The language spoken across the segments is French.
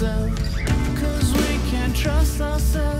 Cause we can't trust ourselves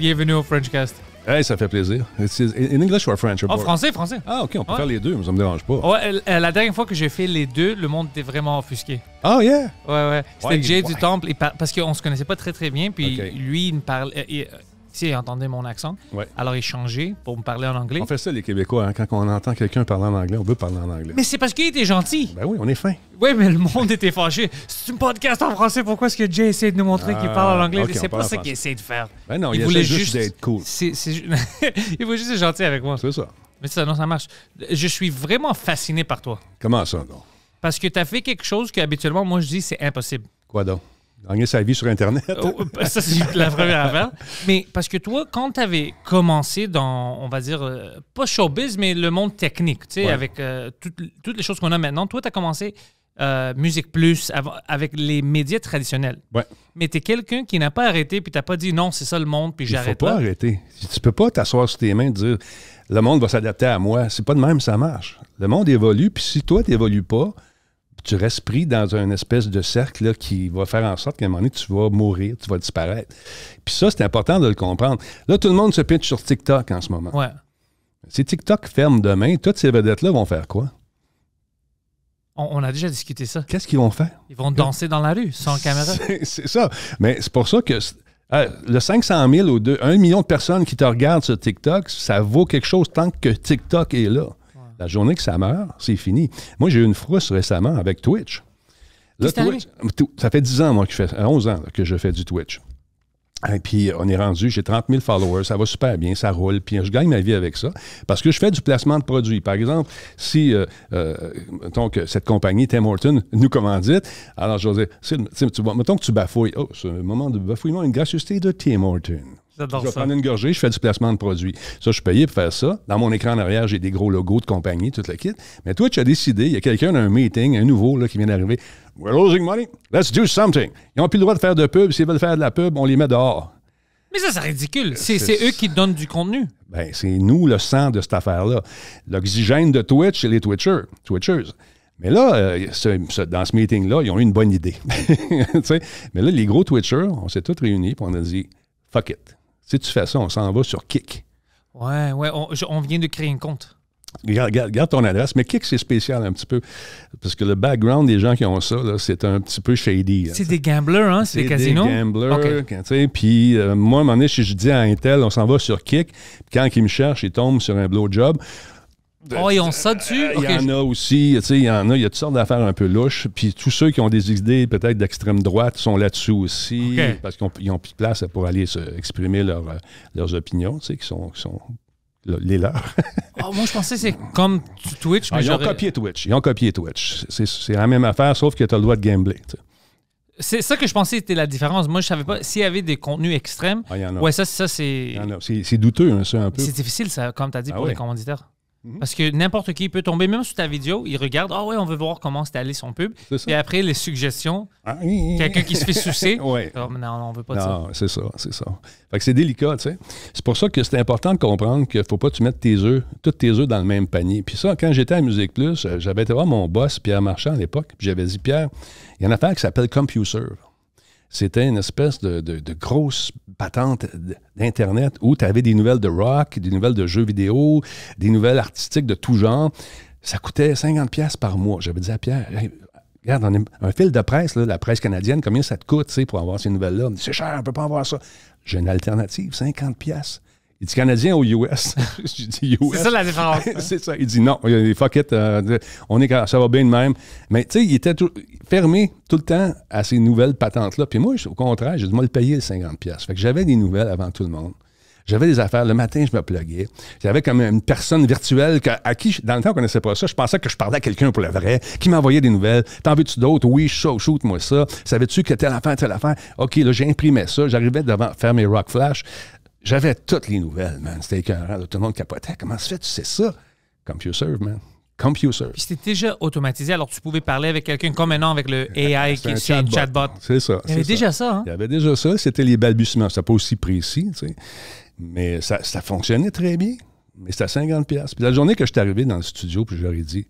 bienvenue au Frenchcast. Hey, ça fait plaisir. En anglais ou en français? oh, ah, français, français. Ah, OK, on peut faire les deux, mais ça me dérange pas. Ouais, euh, la dernière fois que j'ai fait les deux, le monde était vraiment offusqué. Oh, yeah? Ouais, ouais. C'était Jay du Temple, parce qu'on se connaissait pas très, très bien, puis lui, il me parlait... Euh, si il entendait mon accent. Alors il changeait pour me parler en anglais. On fait ça, les Québécois. Hein. Quand on entend quelqu'un parler en anglais, on veut parler en anglais. Mais c'est parce qu'il était gentil. Ben oui, on est fin. Oui, mais le monde était fâché. C'est un podcast en français. Pourquoi est-ce que Jay essaie de nous montrer qu'il ah, parle en anglais? c'est pas ça qu'il essaie de faire. Ben non, il, voulait juste d'être cool. il voulait juste être gentil avec moi. C'est ça. Mais ça, non, ça marche. Je suis vraiment fasciné par toi. Comment ça, donc? Parce que tu as fait quelque chose que habituellement, moi, je dis, c'est impossible. Quoi donc? Gagner sa vie sur Internet. Oh, ça, c'est la première affaire. Mais parce que toi, quand tu avais commencé dans, on va dire, euh, pas showbiz, mais le monde technique, tu sais, avec euh, toutes les choses qu'on a maintenant, toi, tu as commencé euh, Musique Plus avec les médias traditionnels. Ouais. Mais tu es quelqu'un qui n'a pas arrêté, puis tu pas dit non, c'est ça le monde, puis j'arrête. faut pas arrêter. Tu peux pas t'asseoir sur tes mains et dire le monde va s'adapter à moi. C'est pas de même, ça marche. Le monde évolue, puis si toi, tu n'évolues pas, tu restes pris dans un espèce de cercle qui va faire en sorte qu'à un moment donné, tu vas mourir, tu vas disparaître. Puis ça, c'est important de le comprendre. Là, tout le monde se pitche sur TikTok en ce moment. Si TikTok ferme demain, toutes ces vedettes-là vont faire quoi? On, a déjà discuté ça. Qu'est-ce qu'ils vont faire? Ils vont danser dans la rue, sans caméra. C'est ça. Mais c'est pour ça que euh, le 500 000 ou 2, 1 million de personnes qui te regardent sur TikTok, ça vaut quelque chose tant que TikTok est là. La journée que ça meurt, c'est fini. Moi, j'ai eu une frousse récemment avec Twitch. ça fait 10 ans, moi, que je fais, 11 ans que je fais du Twitch. Et puis, on est rendu, j'ai 30 000 followers, ça va super bien, ça roule, puis je gagne ma vie avec ça, parce que je fais du placement de produits. Par exemple, si, euh, euh, mettons que cette compagnie, Tim Horton, nous commandite, alors je vais dire, mettons que tu bafouilles, oh, c'est un moment de bafouillement, une gracieuseté de Tim Horton je vais prendre une gorgée, je fais du placement de produits. Ça, je suis payé pour faire ça. Dans mon écran en arrière, j'ai des gros logos de compagnie, tout le kit. Mais Twitch a as décidé, il y a quelqu'un un meeting, un nouveau là, qui vient d'arriver. We're losing money, let's do something. Ils n'ont plus le droit de faire de pub. S'ils veulent faire de la pub, on les met dehors. Mais ça, c'est ridicule. C'est, eux qui donnent du contenu. Ben, c'est nous le sang de cette affaire-là. L'oxygène de Twitch, c'est les Twitchers, Twitchers. Mais là, euh, dans ce meeting-là, ils ont eu une bonne idée. Mais là, les gros Twitchers, on s'est tous réunis et on a dit fuck it. Si tu fais ça, on s'en va sur Kick. Ouais, ouais, on, vient de créer un compte. Garde, ton adresse, mais Kick, c'est spécial un petit peu. Parce que le background des gens qui ont ça, c'est un petit peu shady. C'est des gamblers, hein? C'est des casinos? des gamblers. Okay. Puis euh, moi, à un moment donné, si je dis à Intel, on s'en va sur Kick, quand ils me cherchent, ils tombent sur un blowjob. job Oh, ils ont ça euh, dessus? Il y en a aussi, tu sais, il y en a, il y a toutes sortes d'affaires un peu louches. Puis tous ceux qui ont des idées peut-être d'extrême droite sont là-dessus aussi, parce qu'ils ont plus de place pour aller exprimer euh, leurs opinions, tu sais, qui sont, sont les leurs. Ah, moi, je pensais que c'est comme Twitch. Ah, mais ils ont copié Twitch. Ils ont copié Twitch. C'est la même affaire, sauf que tu as le droit de gambler. C'est ça que je pensais était la différence. Moi, je savais pas s'il y avait des contenus extrêmes. Ah, y en a. Ouais, ça, ça c'est. C'est douteux, hein, ça, un peu. C'est difficile, ça, comme tu as dit, pour les commanditaires. Mhm. Parce que n'importe qui peut tomber, même sur ta vidéo, il regarde, ah ouais, on veut voir comment c'est allé son pub. Et après, les suggestions, ah, quelqu'un qui se fait soucier, « ouais. Ah, non, on veut pas de ça. Non, c'est ça, c'est ça. Fait que c'est délicat, tu sais. C'est pour ça que c'est important de comprendre qu'il faut pas tu mettes tes œufs, tous tes œufs dans le même panier. Puis ça, quand j'étais à Musique Plus, euh, j'avais été voir mon boss, Pierre Marchand, à l'époque, puis j'avais dit, Pierre, il y en a une qui s'appelle CompuServe c'était une espèce de, grosse patente d'Internet où tu avais des nouvelles de rock, des nouvelles de jeux vidéo, des nouvelles artistiques de tout genre. Ça coûtait 50$ par mois. J'avais dit à Pierre, regarde, on un fil de presse, la presse canadienne, combien ça te coûte pour avoir ces nouvelles-là? C'est cher, on ne peut pas avoir ça. J'ai une alternative, 50$. Il dit Canadien ou US. dis US. C'est ça la différence. c'est ça. Il dit non, fuck it, euh, on est, ça va bien de même. Mais tu sais, il était fermé tout le temps à ces nouvelles patentes-là. Puis moi, au contraire, j'ai dit « moi le payer le 50$. Fait que j'avais des nouvelles avant tout le monde. J'avais des affaires. Le matin, je me pluguais. J'avais comme une personne virtuelle à qui, dans le temps, on ne connaissait pas ça. Je pensais que je parlais à quelqu'un pour le vrai, qui m'envoyait des nouvelles. T'en veux-tu d'autres? Oui, show shoot, moi ça. Savais-tu que telle affaire, telle affaire? OK, là, j'imprimais ça. J'arrivais devant faire mes rock flash. J'avais toutes les nouvelles, man. C'était écœurant. Tout le monde capotait. Comment se fait, tu sais ça? CompuServe, man. CompuServe. Puis c'était déjà automatisé, alors tu pouvais parler avec quelqu'un comme maintenant avec le AI qui est un chatbot. C'est ça. Il y avait déjà ça. Hein? Il y avait déjà ça. C'était les balbutiements. C'était pas aussi précis, tu sais. Mais ça, ça fonctionnait très bien. Mais c'était à 50$. Puis la journée que je suis arrivé dans le studio, puis je leur ai dit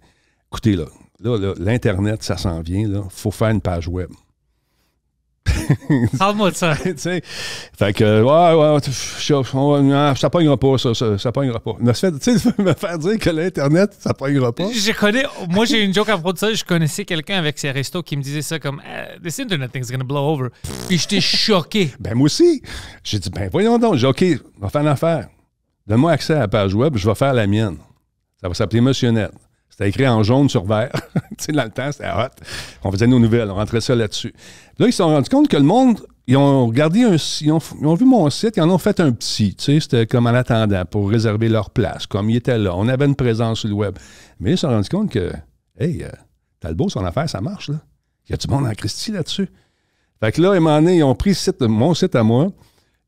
écoutez, là, là, l'Internet, ça s'en vient, Il faut faire une page web. Parle-moi de ça. fait que, ouais, ouais, ça, ça pognera pas, ça, ça, ça pognera pas. tu fait, me faire dire que l'Internet, ça pognera pas. Je moi, j'ai une joke à propos de ça. Je connaissais quelqu'un avec ses restos qui me disait ça comme, euh, This Internet is gonna blow over. Puis j'étais choqué. ben, moi aussi. J'ai dit, ben, voyons donc. J'ai dit, OK, on va faire affaire. Donne-moi accès à la page web, je vais faire la mienne. Ça va s'appeler Monsieur Net. C'était écrit en jaune sur vert. dans le temps, c'était hot. On faisait nos nouvelles, on rentrait ça là-dessus. Là, ils se sont rendus compte que le monde, ils ont regardé, un, ils, ont, ils, ont, vu mon site, ils en ont fait un petit. C'était comme en attendant pour réserver leur place, comme ils étaient là. On avait une présence sur le web. Mais ils se sont rendus compte que, hey, euh, beau son affaire, ça marche. Là. Il y a du monde en Christie là-dessus. Fait que là, ils m'ont ils ont pris mon site à moi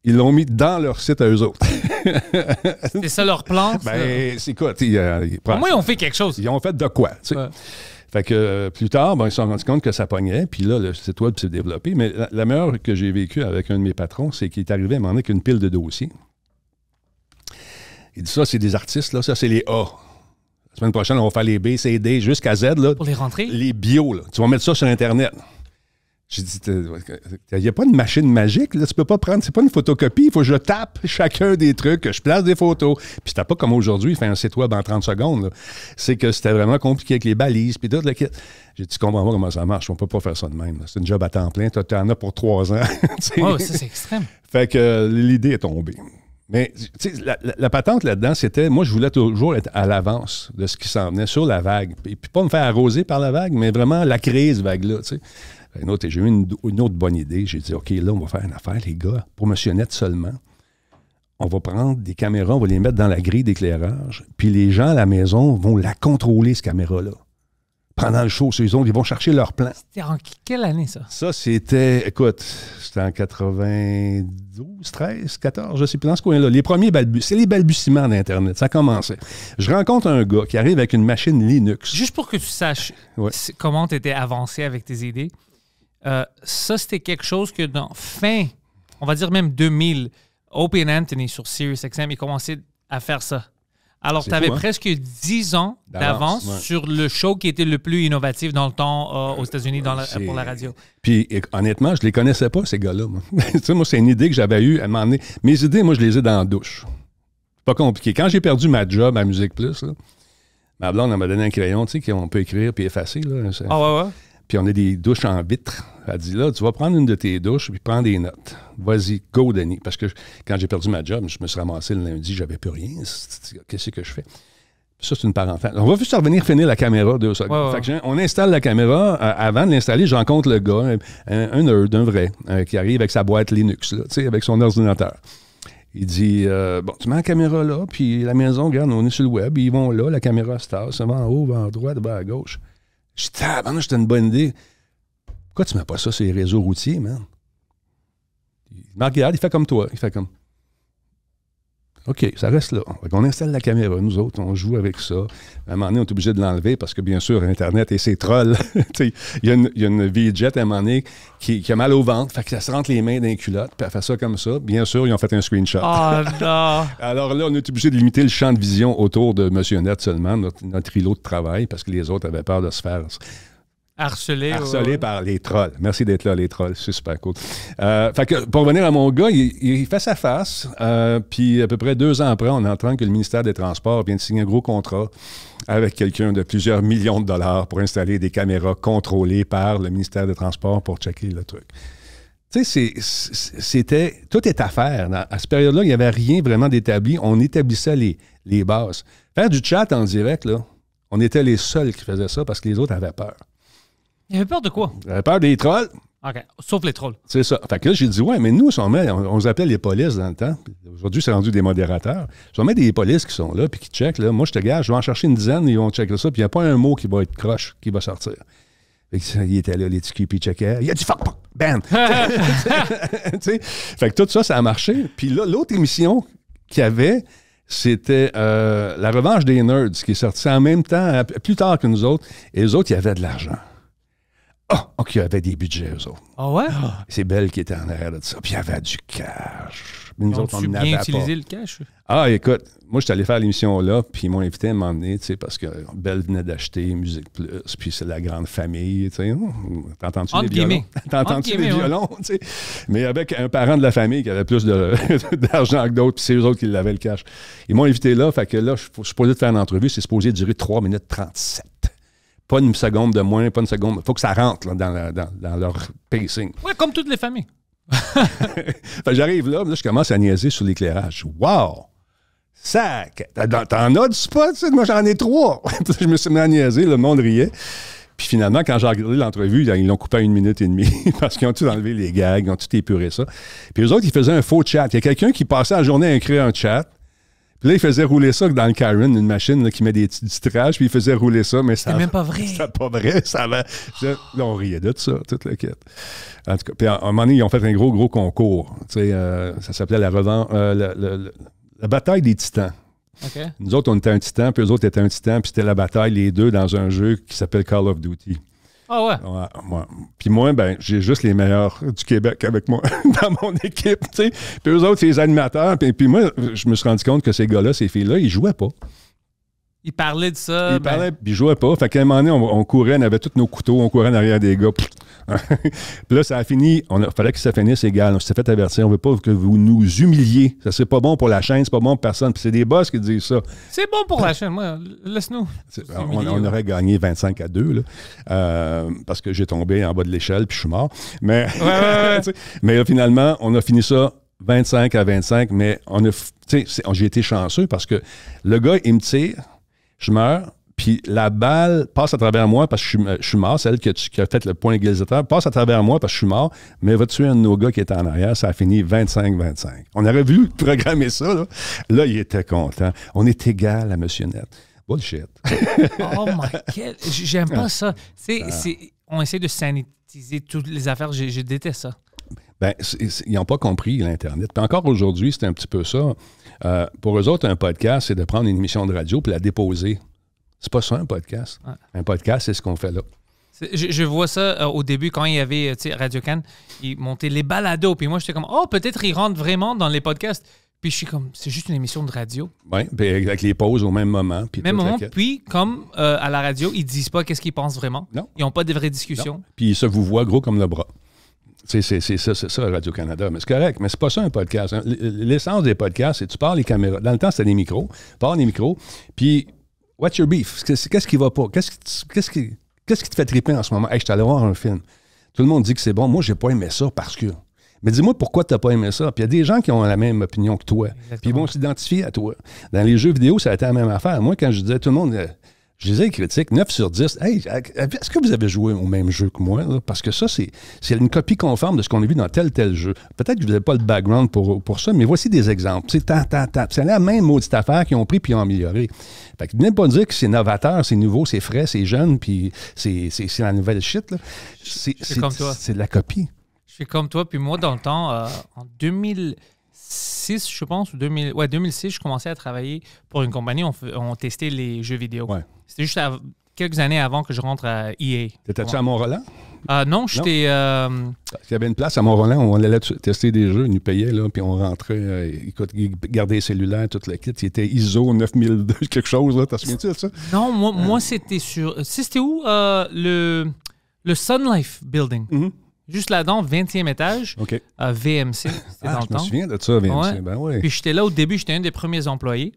ils l'ont mis dans leur site à eux autres. c'est ça leur plan? Ben, c'est quoi? Euh, ils Au ont fait quelque chose. Ils ont fait de quoi? Fait que euh, plus tard, ben, ils se sont rendus compte que ça pognait, puis là, le site web s'est développé. Mais la, meilleure que j'ai vécue avec un de mes patrons, c'est qu'il est arrivé à un moment donné pile de dossiers. Il dit ça, c'est des artistes, là, ça, c'est les A. La semaine prochaine, on va faire les B, C, D jusqu'à Z. Là, Pour les rentrer? Les bio, là. Tu vas mettre ça sur Internet. J'ai dit, il n'y a pas une machine magique, là, tu peux pas prendre, c'est pas une photocopie, il faut que je tape chacun des trucs, que je place des photos. Puis c'était pas comme aujourd'hui, faire un site web en 30 secondes. C'est que c'était vraiment compliqué avec les balises, puis tout le J'ai dit, tu comprends pas comment ça marche, on peut pas faire ça de même. C'est une job à temps plein, tu en as pour trois ans. oh, ça c'est extrême. Fait que l'idée est tombée. Mais la, la, la, patente là-dedans, c'était, moi, je voulais toujours être à l'avance de ce qui s'en venait sur la vague. Et puis pas me faire arroser par la vague, mais vraiment la crise vague-là autre, j'ai eu une, autre bonne idée. J'ai dit, OK, là, on va faire une affaire, les gars, pour Monsieur Net seulement. On va prendre des caméras, on va les mettre dans la grille d'éclairage, puis les gens à la maison vont la contrôler, cette caméra-là. Pendant le show, sur les ils vont chercher leur plan. C'était en quelle année, ça? Ça, c'était, écoute, c'était en 92, 13, 14, je sais plus, dans ce coin-là. Les premiers balbutiements, c'est les balbutiements d'Internet. Ça commençait. Je rencontre un gars qui arrive avec une machine Linux. Juste pour que tu saches comment tu étais avancé avec tes idées, euh, ça, c'était quelque chose que dans fin, on va dire même 2000, Open Anthony sur Sirius XM, il commençait à faire ça. Alors, tu avais hein? presque 10 ans d'avance sur le show qui était le plus innovatif dans le temps euh, aux États-Unis pour la radio. Puis, honnêtement, je les connaissais pas, ces gars-là. Moi, moi c'est une idée que j'avais eue à donné. Mes idées, moi, je les ai dans la douche. Pas compliqué. Quand j'ai perdu ma job à Musique Plus, ma blonde, elle m'a donné un crayon, tu sais, qu'on peut écrire puis effacer. ah, ouais, ouais. Puis on a des douches en vitre. Elle dit là, tu vas prendre une de tes douches puis prends des notes. Vas-y, go, Denis. Parce que quand j'ai perdu ma job, je me suis ramassé le lundi, j'avais plus rien. Qu'est-ce que je fais? Ça, c'est une parenthèse. On va juste revenir finir la caméra. de on installe la caméra. Euh, avant de l'installer, j'encontre le gars, un, nerd, un vrai, euh, qui arrive avec sa boîte Linux, avec son ordinateur. Il dit euh, Bon, tu mets la caméra là, puis la maison, regarde, on est sur le web, ils vont là, la caméra se tasse, va en haut, en droite, bas, à gauche. Je dis, ah, une bonne idée. Pourquoi tu mets pas ça sur les réseaux routiers, man? Marc il fait comme toi. Il fait comme. OK, ça reste là. on installe la caméra, nous autres, on joue avec ça. À un moment donné, on est obligé de l'enlever parce que, bien sûr, Internet et ses trolls. Il y, a une, une VJet à un moment donné qui, a mal au ventre, fait que ça se rentre les mains dans les culottes, puis elle fait ça comme ça. Bien sûr, ils ont fait un screenshot. Oh non! Alors là, on est obligé de limiter le champ de vision autour de M. Net seulement, notre, notre îlot de travail, parce que les autres avaient peur de se faire Harcelé. par les trolls. Merci d'être là, les trolls. C'est super cool. Euh, pour revenir à mon gars, il, fait sa face. Euh, puis à peu près deux ans après, on entend que le ministère des Transports vient de signer un gros contrat avec quelqu'un de plusieurs millions de dollars pour installer des caméras contrôlées par le ministère des Transports pour checker le truc. Tu sais, c'était. Tout est à faire. À cette période-là, il n'y avait rien vraiment d'établi. On établissait les, les bases. Faire du chat en direct, là, on était les seuls qui faisaient ça parce que les autres avaient peur. Il avait peur de quoi? Il avait peur des trolls. OK. Sauf les trolls. C'est ça. Fait que là, j'ai dit, ouais, mais nous, on, met, on, on les les polices dans le temps. Aujourd'hui, c'est rendu des modérateurs. on met des polices qui sont là, puis qui checkent. Là. Moi, je te gage, je vais en chercher une dizaine, ils vont checker ça, puis il n'y a pas un mot qui va être croche, qui va sortir. Fait que, il était là, les TQ, puis il checkait. Il a du fuck, bam! fait que tout ça, ça a marché. Puis là, l'autre émission qu'il y avait, c'était euh, La revanche des nerds, qui est sortie en même temps, plus tard que nous autres. Et les autres, il y avait de l'argent. Ah, oh, OK, avait des budgets, eux autres. Ah ouais? Ah, c'est Belle qui était en arrière de ça. Puis il y avait du cash. Nous autres, on bien utilisé le cash? Ah, écoute, moi, je suis allé faire l'émission là, puis ils m'ont invité à m'emmener, tu sais, parce que Belle venait d'acheter Musique Plus, puis c'est la grande famille, tu sais. Oh, t'entends-tu les violons? T'entends-tu les violons, tu sais? Mais avec un parent de la famille qui avait plus d'argent que d'autres, puis c'est eux autres qui l'avaient le cash. Ils m'ont invité là, fait que là, je suis de faire une entrevue, c'est supposé durer 3 minutes 37. Pas une seconde de moins, pas une seconde. Il faut que ça rentre dans, leur pacing. Oui, comme toutes les familles. J'arrive là, je commence à niaiser sur l'éclairage. Wow! Sac! T'en as du spot? Moi, j'en ai trois. je me suis mis à niaiser, le monde riait. Puis finalement, quand j'ai regardé l'entrevue, ils l'ont coupé à une minute et demie parce qu'ils ont tout enlevé les gags, ils ont tout épuré ça. Puis eux autres, ils faisaient un faux chat. Il y a quelqu'un qui passait la journée à écrire un chat. Puis là, ils faisait rouler ça dans le Karen, une machine qui met des titrages, puis il faisait rouler ça, mais ça. C'était même pas vrai. C'était pas vrai. Ça Là, on riait de ça, toute la quête. En tout cas, puis à un moment donné, ils ont fait un gros, gros concours. Tu sais, euh, ça s'appelait la, euh, la, bataille des titans. Nous autres, on était un titan, puis eux autres étaient un titan, puis c'était la bataille, les deux, dans un jeu qui s'appelle Call of Duty. Ah ouais? Puis moi, ben, j'ai juste les meilleurs du Québec avec moi dans mon équipe. Puis eux autres, c'est les animateurs. Puis, puis moi, je me suis rendu compte que ces gars-là, ces filles-là, ils jouaient pas. Il parlait de ça. Il ben parlait, puis jouait pas. Fait qu'à un moment donné, on, courait, on avait tous nos couteaux, on courait en arrière des gars. puis là, ça a fini. Il fallait que ça finisse égal. On s'est fait avertir. On veut pas que vous nous humiliez. Ça c'est pas bon pour la chaîne, c'est pas bon pour personne. Puis c'est des boss qui disent ça. C'est bon pour la chaîne, moi. Laisse-nous. On, aurait gagné 25 à 2, là, euh, parce que j'ai tombé en bas de l'échelle, puis je suis mort. Mais, mais là, finalement, on a fini ça 25 à 25, mais on a, j'ai été chanceux parce que le gars, il me tire je meurs, puis la balle passe à travers moi parce que je suis, euh, mort, celle qui a fait le point égalisateur, passe à travers moi parce que je suis mort, mais va tuer un de nos gars qui est en arrière, ça a fini 25-25. On aurait vu programmer ça, là. il était content. On est égal à Monsieur Net. Bullshit. oh my God, j'aime pas ça. Ah. C'est, on essaie de sanitiser toutes les affaires, je déteste ça ben, ils n'ont pas compris l'Internet. Puis encore aujourd'hui, c'est un petit peu ça. Euh, pour eux autres, un podcast, c'est de prendre une émission de radio puis la déposer. C'est pas ça un podcast. Un podcast, c'est ce qu'on fait là. Je, vois ça euh, au début quand il y avait euh, Radio Cannes, ils montaient les balados. Puis moi, j'étais comme, oh, peut-être ils rentrent vraiment dans les podcasts. Puis je suis comme, c'est juste une émission de radio. Oui, ben, avec les pauses au même moment. Puis même moment. Puis, comme à la radio, ils disent pas qu'est-ce qu'ils pensent vraiment. Ils n'ont pas de vraies discussions. Puis ils se vous voient gros comme le bras. C'est ça, c'est Radio-Canada. Mais c'est correct, mais c'est pas ça un podcast. Hein. L'essence des podcasts, c'est tu parles les caméras. Dans le temps, c'était les micros. parles les micros. Puis, what's your beef? Qu'est-ce qui va pas? Qu'est-ce qui, te fait triper en ce moment? Hey, je suis allé voir un film. Tout le monde dit que c'est bon. Moi, j'ai pas aimé ça parce que. Mais dis-moi pourquoi tu n'as pas aimé ça. Puis il y a des gens qui ont la même opinion que toi. Puis ils vont s'identifier à toi. Dans les jeux vidéo, ça a été la même affaire. Moi, quand je disais tout le monde, euh, je disais critique, 9 sur 10. Hey, est-ce que vous avez joué au même jeu que moi? Parce que ça, c'est, une copie conforme de ce qu'on a vu dans tel tel jeu. Peut-être que vous n'avez pas le background pour, pour ça, mais voici des exemples. C'est la même maudite affaire qu'ils ont pris puis ont amélioré. Fait que venez pas dire que c'est novateur, c'est nouveau, c'est frais, c'est jeune, puis c'est, la nouvelle shit. C'est, comme toi. C'est de la copie. Je suis comme toi. Puis moi, dans le temps, euh, en 2000 2006, je pense, ou 2006, je commençais à travailler pour une compagnie. On, on testait les jeux vidéo. C'était juste quelques années avant que je rentre à EA. T'étais-tu à Mont-Roland? Ah, non, j'étais. Euh, Il y avait une place à Mont-Roland où on allait tester des jeux, ils nous payaient, puis on rentrait. Euh, écoute, ils les cellulaires, toute la kit. Il était ISO 9002, quelque chose, là. T'as souviens-tu de ça? Non, moi, moi euh. c'était sur. C'était où? le, le Sun Life Building. Mm-hmm. Juste là-dedans, 20e étage, à VMC. ah, je me souviens de ça, VMC. Ben puis j'étais là au début, j'étais un des premiers employés.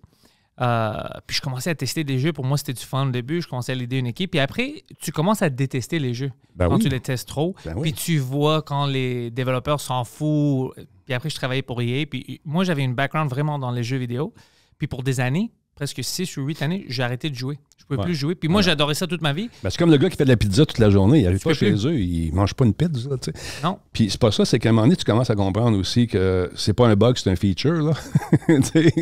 Euh, puis je commençais à tester des jeux. Pour moi, c'était du fun au début. Je commençais à l'aider une équipe. Puis après, tu commences à détester les jeux ben quand tu les testes trop. Ben puis tu vois quand les développeurs s'en foutent. Puis après, je travaillais pour EA. Puis moi, j'avais une background vraiment dans les jeux vidéo. Puis pour des années, presque 6 ou 8 années, j'ai arrêté de jouer. Je pouvais plus jouer. Puis moi, j'adorais ça toute ma vie. Ben, c'est comme le gars qui fait de la pizza toute la journée. Il n'arrive pas chez eux, il mange pas une pizza. non. Puis c'est pas ça, c'est qu'à un moment donné, tu commences à comprendre aussi que c'est pas un bug, c'est un feature. Là.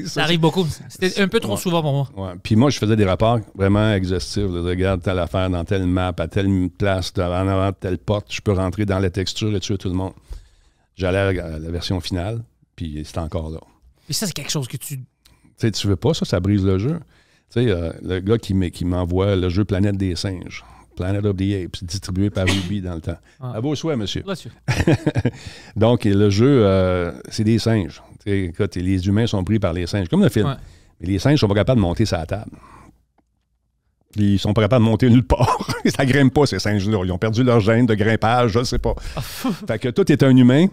ça, arrive beaucoup. C'était un peu trop souvent pour moi. Puis moi, je faisais des rapports vraiment exhaustifs. Regarde telle affaire dans telle map, à telle place, en avant telle porte, je peux rentrer dans la texture et tuer tout le monde. J'allais à la version finale, puis c'était encore là. mais ça, c'est quelque chose que tu tu sais, tu veux pas ça, ça brise le jeu. Tu sais, euh, le gars qui m'envoie le jeu Planète des singes, Planet of the Apes, distribué par Ruby dans le temps. Ah. À vos souhaits, monsieur. Donc, le jeu, euh, c'est des singes. écoute, les humains sont pris par les singes, comme le film. Mais les singes sont pas capables de monter sa table. Ils sont pas capables de monter nulle part. ça grimpe pas, ces singes-là. Ils ont perdu leur gêne de grimpage, je sais pas. fait que toi, tu es un humain,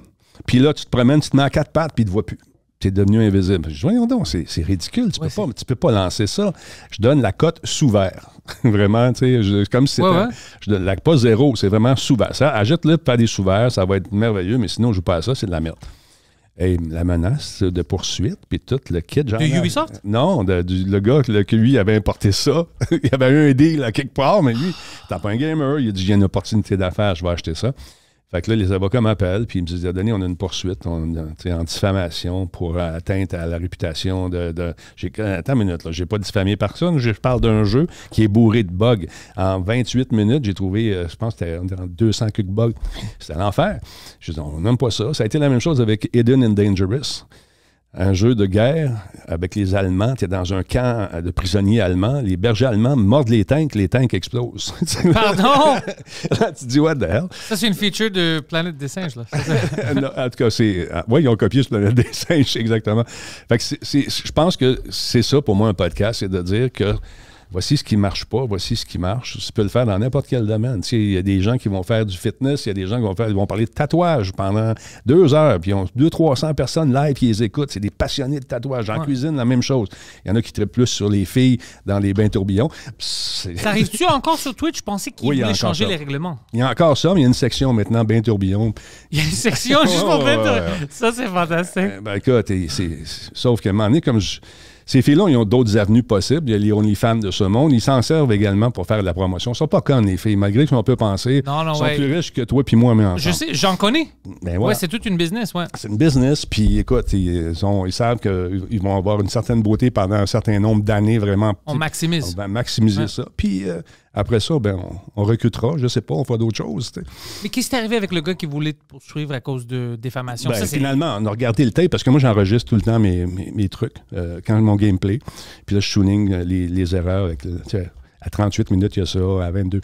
puis là, tu te promènes, tu te mets à quatre pattes, puis tu te vois plus. « Tu es devenu invisible. Je dis, voyons donc, c'est, c'est ridicule, tu, peux pas, peux pas lancer ça. Je donne la cote sous vert. vraiment, tu sais, comme si c'était. Je donne pas zéro, c'est vraiment sous vert. Ça, ajoute-le, pas des sous verts, ça va être merveilleux, mais sinon, je joue pas à ça, c'est de la merde. Et la menace de poursuite, puis tout le kit. Genre, de Ubisoft? Euh, non, le gars que lui avait importé ça. il avait eu un deal à quelque part, mais lui, t'as pas un gamer, il a dit j'ai une opportunité d'affaires, je vais acheter ça. Fait que là, les avocats m'appellent, puis ils me disent, donné, on a une poursuite on, en diffamation pour atteinte à la réputation de... de... J'ai, attends une minute, là, j'ai pas diffamé personne, je parle d'un jeu qui est bourré de bugs. En 28 minutes, j'ai trouvé, euh, je pense que c'était 200 bugs. C'était l'enfer. Je dis, on n'aime pas ça. Ça a été la même chose avec Eden and Dangerous un jeu de guerre avec les Allemands. Tu es dans un camp de prisonniers allemands. Les bergers allemands mordent les tanks, les tanks explosent. Pardon? là, tu dis, what the hell? Ça, c'est une feature de Planète des Singes. Là. en tout cas, c'est. Ah, oui, ils ont copié ce Planète des Singes, exactement. Fait que je pense que c'est ça pour moi un podcast, c'est de dire que voici ce qui ne marche pas, voici ce qui marche. Tu peux le faire dans n'importe quel domaine. Il y a des gens qui vont faire du fitness, il y a des gens qui vont, faire, vont parler de tatouage pendant deux heures, puis ils ont 200-300 personnes live qui les écoutent. C'est des passionnés de tatouage. En cuisine, la même chose. Il y en a qui traitent plus sur les filles dans les bains tourbillons. Ça arrive-tu encore sur Twitch? Je pensais qu'ils voulaient changer les règlements. Il y a encore ça, mais il y a une section maintenant, bains tourbillons. Il y a une section juste pour Ça, c'est fantastique. Eh ben, écoute, c'est sauf que un comme je ces filles-là, ils ont d'autres avenues possibles. Il y a les OnlyFans de ce monde. Ils s'en servent également pour faire de la promotion. Ils sont pas connes, les filles, malgré ce qu'on peut penser. sont plus riches que toi puis moi, mais Je sais, j'en connais. Ben ouais, c'est toute une business, ouais. C'est une business, puis écoute, ils, ils savent qu'ils vont avoir une certaine beauté pendant un certain nombre d'années, vraiment. On maximise. On va maximiser ça. Puis, euh, après ça, ben, on, recrutera, je sais pas, on fera d'autres choses. Mais qu'est-ce qui est arrivé avec le gars qui voulait te poursuivre à cause de défamation? Ben, finalement, on a regardé le tape parce que moi, j'enregistre tout le temps mes, mes, trucs, euh, quand mon gameplay. Puis là, je souligne euh, les, erreurs à 38 minutes, il y a ça, à 22.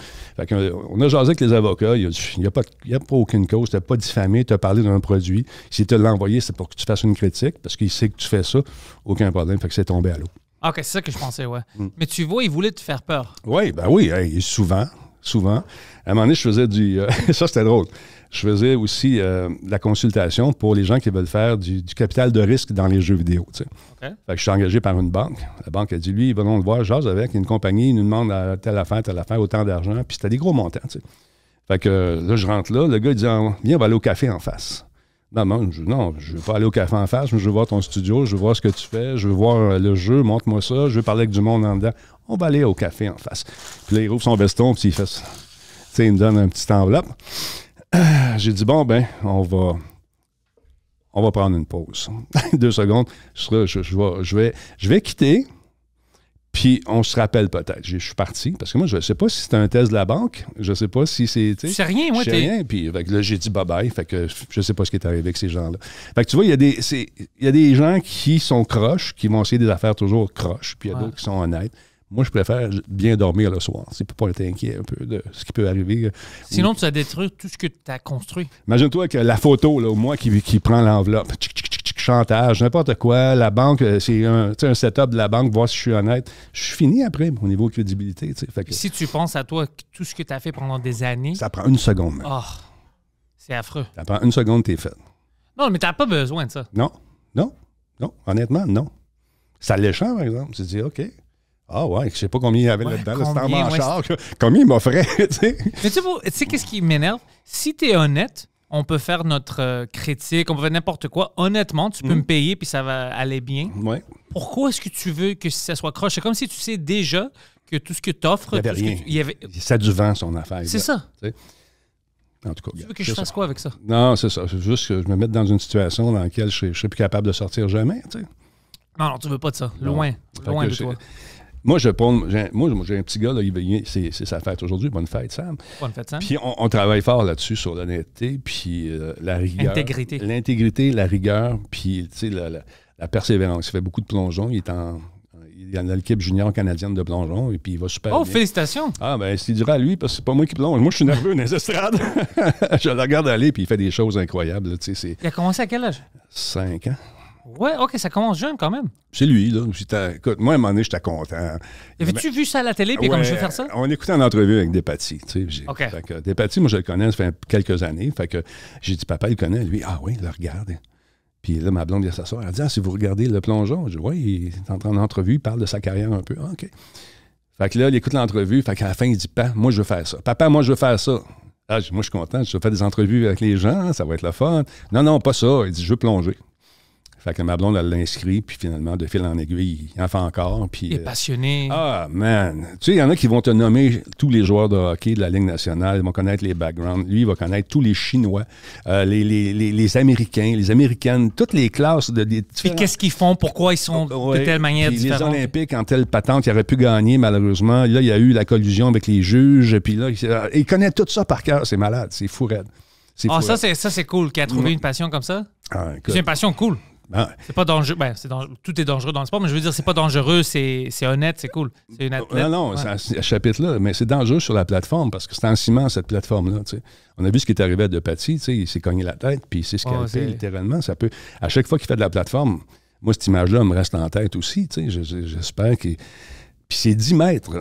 Euh, on a jasé avec les avocats, il n'y a, pas, a aucune cause, tu n'as pas diffamé, tu as parlé d'un produit. S'il te l'a envoyé, c'est pour que tu fasses une critique, parce qu'il sait que tu fais ça, aucun problème, fait que c'est tombé à l'eau. Ah, ok, c'est ça que je pensais, ouais. Mm. Mais tu vois, il voulait te faire peur. Oui, ben oui, souvent, souvent. À un moment donné, je faisais du... Euh, ça, c'était drôle. Je faisais aussi euh, la consultation pour les gens qui veulent faire du, capital de risque dans les jeux vidéo. Tu sais. fait que je suis engagé par une banque. La banque a dit, lui, venons le voir, j'ose avec une compagnie, il nous demande telle affaire, telle affaire, autant d'argent. Puis c'était des gros montants. Tu sais. Fait que euh, là, je rentre là, le gars, il dit, ah, viens, on va aller au café en face. Non, non, je, ne veux pas aller au café en face, mais je veux voir ton studio, je veux voir ce que tu fais, je veux voir euh, le jeu, montre-moi ça, je veux parler avec du monde en dedans. On va aller au café en face. Puis là, il ouvre son veston, puis il me donne un petit enveloppe. J'ai dit, bon, ben, on va, on va prendre une pause. Deux secondes, je, vais, je vais quitter, puis on se rappelle peut-être. Je suis parti parce que moi, je ne sais pas si c'était un test de la banque. Je ne sais pas si c'est. Tu sais rien, moi, tu rien. Puis avec là, j'ai dit bye bye. Fait que je ne sais pas ce qui est arrivé avec ces gens-là. Fait que tu vois, il y, y, a des gens qui sont croches, qui vont essayer des affaires toujours croches. Puis il y a d'autres qui sont honnêtes. Moi, je préfère bien dormir le soir. C'est pour pas être inquiet un peu de ce qui peut arriver. Euh, Sinon, tu vas détruire tout ce que tu as construit. Imagine-toi que la photo, là, moi qui, qui prend l'enveloppe, chantage, n'importe quoi. La banque, euh, c'est un, setup de la banque, voir si je suis honnête. Je suis fini après au niveau crédibilité. si tu penses à toi, tout ce que tu as fait pendant des années. Ça prend une seconde. Ah, c'est affreux. Ça prend une seconde, t'es fait. Non, mais t'as pas besoin de ça. Non, non, non. Honnêtement, non. Ça l'échange, par exemple. Tu te dis, OK. Ah ouais, je sais pas combien il y avait là-dedans, en Combien il m'offrait, tu sais. tu sais, qu'est-ce qui m'énerve? Si tu es honnête, on peut faire notre euh, critique, on peut faire n'importe quoi. Honnêtement, tu peux mm. me payer puis ça va aller bien. Pourquoi est-ce que tu veux que ça soit croche? C'est comme si tu sais déjà que tout ce que t'offres, il y avait rien. y Ça du vent son affaire. C'est ça. Tu En tout cas, tu veux que je fasse quoi avec ça? Non, c'est ça. C'est juste que je me mette dans une situation dans laquelle je ne suis plus capable de sortir jamais. Non, non, tu veux pas de ça. Loin. Loin de toi. Moi, je j'ai un petit gars, là, c'est sa fête aujourd'hui. Bonne fête, Sam. Bonne fête, Sam. Puis on, travaille fort là-dessus, sur l'honnêteté, puis euh, la rigueur. L'intégrité. L'intégrité, la rigueur, puis la, persévérance. Il fait beaucoup de plongeons. Il est en. Il est dans l'équipe junior canadienne de plongeons et puis il va super. Oh, félicitations! Ah, ben c'est dur à lui parce que c'est pas moi qui plonge. Moi, je suis nerveux dans je le regarde aller puis il fait des choses incroyables. il a commencé à quel âge? Cinq ans. Ouais, OK, ça commence jeune quand même. C'est lui, là. Écoute, moi, à un moment donné, j'étais content. Avais-tu vu ça à la télé, puis comment je veux faire ça? On écoutait une entrevue avec Despatie, tu sais. OK. Fait que moi, je le connais, ça fait quelques années. Fait que j'ai dit, papa, il connaît. Lui, ah oui, il le regarde. Puis là, ma blonde vient s'asseoir. Elle dit, ah, si vous regardez le plongeon, je dis, oui, il est en train d'entrevue, il parle de sa carrière un peu. Ah, OK. Fait que là, il écoute l'entrevue. Fait qu'à la fin, il dit, papa, moi, je veux faire ça. Papa, moi, je veux faire ça. Ah, moi, je suis content. Je fais des entrevues avec les gens. Ça va être le fun. Non, non, pas ça. Il dit, je veux plonger. Fait que ma blonde, elle l'inscrit, puis finalement, de fil en aiguille, il en fait encore. Puis, il est euh, passionné. Ah, man! Tu sais, il y en a qui vont te nommer tous les joueurs de hockey de la Ligue nationale. Ils vont connaître les backgrounds. Lui, il va connaître tous les Chinois, euh, les, Américains, les Américaines, toutes les classes de des Puis qu'est-ce qu'ils font? Pourquoi ils sont de telle manière différente? Les Olympiques, en telle patente, ils auraient pu gagner, malheureusement. Là, il y a eu la collusion avec les juges. Puis là, euh, il, connaît tout ça par cœur. C'est malade. C'est fou, raide. Ah, ça, c'est cool qu'il a trouvé une mm. passion comme ça. Ah, c'est une passion cool. Ben, c'est pas ben, dangereux. Tout est dangereux dans le sport, mais je veux dire, c'est pas dangereux, c'est honnête, c'est cool. C'est Non, non, chapitre-là, mais c'est dangereux sur la plateforme parce que c'est en ciment, cette plateforme-là. On a vu ce qui est arrivé à De Depaty, il s'est cogné la tête, puis il s'est scalpé littéralement. Ça peut... À chaque fois qu'il fait de la plateforme, moi, cette image-là me reste en tête aussi. J'espère que Puis c'est 10 mètres.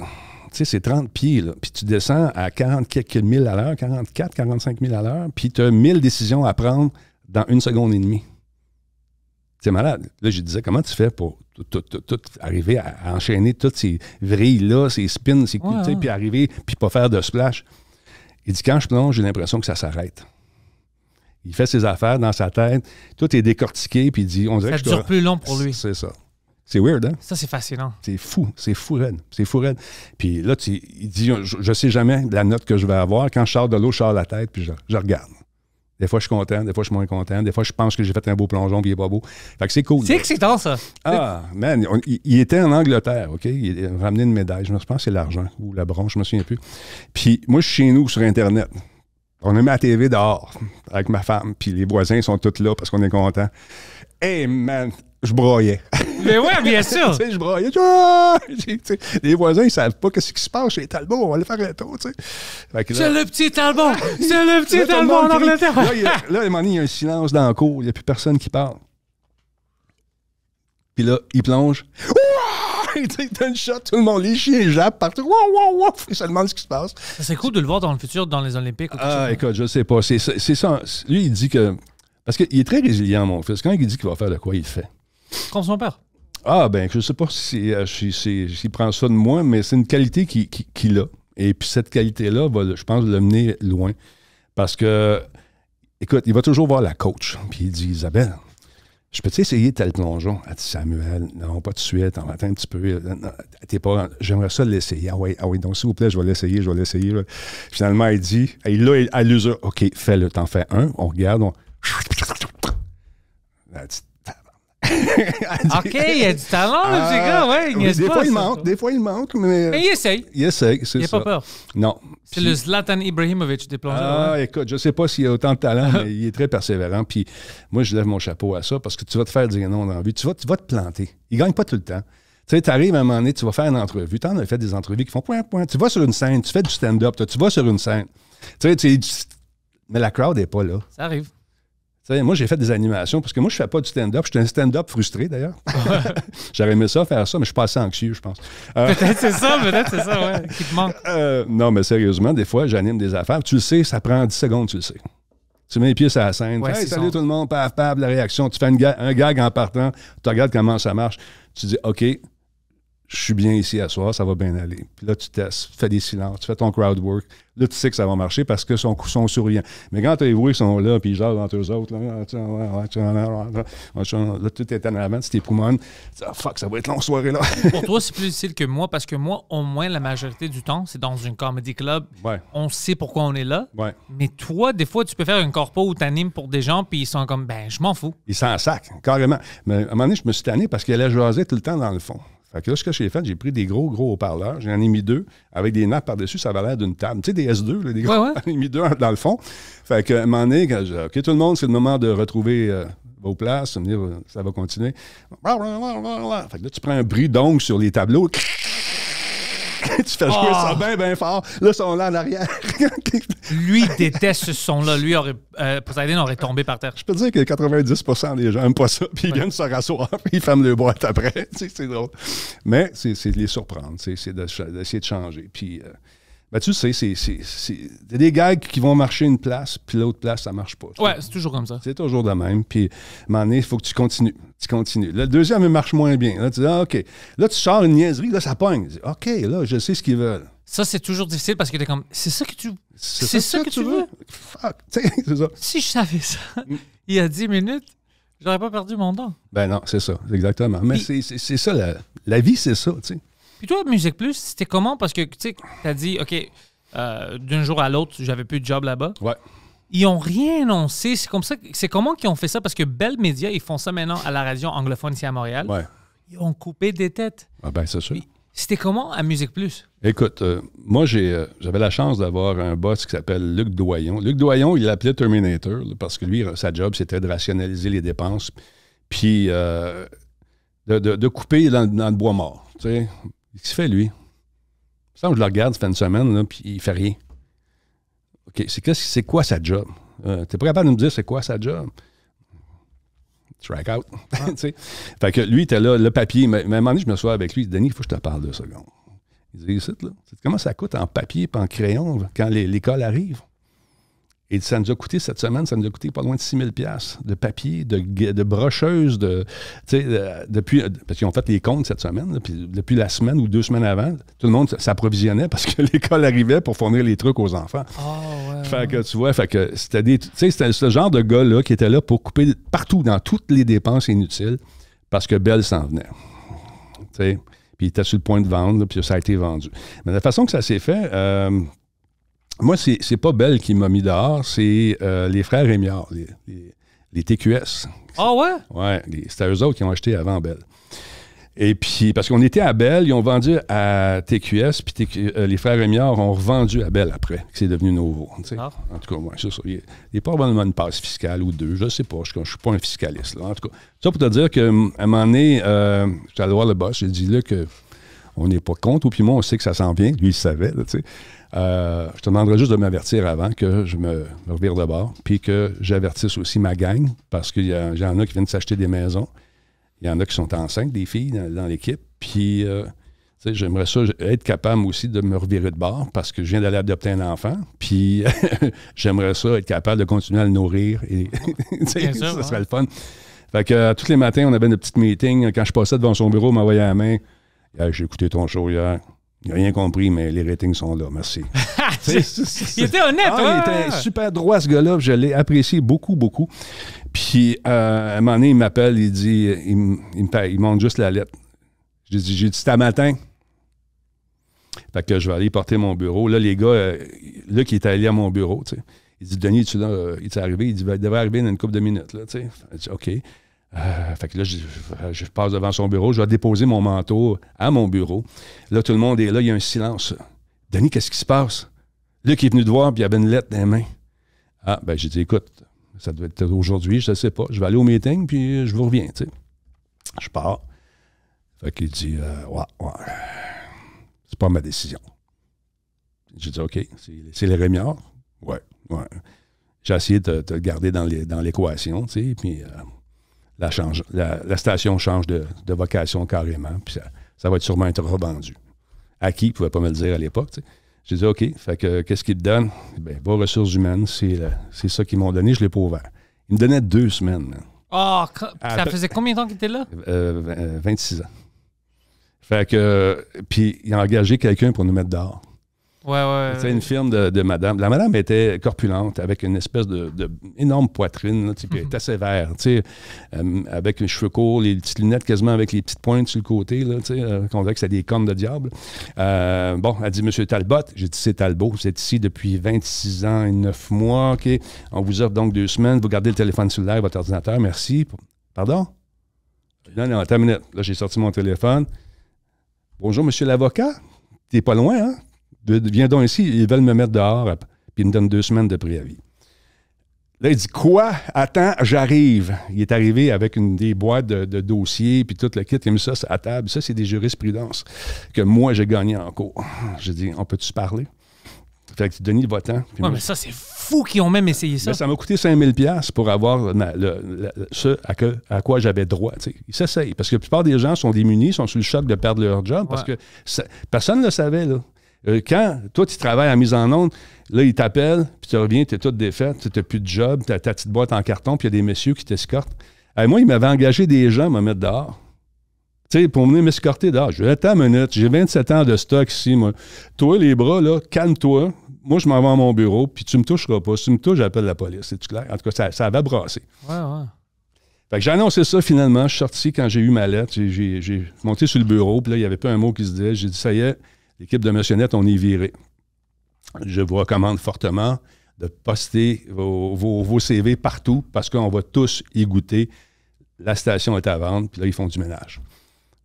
c'est 30 pieds, Puis tu descends à 40 quelques milles à l'heure, 44, 45 000 à l'heure, puis tu as 1000 décisions à prendre dans une seconde et demie. C'est malade. Là, je disais, comment tu fais pour arriver à enchaîner toutes ces vrilles-là, ces spins, ces puis arriver, puis pas faire de splash? Il dit, quand je plonge, j'ai l'impression que ça s'arrête. Il fait ses affaires dans sa tête, tout est décortiqué, puis il dit, on dirait ça dure plus long pour lui. C'est ça. C'est weird, hein? Ça, c'est fascinant. C'est fou, c'est fou c'est fou Puis là, il dit, je, ne sais jamais la note que je vais avoir. Quand je sors de l'eau, je sors la tête, puis je regarde. Des fois, je suis content, des fois, je suis moins content, des fois, je pense que j'ai fait un beau plongeon, puis il n'est pas beau. Fait que c'est cool. C'est excitant, ça. Ah, man, il, était en Angleterre, OK? Il a ramené une médaille. Je pense que c'est l'argent ou la bronze, je ne me souviens plus. Puis moi, je suis chez nous sur Internet. On a mis la TV dehors avec ma femme, puis les voisins sont tous là parce qu'on est content. Hey man, je broyais. Mais ouais, bien sûr. je broyais. Ah! les voisins, ils savent pas qu'est-ce qui se passe chez Talbot. On va aller faire un tour, tu sais. C'est le petit Talbot. Ah! C'est le petit Talbot en Angleterre. Là, il là, à un moment donné, il y a un silence dans le cours. Il n'y a plus personne qui parle. Puis là, il plonge. Il donne une shot, tout le monde, les chiens jappent partout. Wow, wow, Il se demande ce qui se passe. C'est cool de le voir dans le futur, dans les Olympiques. ah, écoute, je sais pas. C'est ça. Lui, il dit que. Parce qu'il est très résilient, mon fils. Quand il dit qu'il va faire de quoi, il fait. Comme son père. Ah, ben, je sais pas s'il euh, si, si, prend ça de moi, mais c'est une qualité qu'il qui, qui a. Et puis cette qualité-là va, je pense, le loin. Parce que, écoute, il va toujours voir la coach. Puis il dit Isabelle, je peux-tu essayer tel plongeon? Elle dit Samuel, non, pas de suite, En matin, un petit peu. Euh, pas, j'aimerais ça l'essayer. Ah oui, ah oui, donc s'il vous plaît, je vais l'essayer, je vais l'essayer. Finalement, elle dit, et là, elle l'usure, OK, fais-le, t'en fais un, on regarde, on. Elle dit, OK, il y a du talent, le petit gars, des, fois, il manque, des fois, il manque, mais. Mais il essaye. Il essaye, c'est Il n'a pas peur. Non. C'est Puis... le Zlatan Ibrahimovic des Ah, hein. écoute, je ne sais pas s'il a autant de talent, mais il est très persévérant. Puis moi, je lève mon chapeau à ça parce que tu vas te faire dire non dans la vie. Tu vas, tu vas te planter. Il ne gagne pas tout le temps. Tu sais, tu arrives à un moment donné, tu vas faire une entrevue. Tu en as fait des entrevues qui font point, point. Tu vas sur une scène, tu fais du stand-up, tu vas sur une scène. Tu sais, tu mais la crowd n'est pas là. Ça arrive moi, j'ai fait des animations parce que moi, je ne fais pas du stand-up. Je suis un stand-up frustré, d'ailleurs. J'aurais aimé ça, faire ça, mais je suis pas assez anxieux, je pense. Euh, peut-être c'est ça, peut-être c'est ça, ouais, qui te manque. Euh, non, mais sérieusement, des fois, j'anime des affaires. Tu le sais, ça prend 10 secondes, tu le sais. Tu mets les pieds sur la scène. Ouais, hey, salut tout le monde, paf, paf, la réaction. Tu fais un gag en partant. Tu regardes comment ça marche. Tu dis, OK, je suis bien ici à soir, ça va bien aller. Puis là, tu testes, tu fais des silences, tu fais ton crowd work. Là, tu sais que ça va marcher parce que son souriant. Mais quand tu tes ils sont là, puis ils jasent entre eux autres, là, là tout est en avant, c'est tes poumons. Ah, fuck, ça va être longue soirée là. Pour toi, c'est plus difficile que moi parce que moi, au moins, la majorité du temps, c'est dans une comedy club. On sait pourquoi on est là. Mais toi, des fois, tu peux faire une corpo où tu animes pour des gens, puis ils sont comme, ben, je m'en fous. Ils s'en sac, carrément. Mais à un moment donné, je me suis tanné parce qu'il allait jaser tout le temps dans le fond. Fait que là, ce que j'ai fait, j'ai pris des gros, gros haut-parleurs, j'en ai mis deux avec des nappes par-dessus, ça valait d'une table. Tu sais, des S2, des gros, j'en ai mis deux dans le fond. Fait que, à un moment donné, quand je, OK, tout le monde, c'est le moment de retrouver euh, vos places, euh, ça va continuer. Fait que là, tu prends un bruit donc sur les tableaux tu fais jouer ah. ça bien, bien fort. Là, son sont là en arrière. lui déteste ce son-là. Lui, aurait, euh, aurait tombé par terre. Je peux dire que 90% des gens n'aiment pas ça, puis ils viennent se rasseoir, puis ils ferment le boîte après. c'est drôle. Mais c'est de les surprendre, c'est d'essayer de, changer. Puis, euh, ben, tu sais, c'est des gags qui vont marcher une place, puis l'autre place, ça marche pas. Ouais, c'est toujours comme ça. C'est toujours de même. Puis, à il faut que tu continues tu continues. le deuxième, il marche moins bien. Là, tu dis, ah, OK. Là, tu sors une niaiserie, là, ça pogne. OK, là, je sais ce qu'ils veulent. Ça, c'est toujours difficile parce que t'es comme, c'est ça que tu. C'est ça, que, tu veux? c'est ça. Si je savais ça, mm. il y a 10 minutes, j'aurais pas perdu mon temps. Ben non, c'est ça, exactement. Mais c'est ça, la, vie, c'est ça, tu sais. Puis toi, Musique Plus, c'était comment? Parce que, tu sais, t'as dit, OK, euh, d'un jour à l'autre, j'avais plus de job là-bas. Ouais. Ils n'ont rien annoncé. C'est comme ça. C'est comment qu'ils ont fait ça? Parce que Bell Media, ils font ça maintenant à la radio anglophone ici à Montréal. Ils ont coupé des têtes. Ah ben, c'est sûr. C'était comment à Musique Plus? Écoute, euh, moi, j'ai, euh, j'avais la chance d'avoir un boss qui s'appelle Luc Doyon. Luc Doyon, il l'appelait Terminator parce que lui, euh, sa job, c'était de rationaliser les dépenses puis de, couper dans, le bois mort. Tu qu'est-ce qu'il fait, lui? Ça, je le regarde, ça fait une semaine, là, puis il fait rien. OK, c'est, quoi sa job? Euh, t'es pas capable de me dire c'est quoi sa job? Track out. Ah. fait que lui, était là, le papier. Mais, à un moment donné, je me sois avec lui, Denis, il faut que je te parle deux secondes. Il dit Comment ça coûte en papier et en crayon quand l'école arrive? Et ça nous a coûté cette semaine, ça nous a coûté pas loin de 6 000 de papier, de, de brocheuses, de, euh, depuis, euh, parce qu'ils ont fait les comptes cette semaine, puis depuis la semaine ou deux semaines avant, tout le monde s'approvisionnait parce que l'école arrivait pour fournir les trucs aux enfants. Ah, ouais, fait que tu vois, fait que c'était ce genre de gars-là qui était là pour couper partout dans toutes les dépenses inutiles parce que Belle s'en venait. puis il était sur le point de vendre, puis ça a été vendu. Mais la façon que ça s'est fait, euh, moi, c'est pas Belle qui m'a mis dehors, c'est euh, les frères Rémiard, les, TQS. Ah ouais? Ouais, c'était eux autres qui ont acheté avant Belle. Et puis, parce qu'on était à Belle, ils ont vendu à TQS, puis euh, les frères Rémiard ont revendu à Belle après, que c'est devenu nouveau. Ah. En tout cas, moi, ça. Il n'y a pas une passe fiscale ou deux, je ne sais pas, je ne suis pas un fiscaliste. En tout cas, ça pour te dire qu'à un moment donné, euh, j'étais allé voir le boss, j'ai dit là que on n'est pas contre Puis moi, on sait que ça s'en vient. Lui, il savait, euh, je te demanderais juste de m'avertir avant que je me, revire de bord, puis que j'avertisse aussi ma gang, parce qu'il y, en a qui viennent s'acheter des maisons. Il y en a qui sont enceintes, des filles dans, l'équipe. Puis, euh, j'aimerais ça être capable aussi de me revirer de bord parce que je viens d'aller adopter un enfant. Puis j'aimerais ça être capable de continuer à le nourrir. Et ça, ça serait le fun. Fait que euh, tous les matins, on avait une petite meeting. Quand je passais devant son bureau, il m'envoyait la main j'ai écouté ton show hier. Il n'a rien compris, mais les ratings sont là. Merci. il était honnête, hein? Il était super droit, ce gars-là. Je l'ai apprécié beaucoup, beaucoup. Puis, euh, à un moment donné, il m'appelle, il dit, il, il, il montre juste la lettre. Je dit, j'ai dit, c'est à matin. Fait que je vais aller porter mon bureau. Là, les gars, euh, là, qui est allé à mon bureau, tu sais. Il dit, Denis, tu là, euh, il t'est arrivé, il dit, il devait arriver dans une couple de minutes, là, tu sais. OK. Euh, fait que là, je, passe devant son bureau, je vais déposer mon manteau à mon bureau. Là, tout le monde est là, il y a un silence. Denis, qu'est-ce qui se passe? Luc est venu te voir, puis il avait une lettre dans les mains. Ah, ben j'ai dit, écoute, ça devait être aujourd'hui, je ne sais pas. Je vais aller au meeting, puis je vous reviens, tu sais. Je pars. Fait qu'il dit, euh, ouais, ouais, c'est pas ma décision. J'ai dit, OK, c'est les rémiards? Ouais, ouais. J'ai essayé de te garder dans l'équation, dans tu sais, puis... Euh, la, change, la, station change de, vocation carrément, puis ça, va être sûrement être revendu. À qui? Il ne pouvait pas me le dire à l'époque. je dit, OK, fait que qu'est-ce qu'il te donne? Ben, vos ressources humaines, c'est euh, ça qu'ils m'ont donné, je ne l'ai pas ouvert. Ils me donnait deux semaines. Ah, ça ah, faisait ben, combien de temps qu'il était là? 26 euh, euh, ans. Fait que, puis il a engagé quelqu'un pour nous mettre dehors. Ouais, ouais. C'était une firme de, madame. La madame était corpulente, avec une espèce de, énorme poitrine, là, puis était mhm. assez euh, avec les cheveux courts, les petites lunettes quasiment avec les petites pointes sur le côté, là, euh, qu'on dirait que c'était des cornes de diable. Euh, bon, elle dit Monsieur Talbot, j'ai dit c'est Talbot, vous êtes ici depuis 26 ans et 9 mois, OK. On vous offre donc deux semaines, vous gardez le téléphone cellulaire, votre ordinateur, merci. Pardon? Non, non, attends une Là, j'ai sorti mon téléphone. Bonjour, monsieur l'avocat. T'es pas loin, hein? viens donc ici, ils veulent me mettre dehors, puis ils me donnent deux semaines de préavis. Là, il dit Quoi Attends, j'arrive. Il est arrivé avec une, des boîtes de, dossiers, puis tout le kit. Il a mis ça à table. Ça, c'est des jurisprudences que moi, j'ai gagné en cours. J'ai dit On peut-tu parler fait que Denis va votant. Ouais, mais ça, c'est fou qu'ils ont même essayé ça. Ben, ça m'a coûté 5000$ pour avoir ce à, quoi j'avais droit. Ils Parce que la plupart des gens sont démunis, sont sous le choc de perdre leur job. Parce que personne ne le savait. Là. Euh, quand toi, tu travailles à mise en onde, là, ils t'appellent, puis tu reviens, tu es tout défaite, tu n'as plus de job, tu as ta petite boîte en carton, puis il y a des messieurs qui t'escortent. moi, ils m'avaient engagé des gens à me mettre dehors. Tu sais, pour venir m'escorter dehors. Je vais être une minute, j'ai 27 ans de stock ici, moi. Toi, les bras, là, calme-toi. Moi, je m'en vais à mon bureau, puis tu me toucheras pas. Si tu me touches, j'appelle la police, c'est-tu clair? En tout cas, ça, ça va brasser. Ouais, ouais. Fait que j'ai annoncé ça finalement. Je suis sorti quand j'ai eu ma lettre. J'ai monté sur le bureau, puis là, il n'y avait pas un mot qui se disait. J'ai dit, ça y est, L'équipe de monsieurnette, on est viré. Je vous recommande fortement de poster vos, CV partout parce qu'on va tous y goûter. La station est à vendre, puis là, ils font du ménage.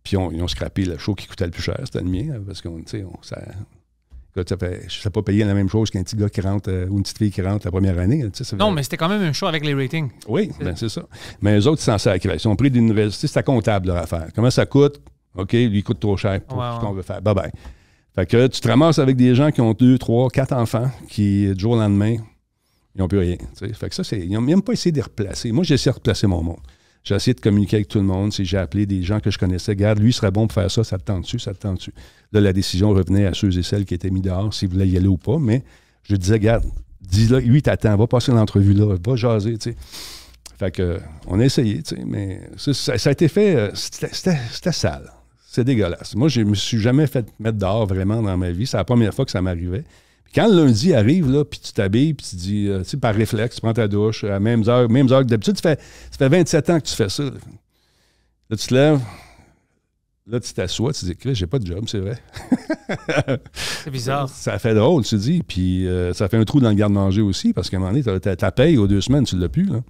Puis ils ont scrappé le show qui coûtait le plus cher, c'était le mien, hein, parce qu'on, tu sais, on, ça, fait, pas payer la même chose qu'un petit gars qui rentre euh, ou une petite fille qui rentre la première année. non, mais c'était quand même un show avec les ratings. Oui, c'est ben, ça. Mais eux autres, ils s'en sacrent. Ils ont pris d'université. C'est comptable leur affaire. Comment ça coûte? OK, lui, il coûte trop cher pour ce qu'on veut faire. Bye bye. Fait que tu te ramasses avec des gens qui ont deux, trois, quatre enfants qui, du jour au lendemain, ils n'ont plus rien. Fait que ça, c'est, ils n'ont même pas essayé de les replacer. Moi, j'ai essayé de replacer mon monde. J'ai essayé de communiquer avec tout le monde. J'ai appelé des gens que je connaissais. garde lui, il serait bon pour faire ça, ça te tend dessus, ça te tend dessus. Là, la décision revenait à ceux et celles qui étaient mis dehors, s'ils voulaient y aller ou pas. Mais je disais, garde dis-là, lui, t'attends, va passer l'entrevue là, va jaser, Fait que, on a essayé, mais ça, ça, a été fait, euh, c'était sale. C'est dégueulasse. Moi, je me suis jamais fait mettre dehors vraiment dans ma vie. C'est la première fois que ça m'arrivait. quand le lundi arrive, là, puis tu t'habilles, puis tu dis, euh, tu sais, par réflexe, tu prends ta douche à la même heure, même heure que d'habitude. tu fais ça fait 27 ans que tu fais ça. Là, tu te lèves. Là, tu t'assois, tu dis, Chris, j'ai pas de job, c'est vrai. c'est bizarre. Ça, fait drôle, tu dis. Puis euh, ça fait un trou dans le garde-manger aussi, parce qu'à un moment donné, ta, paye aux deux semaines, tu l'as plus. Là.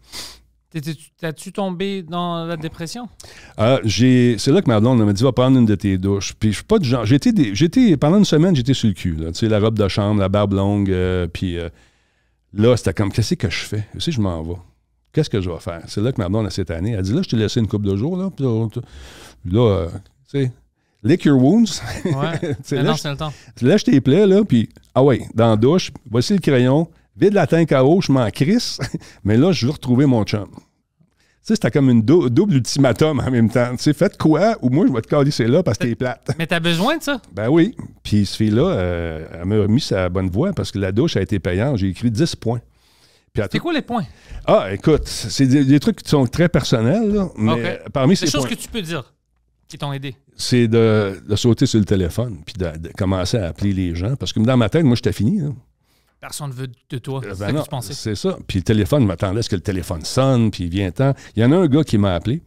T'as-tu tombé dans la dépression? Euh, c'est là que ma blonde m'a dit va prendre une de tes douches. Puis je suis pas du genre. J'étais, j'étais, pendant une semaine, j'étais sur le cul. Tu sais, la robe de chambre, la barbe longue. Euh, puis euh, là, c'était comme qu'est-ce que je fais? Si je m'en vais, qu'est-ce que je vais faire? C'est là que ma blonde, cette année, elle dit là, je t'ai laissé une coupe de jours. Là, puis là, tu sais, lick your wounds. Ouais, c'est le temps. tes plaies, là, puis ah ouais, dans la douche, voici le crayon. Vide la tank à eau, je m'en crisse, mais là, je veux retrouver mon chum. Tu sais, c'était comme une double ultimatum en même temps. Tu sais, faites quoi ou moi, je vais te calisser là parce que t'es plate. Mais t'as besoin de ça? Ben oui. Puis ce fille-là, euh, elle m'a remis sa bonne voie parce que la douche a été payante. J'ai écrit 10 points. C'est quoi les points? Ah, écoute, c'est des, trucs qui sont très personnels, mais parmi ces choses que tu peux dire qui t'ont aidé. C'est de, sauter sur le téléphone puis de, commencer à appeler les gens parce que dans ma tête, moi, j'étais fini. Personne ne veut de toi. Euh, ben c'est ça. Puis le téléphone m'attendait à ce que le téléphone sonne, puis il vient temps. Il y en a un gars qui m'a appelé.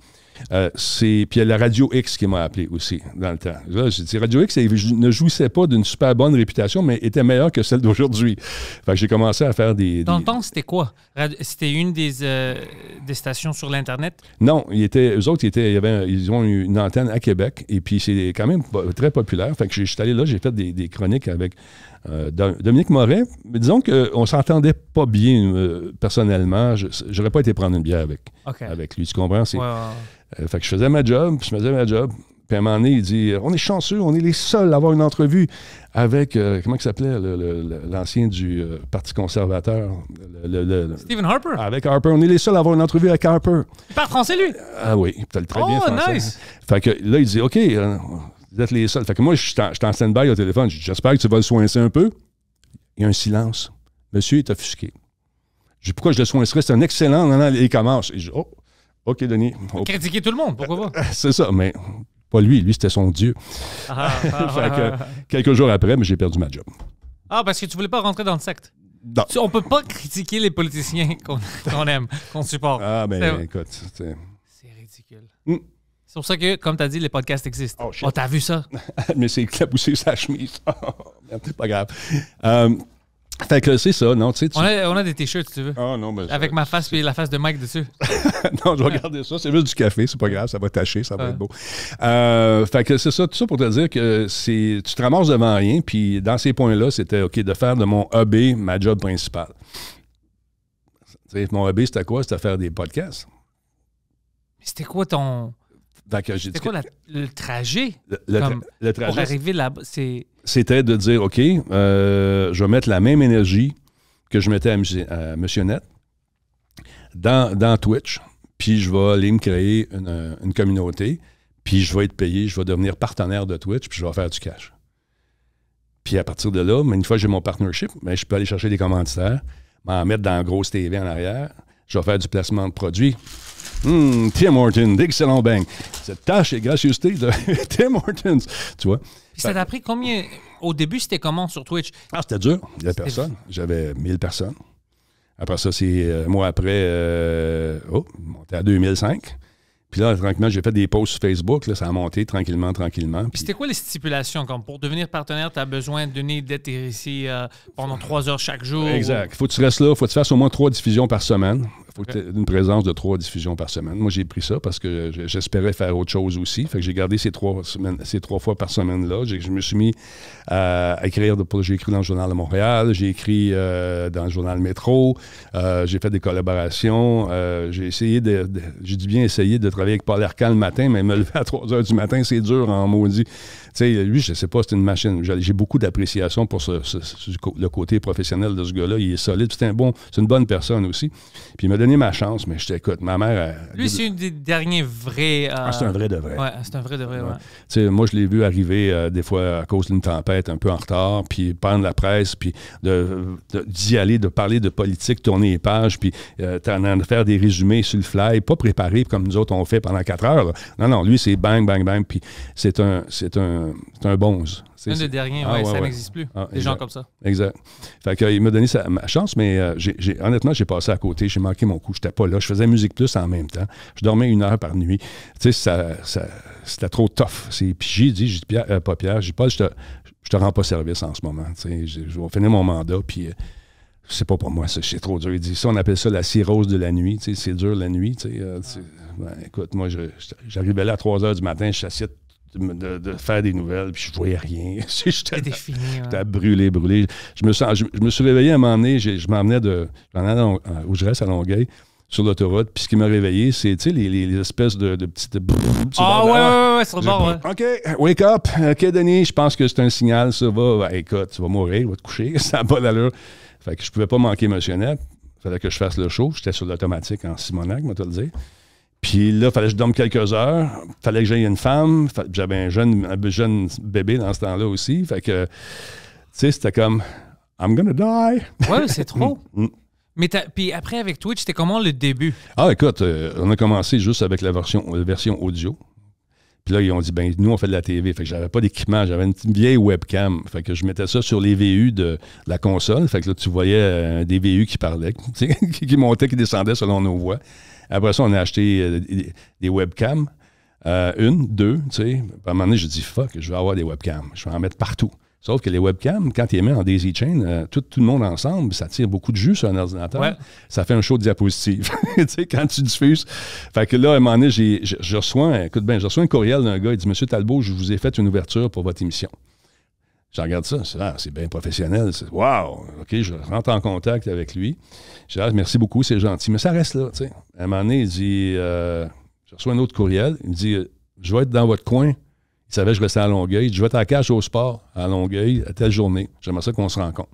Euh, c'est. puis il y a la Radio X qui m'a appelé aussi dans le temps. Là, Radio X ne jouissait pas d'une super bonne réputation, mais était meilleure que celle d'aujourd'hui. Fait que j'ai commencé à faire des. Dans le temps, c'était quoi C'était une des, euh, des, stations sur l'Internet Non, ils était eux autres, ils, étaient, ils, ils ont une antenne à Québec, et puis c'est quand même très populaire. Fait que je suis allé là, j'ai fait des chroniques avec euh, Dominique Morin, mais disons qu'on euh, s'entendait pas bien euh, personnellement. Je n'aurais pas été prendre une bière avec, avec lui, tu comprends? fait que je faisais ma job, je faisais ma job. Puis à un moment donné, il dit On est chanceux, on est les seuls à avoir une entrevue avec, comment il s'appelait, l'ancien du Parti conservateur Stephen Harper. Avec Harper. On est les seuls à avoir une entrevue avec Harper. Il parle français, lui Ah oui, il parle très bien oh, français. nice Fait que là, il dit Ok, vous êtes les seuls. Fait que moi, je suis en, stand-by au téléphone. J'espère que tu vas le soincer un peu. Il y a un silence. Monsieur est offusqué. Je dis, pourquoi je le soincerais? C'est un excellent. moment. il commence. oh, OK, Denis. Oh. Critiquer tout le monde, pourquoi pas? C'est ça, mais pas lui. Lui, c'était son Dieu. Ah, ah, ah, que, quelques jours après, j'ai perdu ma job. Ah, parce que tu voulais pas rentrer dans le secte? Non. on peut pas critiquer les politiciens qu'on aime, qu'on supporte. Ah, ben écoute, c'est ridicule. Hmm. C'est pour ça que, comme tu as dit, les podcasts existent. Oh, oh t'as vu ça? Mais c'est éclaboussé sa chemise. c'est pas grave. Euh, fait que c'est ça, non, tu On, a, des t-shirts, si tu veux. Ah, non, mais Avec ma face et la face de Mike dessus. non, je vais regarder ça. C'est juste du café, c'est pas grave, ça va tâcher, ça va être beau. Euh, fait que c'est ça, tout ça pour te dire que c'est tu te ramasses devant rien, puis dans ces points-là, c'était OK de faire de mon AB ma job principale. sais, mon AB, c'était quoi? C'était faire des podcasts. Mais c'était quoi ton. C'est quoi le trajet pour arriver là-bas? C'était de dire, OK, euh, je vais mettre la même énergie que je mettais à, Monsieur Net dans, Twitch, puis je vais aller me créer une, communauté, puis je vais être payé, je vais devenir partenaire de Twitch, puis je vais faire du cash. Puis à partir de là, ben, une fois que j'ai mon partnership, ben, je peux aller chercher des commanditaires, m'en mettre dans grosse TV en arrière, je vais faire du placement de produits « Hmm, Tim Hortons, d'excellent bang. Cette tâche et gracieuseté de Tim Hortons, tu vois. ça t'a pris combien Au début, c'était comment sur Twitch Ah, c'était dur. Il n'y avait personne. J'avais 1000 personnes. Après ça, c'est euh, moi après, euh, oh, monté à 2005. Puis là, tranquillement, j'ai fait des posts sur Facebook. ça a monté tranquillement, tranquillement. Puis, c'était quoi les stipulations? Comme pour devenir partenaire, tu as besoin de donner d'être ici euh, pendant trois heures chaque jour. Exact. Faut que tu restes là. Faut que tu fasses au moins trois diffusions par semaine faut une présence de trois diffusions par semaine. Moi, j'ai pris ça parce que j'espérais faire autre chose aussi. Fait que j'ai gardé ces trois, semaines, ces trois fois par semaine-là. Je me suis mis à, écrire. J'ai écrit dans le Journal de Montréal, j'ai écrit euh, dans le Journal Métro, euh, j'ai fait des collaborations. Euh, j'ai essayé de. j'ai du bien essayer de travailler avec Paul Arcand le matin, mais me lever à 3 heures du matin, c'est dur en maudit sais, lui, je ne sais pas, c'est une machine. J'ai beaucoup d'appréciation pour ce, le côté professionnel de ce gars-là. Il est solide. C'est un bon, c'est une bonne personne aussi. Puis il m'a donné ma chance, mais je t'écoute. Ma mère. lui, c'est une des derniers vrais. Euh, ah, c'est un vrai de vrai. c'est un vrai de vrai. Moi, je l'ai vu arriver euh, des fois à cause d'une tempête, un peu en retard, puis prendre la presse, puis d'y aller, de parler de politique, tourner les pages, puis euh, faire des résumés sur le fly, pas préparé comme nous autres on fait pendant quatre heures. Non, non, lui, c'est bang, bang, bang. Puis c'est un, c'est un euh, c'est un bonze. Un des derniers, ah, ça n'existe plus. Ah, des gens comme ça. Exact. Fait il m'a donné sa, ma chance, mais euh, honnêtement, j'ai passé à côté, j'ai manqué mon coup, j'étais pas là. Je faisais Musique Plus en même temps. Je dormais une heure par nuit. ça, c'était trop tough. Puis j'ai dit, euh, pas Pierre, j'ai pas, je te, je te rends pas service en ce moment. je vais finir mon mandat, puis. c'est pas pour moi, c'est trop dur. dit ça, on appelle ça la cirrhose de la nuit. C'est dur la nuit. Ah. Ben, écoute, moi, j'arrivais là à 3 h du matin, je suis de, faire des nouvelles, puis je voyais rien. J'étais brûlé, brûlé. Je me, sens, je, me suis réveillé à un moment donné, je, m'emmenais de, où je reste à Longueuil, sur l'autoroute, puis ce qui m'a réveillé, c'est, tu les, espèces de, petites... Ah ouais, ouais, ouais, sur OK, wake up. OK, Denis, je pense que c'est un signal, ça va. Ben, écoute, tu vas mourir, va te coucher, ça n'a pas d'allure. Fait que je pouvais pas manquer émotionnel Il Fallait que je fasse le show. J'étais sur l'automatique en Simonac, moi, tu le dire. Puis là, fallait que je dorme quelques heures, fallait que j'aille une femme, j'avais un jeune, un jeune bébé dans ce temps-là aussi. Fait que, tu sais, c'était comme I'm gonna die. Ouais, c'est trop. Mm. Mais puis après, avec Twitch, c'était comment le début? Ah, écoute, euh, on a commencé juste avec la version, version audio. Puis là, ils ont dit, ben nous, on fait de la TV. Fait que j'avais pas d'équipement, j'avais une vieille webcam. Fait que je mettais ça sur les VU de la console. Fait que là, tu voyais euh, des VU qui parlaient, qui montaient, qui descendaient selon nos voix. Après ça, on a acheté euh, des, webcams. Euh, une, deux, tu sais. À un moment donné, j'ai dit, fuck, je vais avoir des webcams. Je vais en mettre partout. Sauf que les webcams, quand tu les mets en Daisy Chain, euh, tout, le monde ensemble, ça tire beaucoup de jus sur un ordinateur. Ça fait un show de diapositive. tu sais, quand tu diffuses. Fait que là, à un moment donné, j'ai, je reçois, un, écoute je reçois un courriel d'un gars. Il dit Monsieur Talbot, je vous ai fait une ouverture pour votre émission. Je regarde ça, c'est ah, bien professionnel. Wow! OK, je rentre en contact avec lui. Je dis, ah, merci beaucoup, c'est gentil. Mais ça reste là, tu À un moment donné, il dit, euh, je reçois un autre courriel. Il me dit, je vais être dans votre coin. Il savait que je restais à Longueuil. Je vais être à au sport à Longueuil à telle journée. J'aimerais ça qu'on se rencontre.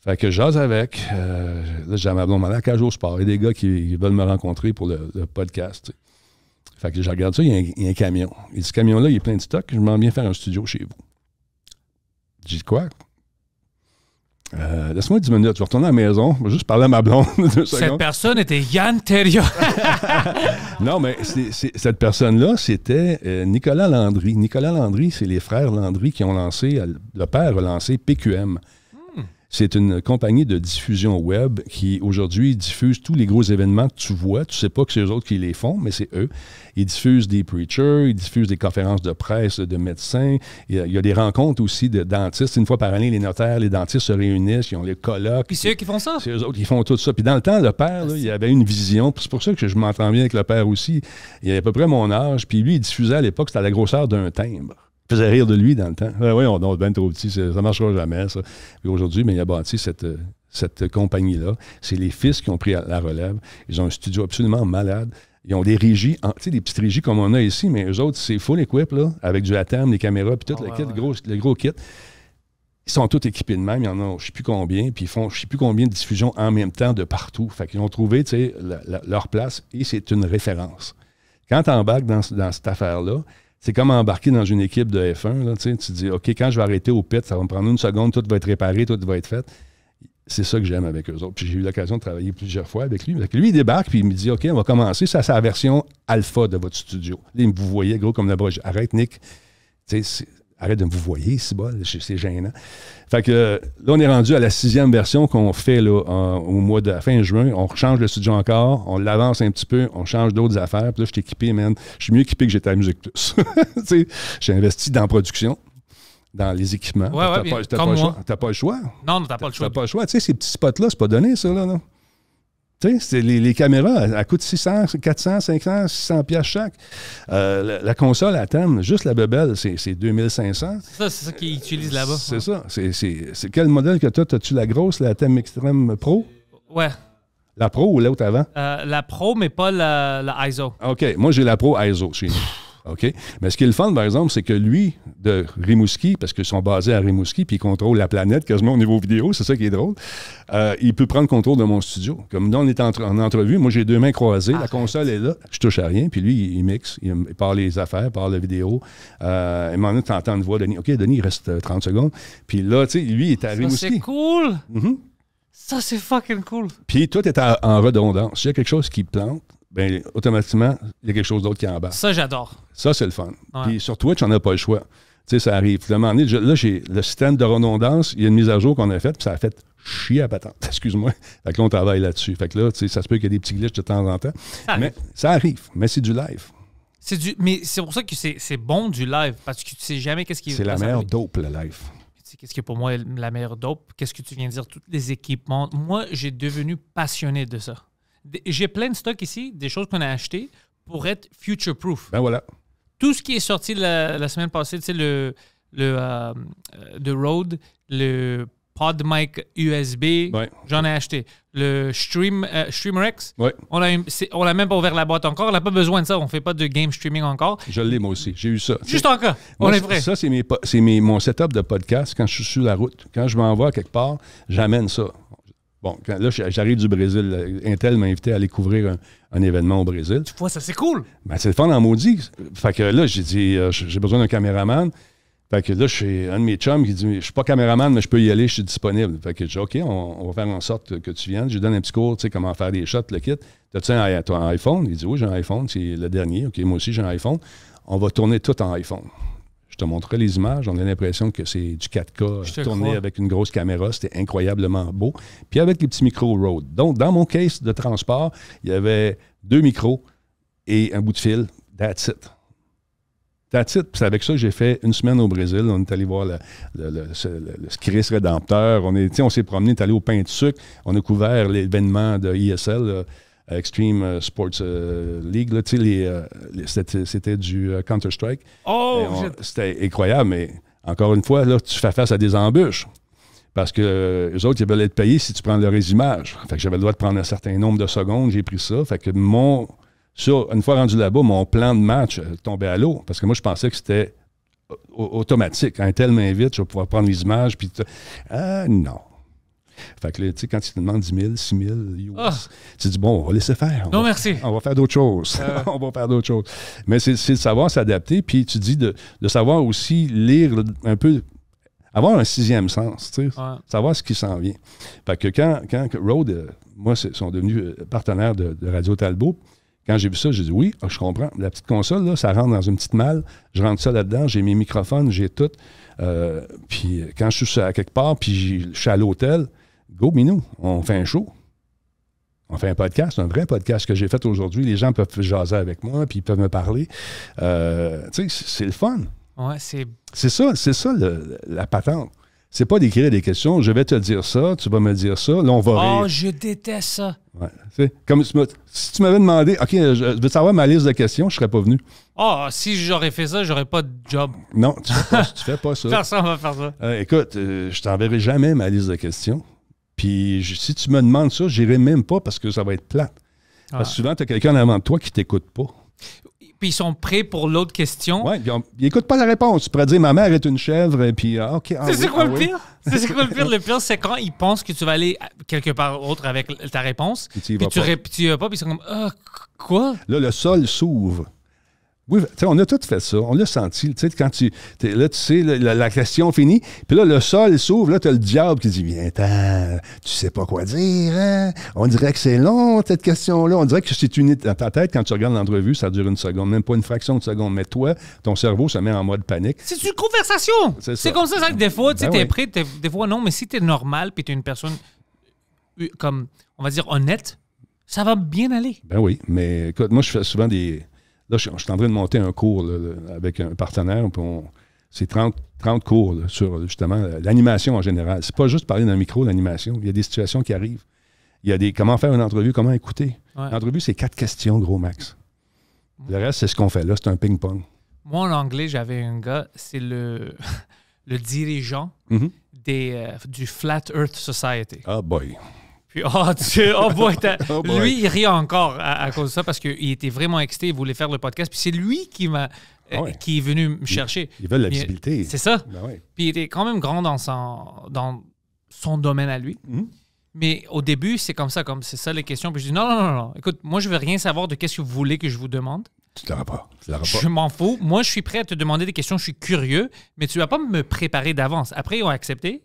Fait que j'ose avec. Euh, là, j'ai un blonde à cage au sport. Il y a des gars qui, veulent me rencontrer pour le, podcast. Fait que je regarde ça, il y, a un, camion. Il dit, ce camion-là, il est plein de stock. Je m'en viens faire un studio chez vous. J'ai dit quoi? Euh, laisse-moi 10 minutes, je vais retourner à la maison, je vais juste parler à ma blonde. Deux cette personne était Yann Terio. non, mais cette personne-là, c'était euh, Nicolas Landry. Nicolas Landry, c'est les frères Landry qui ont lancé, le père a lancé PQM. C'est une compagnie de diffusion web qui, aujourd'hui, diffuse tous les gros événements que tu vois. Tu sais pas que c'est eux autres qui les font, mais c'est eux. Ils diffusent des preachers, ils diffusent des conférences de presse de médecins. Il y a, des rencontres aussi de dentistes. Une fois par année, les notaires, les dentistes se réunissent, ils ont les colloques. Puis c'est eux qui font ça? C'est eux autres qui font tout ça. Puis dans le temps, le père, ah, il il avait une vision. C'est pour ça que je m'entends bien avec le père aussi. Il avait à peu près mon âge. Puis lui, il diffusait à l'époque, c'était à la grosseur d'un timbre faisait rire de lui dans le temps. oui, on, est bien trop ça ne marchera jamais, ça. aujourd'hui, mais ben, il a bâti cette, cette compagnie-là. C'est les fils qui ont pris la relève. Ils ont un studio absolument malade. Ils ont des régies, tu des petites régies comme on a ici, mais eux autres, c'est full equip là, avec du ATAM, des caméras, puis tout les ah, le, kit, Gros, le gros kit. Ils sont tous équipés de même, il y en a je ne sais plus combien, puis ils font je ne sais plus combien de diffusions en même temps de partout. Fait qu'ils ont trouvé leur place et c'est une référence. Quand tu embarques dans, dans cette affaire-là, c'est comme embarquer dans une équipe de F1. tu te dis, OK, quand je vais arrêter au pit, ça va me prendre une seconde, tout va être réparé, tout va être fait. C'est ça que j'aime avec eux autres. Puis j'ai eu l'occasion de travailler plusieurs fois avec lui. lui, il débarque, puis il me dit, OK, on va commencer. Ça, c'est la version alpha de votre studio. vous voyez, gros, comme là-bas. Arrête, Nick. Tu sais, Arrête de me vous voyez, c'est c'est gênant. Fait que là, on est rendu à la sixième version qu'on fait là, au mois de fin juin. On change le studio encore, on l'avance un petit peu, on change d'autres affaires. Puis là, je suis équipé, man. Je suis mieux équipé que j'étais à Musique Plus. j'ai investi dans production, dans les équipements. Ouais, ouais, t'as, pas, pas, le choix. Non, non t'as pas le choix. T'as pas le choix. Tu sais, ces petits spots-là, c'est pas donné, ça, là, non? C'est les, les, caméras, elles, coûtent 600, 400, 500, 600 pièces chaque. Euh, la, console à thème, juste la bebelle, c'est 2500. C'est ça, c'est ça qu'ils utilisent là-bas. C'est ça. C'est quel modèle que tu as? As-tu la grosse, la Thème Extreme Pro? Ouais. La Pro ou l'autre avant? Euh, la Pro, mais pas la, la ISO. OK. Moi, j'ai la Pro ISO chez nous. OK? Mais ce qui est fun, par exemple, c'est que lui, de Rimouski, parce qu'ils sont basés à Rimouski, puis ils contrôlent la planète quasiment au niveau vidéo, c'est ça qui est drôle, euh, il peut prendre contrôle de mon studio. Comme nous, on est en, entrevue, moi, j'ai deux mains croisées, la console est là, je touche à rien, puis lui, il, mixe, il, parle les affaires, parle la vidéo. Euh, et maintenant, tu entends une voix, Denis, OK, Denis, il reste 30 euh, secondes. Puis là, tu sais, lui, il est à ça, C'est cool! Mm-hmm. Ça, c'est fucking cool. Puis tout est en redondance. Il y a quelque chose qui plante, ben automatiquement, il y a quelque chose d'autre qui est en bas. Ça, j'adore. Ça, c'est le fun. Puis sur Twitch, on n'a pas le choix. Tu sais, ça arrive. là, j'ai le système de redondance, il y a une mise à jour qu'on a faite, puis ça a fait chier à patente. Excuse-moi. Fait que là, on travaille là-dessus. Fait que là, tu sais, ça se peut qu'il y ait des petits glitches de temps en temps. mais ça arrive. Mais c'est du live. C'est du, mais c'est pour ça que c'est bon du live, parce que tu sais jamais qu'est-ce qui C'est la meilleure dope, le live qu'est-ce qui est pour moi la meilleure dope, qu'est-ce que tu viens de dire, toutes les équipements. Moi, j'ai devenu passionné de ça. J'ai plein de stocks ici, des choses qu'on a achetées pour être future-proof. Ben voilà. Tout ce qui est sorti la, semaine passée, sais le, le euh, euh, The Road, le pod mic USB, j'en ai acheté. Le Stream, euh, StreamRex, on l'a même pas ouvert la boîte encore. On n'a pas besoin de ça. On fait pas de game streaming encore. Je l'ai moi aussi. J'ai eu ça. Juste encore. on est vrai. Ça, c'est mon setup de podcast quand je suis sur la route. Quand je m'envoie quelque part, j'amène ça. Bon, là, j'arrive du Brésil. Euh, Intel m'a invité à aller couvrir un, événement au Brésil. Tu vois, ça, c'est cool. Ben, c'est le fun en maudit. Fait que là, j'ai dit, euh, j'ai besoin d'un caméraman. Fait que là, j'ai un de mes chums qui dit Je suis pas caméraman, mais je peux y aller, je suis disponible. Fait que j'ai OK, on, va faire en sorte que tu viennes. Je lui donne un petit cours, tu sais, comment faire des shots, le kit. tu as un, iPhone Il dit Oui, j'ai un iPhone, c'est le dernier. OK, moi aussi, j'ai un iPhone. On va tourner tout en iPhone. Je te montrerai les images. On a l'impression que c'est du 4K tourné avec une grosse caméra. C'était incroyablement beau. Puis avec les petits micros Rode. Donc, dans mon case de transport, il y avait deux micros et un bout de fil. That's it. That's it. Puis avec ça, j'ai fait une semaine au Brésil. On est allé voir le, le, Christ Rédempteur. On, on s'est promené, on est allé au pain de sucre. On a couvert l'événement de ISL. Extreme Sports League. c'était du euh, Counter-Strike. Oh! C'était incroyable, mais encore une fois, là, tu fais face à des embûches. Parce que les euh, autres, ils veulent être payés si tu prends leurs images, Fait que j'avais le droit de prendre un certain nombre de secondes, j'ai pris ça. Fait que mon. Sur, une fois rendu là-bas, mon plan de match euh, tombait à l'eau. Parce que moi, je pensais que c'était automatique. Un tel m'invite, je vais pouvoir prendre les images. Puis non. Fait que là, tu sais, quand tu te demandes 10 000, 6 000 tu dis, bon, on va laisser faire. On va, faire d'autres choses. Euh. on va faire d'autres choses. Mais c'est de savoir s'adapter, puis tu dis de, savoir aussi lire un peu, avoir un sixième sens, savoir ce qui s'en vient. Fait que quand, quand Road, ils euh, moi, sont devenus euh, partenaires de, Radio Talbot, quand j'ai vu ça, j'ai dit oui, ah, je comprends. La petite console, là, ça rentre dans une petite malle. Je rentre ça là-dedans, j'ai mes microphones, j'ai tout. puis quand je suis à quelque part, puis je suis à l'hôtel, Go, Minou, on fait un show. On fait un podcast, un vrai podcast que j'ai fait aujourd'hui. Les gens peuvent jaser avec moi, puis ils peuvent me parler. Euh, tu sais, c'est le fun. Ouais, c'est... c'est ça, c'est ça la patente. C'est pas d'écrire des questions. Je vais te dire ça, tu vas me dire ça. Là, on va oh, rire. Oh, je déteste ça. Comme si tu m'avais demandé, OK, je, veux savoir ma liste de questions, je serais pas venu. oh, si j'aurais fait ça, j'aurais pas de job. Non, tu fais pas, ça. Personne va faire ça. Euh, écoute, euh, je t'enverrai jamais ma liste de questions. Puis si tu me demandes ça, j'irai même pas parce que ça va être plate. Parce que ah. souvent, tu as quelqu'un en avant de toi qui t'écoute pas. Puis ils sont prêts pour l'autre question. Oui, ils n'écoutent pas la réponse. Tu pourrais dire, ma mère est une chèvre, et puis, ah, OK. Ah, c'est quoi le pire? C'est quoi le pire? Le pire, c'est quand ils pensent que tu vas aller quelque part autre avec ta réponse, puis tu, ne pas. pas, puis ils sont comme, ah, quoi? Là, le sol s'ouvre. Oui, on a tout fait ça. On l'a senti. Quand tu, là, tu sais, la, question finit, Puis là, le sol s'ouvre. Là, tu as le diable qui dit Viens, tu sais pas quoi dire. Hein? On dirait que c'est long, cette question-là. On dirait que c'est une. Dans ta tête, quand tu regardes l'entrevue, ça dure une seconde, même pas une fraction de seconde. Mais toi, ton cerveau se met en mode panique. C'est une conversation. C'est comme ça, ça que des fois, tu ben es prêt. des fois, non, mais si tu es normal puis tu es une personne, euh, comme, on va dire, honnête, ça va bien aller. Ben oui, mais écoute, moi, je fais souvent des Là, je, suis en train de monter un cours avec un partenaire. c'est 30, 30 cours sur justement l'animation en général. C'est pas juste parler d'un micro, l'animation. Il y a des situations qui arrivent. Il y a des comment faire une entrevue, comment écouter. L'entrevue, c'est quatre questions, gros max. Mm. Le reste, c'est ce qu'on fait là, c'est un ping-pong. Moi, en anglais, j'avais un gars, c'est le, le dirigeant mm-hmm. des, euh, du Flat Earth Society. Ah, boy. Puis, oh Dieu, oh, oh boy, lui, il rit encore à, cause de ça parce qu'il était vraiment excité, il voulait faire le podcast. Puis c'est lui qui m'a. Ah euh, qui est venu me chercher. Ils veulent la visibilité. C'est ça. Ben Puis il était quand même grand dans son, dans son domaine à lui. Mhm. Mais au début, c'est comme ça, comme c'est ça les questions. Puis je dis non, non, non, non. Écoute, moi, je veux rien savoir de qu'est-ce que vous voulez que je vous demande. Tu l'auras pas. l'auras pas. Je m'en fous. Moi, je suis prêt à te demander des questions. Je suis curieux, mais tu ne vas pas me préparer d'avance. Après, ils ont accepté.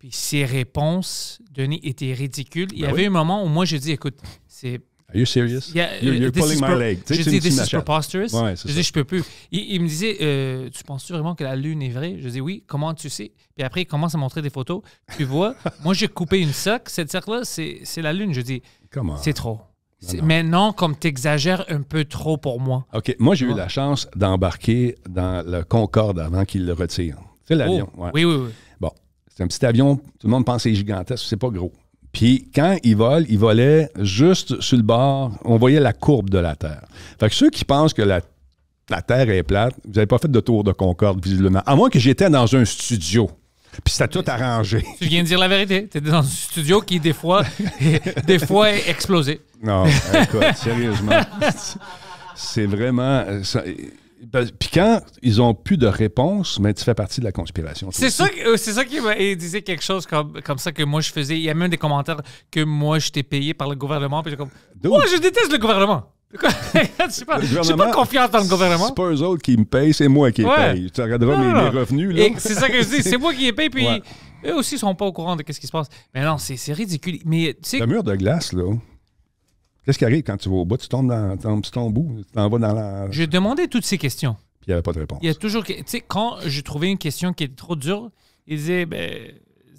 Puis ses réponses, Denis, étaient ridicules. il y ben avait un moment où moi, je dis, écoute, c'est Are you serious? you're, pulling my leg. Je dis, this is preposterous. je dis, je peux plus. Il, me disait, euh, tu penses vraiment que la Lune est vraie? Je dis, oui, comment tu sais? Puis après, il commence à montrer des photos. Tu vois, moi, j'ai coupé une socle. Cette cercle là c'est la Lune. Je dis, c'est trop. Maintenant, comme tu exagères un peu trop pour moi. OK. Moi, j'ai eu la chance d'embarquer dans le Concorde avant qu'il le retire. C'est l'avion. Oh. Oui, oui, oui un petit avion, tout le monde pense que gigantesque, c'est pas gros. Puis quand il vole, il volait juste sur le bord, on voyait la courbe de la Terre. Fait que ceux qui pensent que la, Terre est plate, vous n'avez pas fait de tour de Concorde, visiblement. À moins que j'étais dans un studio. Puis c'était tout arrangé. Tu viens de dire la vérité. Tu dans un studio qui, des fois, des fois est explosé. Non, écoute, sérieusement. C'est vraiment. Euh, ben, puis quand ils n'ont plus de réponse, mais tu fais partie de la conspiration. Euh, c'est ça, c'est ça qu'il disait quelque chose comme, comme ça que moi je faisais. Il y a même des commentaires que moi j'étais payé par le gouvernement. comme, moi je déteste le gouvernement. je n'ai pas, confiance dans le gouvernement. C'est pas eux autres qui me payent, c'est moi qui les paye. Tu regarderas mes, mes, revenus. C'est ça que je dis, c'est moi qui les paye, puis eux aussi sont pas au courant de ce qui se passe. Mais non, c'est ridicule. Mais, tu le mur de glace, là, Qu'est-ce qui arrive quand tu vas au bout? Tu tombes dans, tombes, tu tombes Tu t'en dans la. J'ai demandé toutes ces questions. Puis il n'y avait pas de réponse. y a toujours. Tu sais, quand j'ai trouvé une question qui était trop dure, il disait, ben,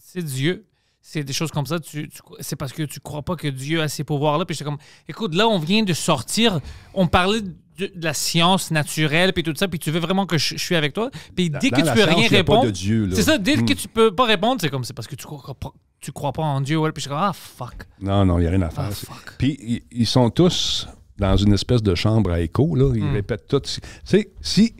c'est Dieu. C'est des choses comme ça. Tu, c'est parce que tu crois pas que Dieu a ces pouvoirs-là. Puis j'étais comme, écoute, là, on vient de sortir. On parlait de de la science naturelle, puis tout ça, puis tu veux vraiment que je, suis avec toi. Puis dès que tu peux rien répondre. C'est ça, dès que hmm. tu peux pas répondre, c'est comme c'est parce que tu crois, tu crois pas en Dieu. puis je ah, fuck. Non, non, il n'y a rien à ah, faire. puis ils sont tous dans une espèce de chambre à écho, là. Ils hmm. répètent tout. Tu sais, si.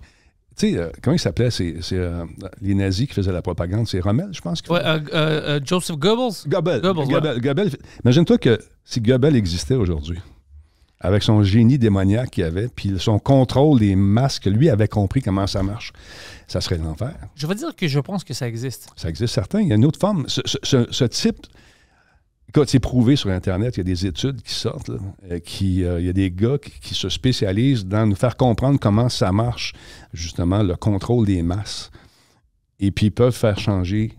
Tu sais, euh, comment il s'appelait? C'est euh, les nazis qui faisaient la propagande. C'est Rommel, je pense. Euh, Joseph Goebbels. Goebbels. Goebbels. Imagine-toi que si Goebbels existait aujourd'hui, avec son génie démoniaque qu'il avait, puis son contrôle des masses que lui avait compris comment ça marche. Ça serait l'enfer. Je veux dire que je pense que ça existe. Ça existe, certain. Il y a une autre forme. Ce, type, écoute, c'est prouvé sur Internet, il y a des études qui sortent, euh, qui, euh, il y a des gars qui, se spécialisent dans nous faire comprendre comment ça marche, justement, le contrôle des masses. Et puis, ils peuvent faire changer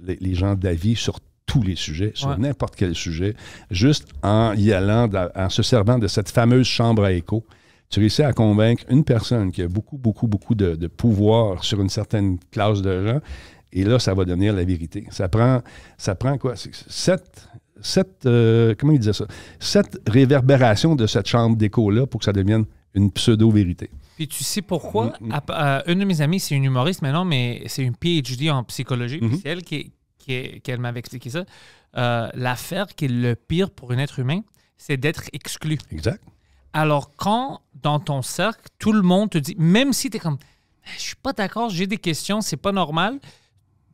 les, gens d'avis sur tous les sujets, sur n'importe quel sujet, juste en y allant, en se servant de cette fameuse chambre à écho. Tu réussis à convaincre une personne qui a beaucoup, beaucoup, beaucoup de, pouvoir sur une certaine classe de gens, et là, ça va devenir la vérité. Ça prend, ça prend quoi? Cette, cette euh, comment il disait ça? Cette réverbération de cette chambre d'écho-là pour que ça devienne une pseudo-vérité. Puis tu sais pourquoi? Mm, mm. une de mes amies, c'est une humoriste maintenant, mais c'est une PhD en psychologie, mm-hmm. elle qui, qu'elle m'avait expliqué ça, euh, l'affaire qui est le pire pour un être humain, c'est d'être exclu. Exact. Alors, quand dans ton cercle, tout le monde te dit, même si tu es comme, ah, je suis pas d'accord, j'ai des questions, c'est pas normal,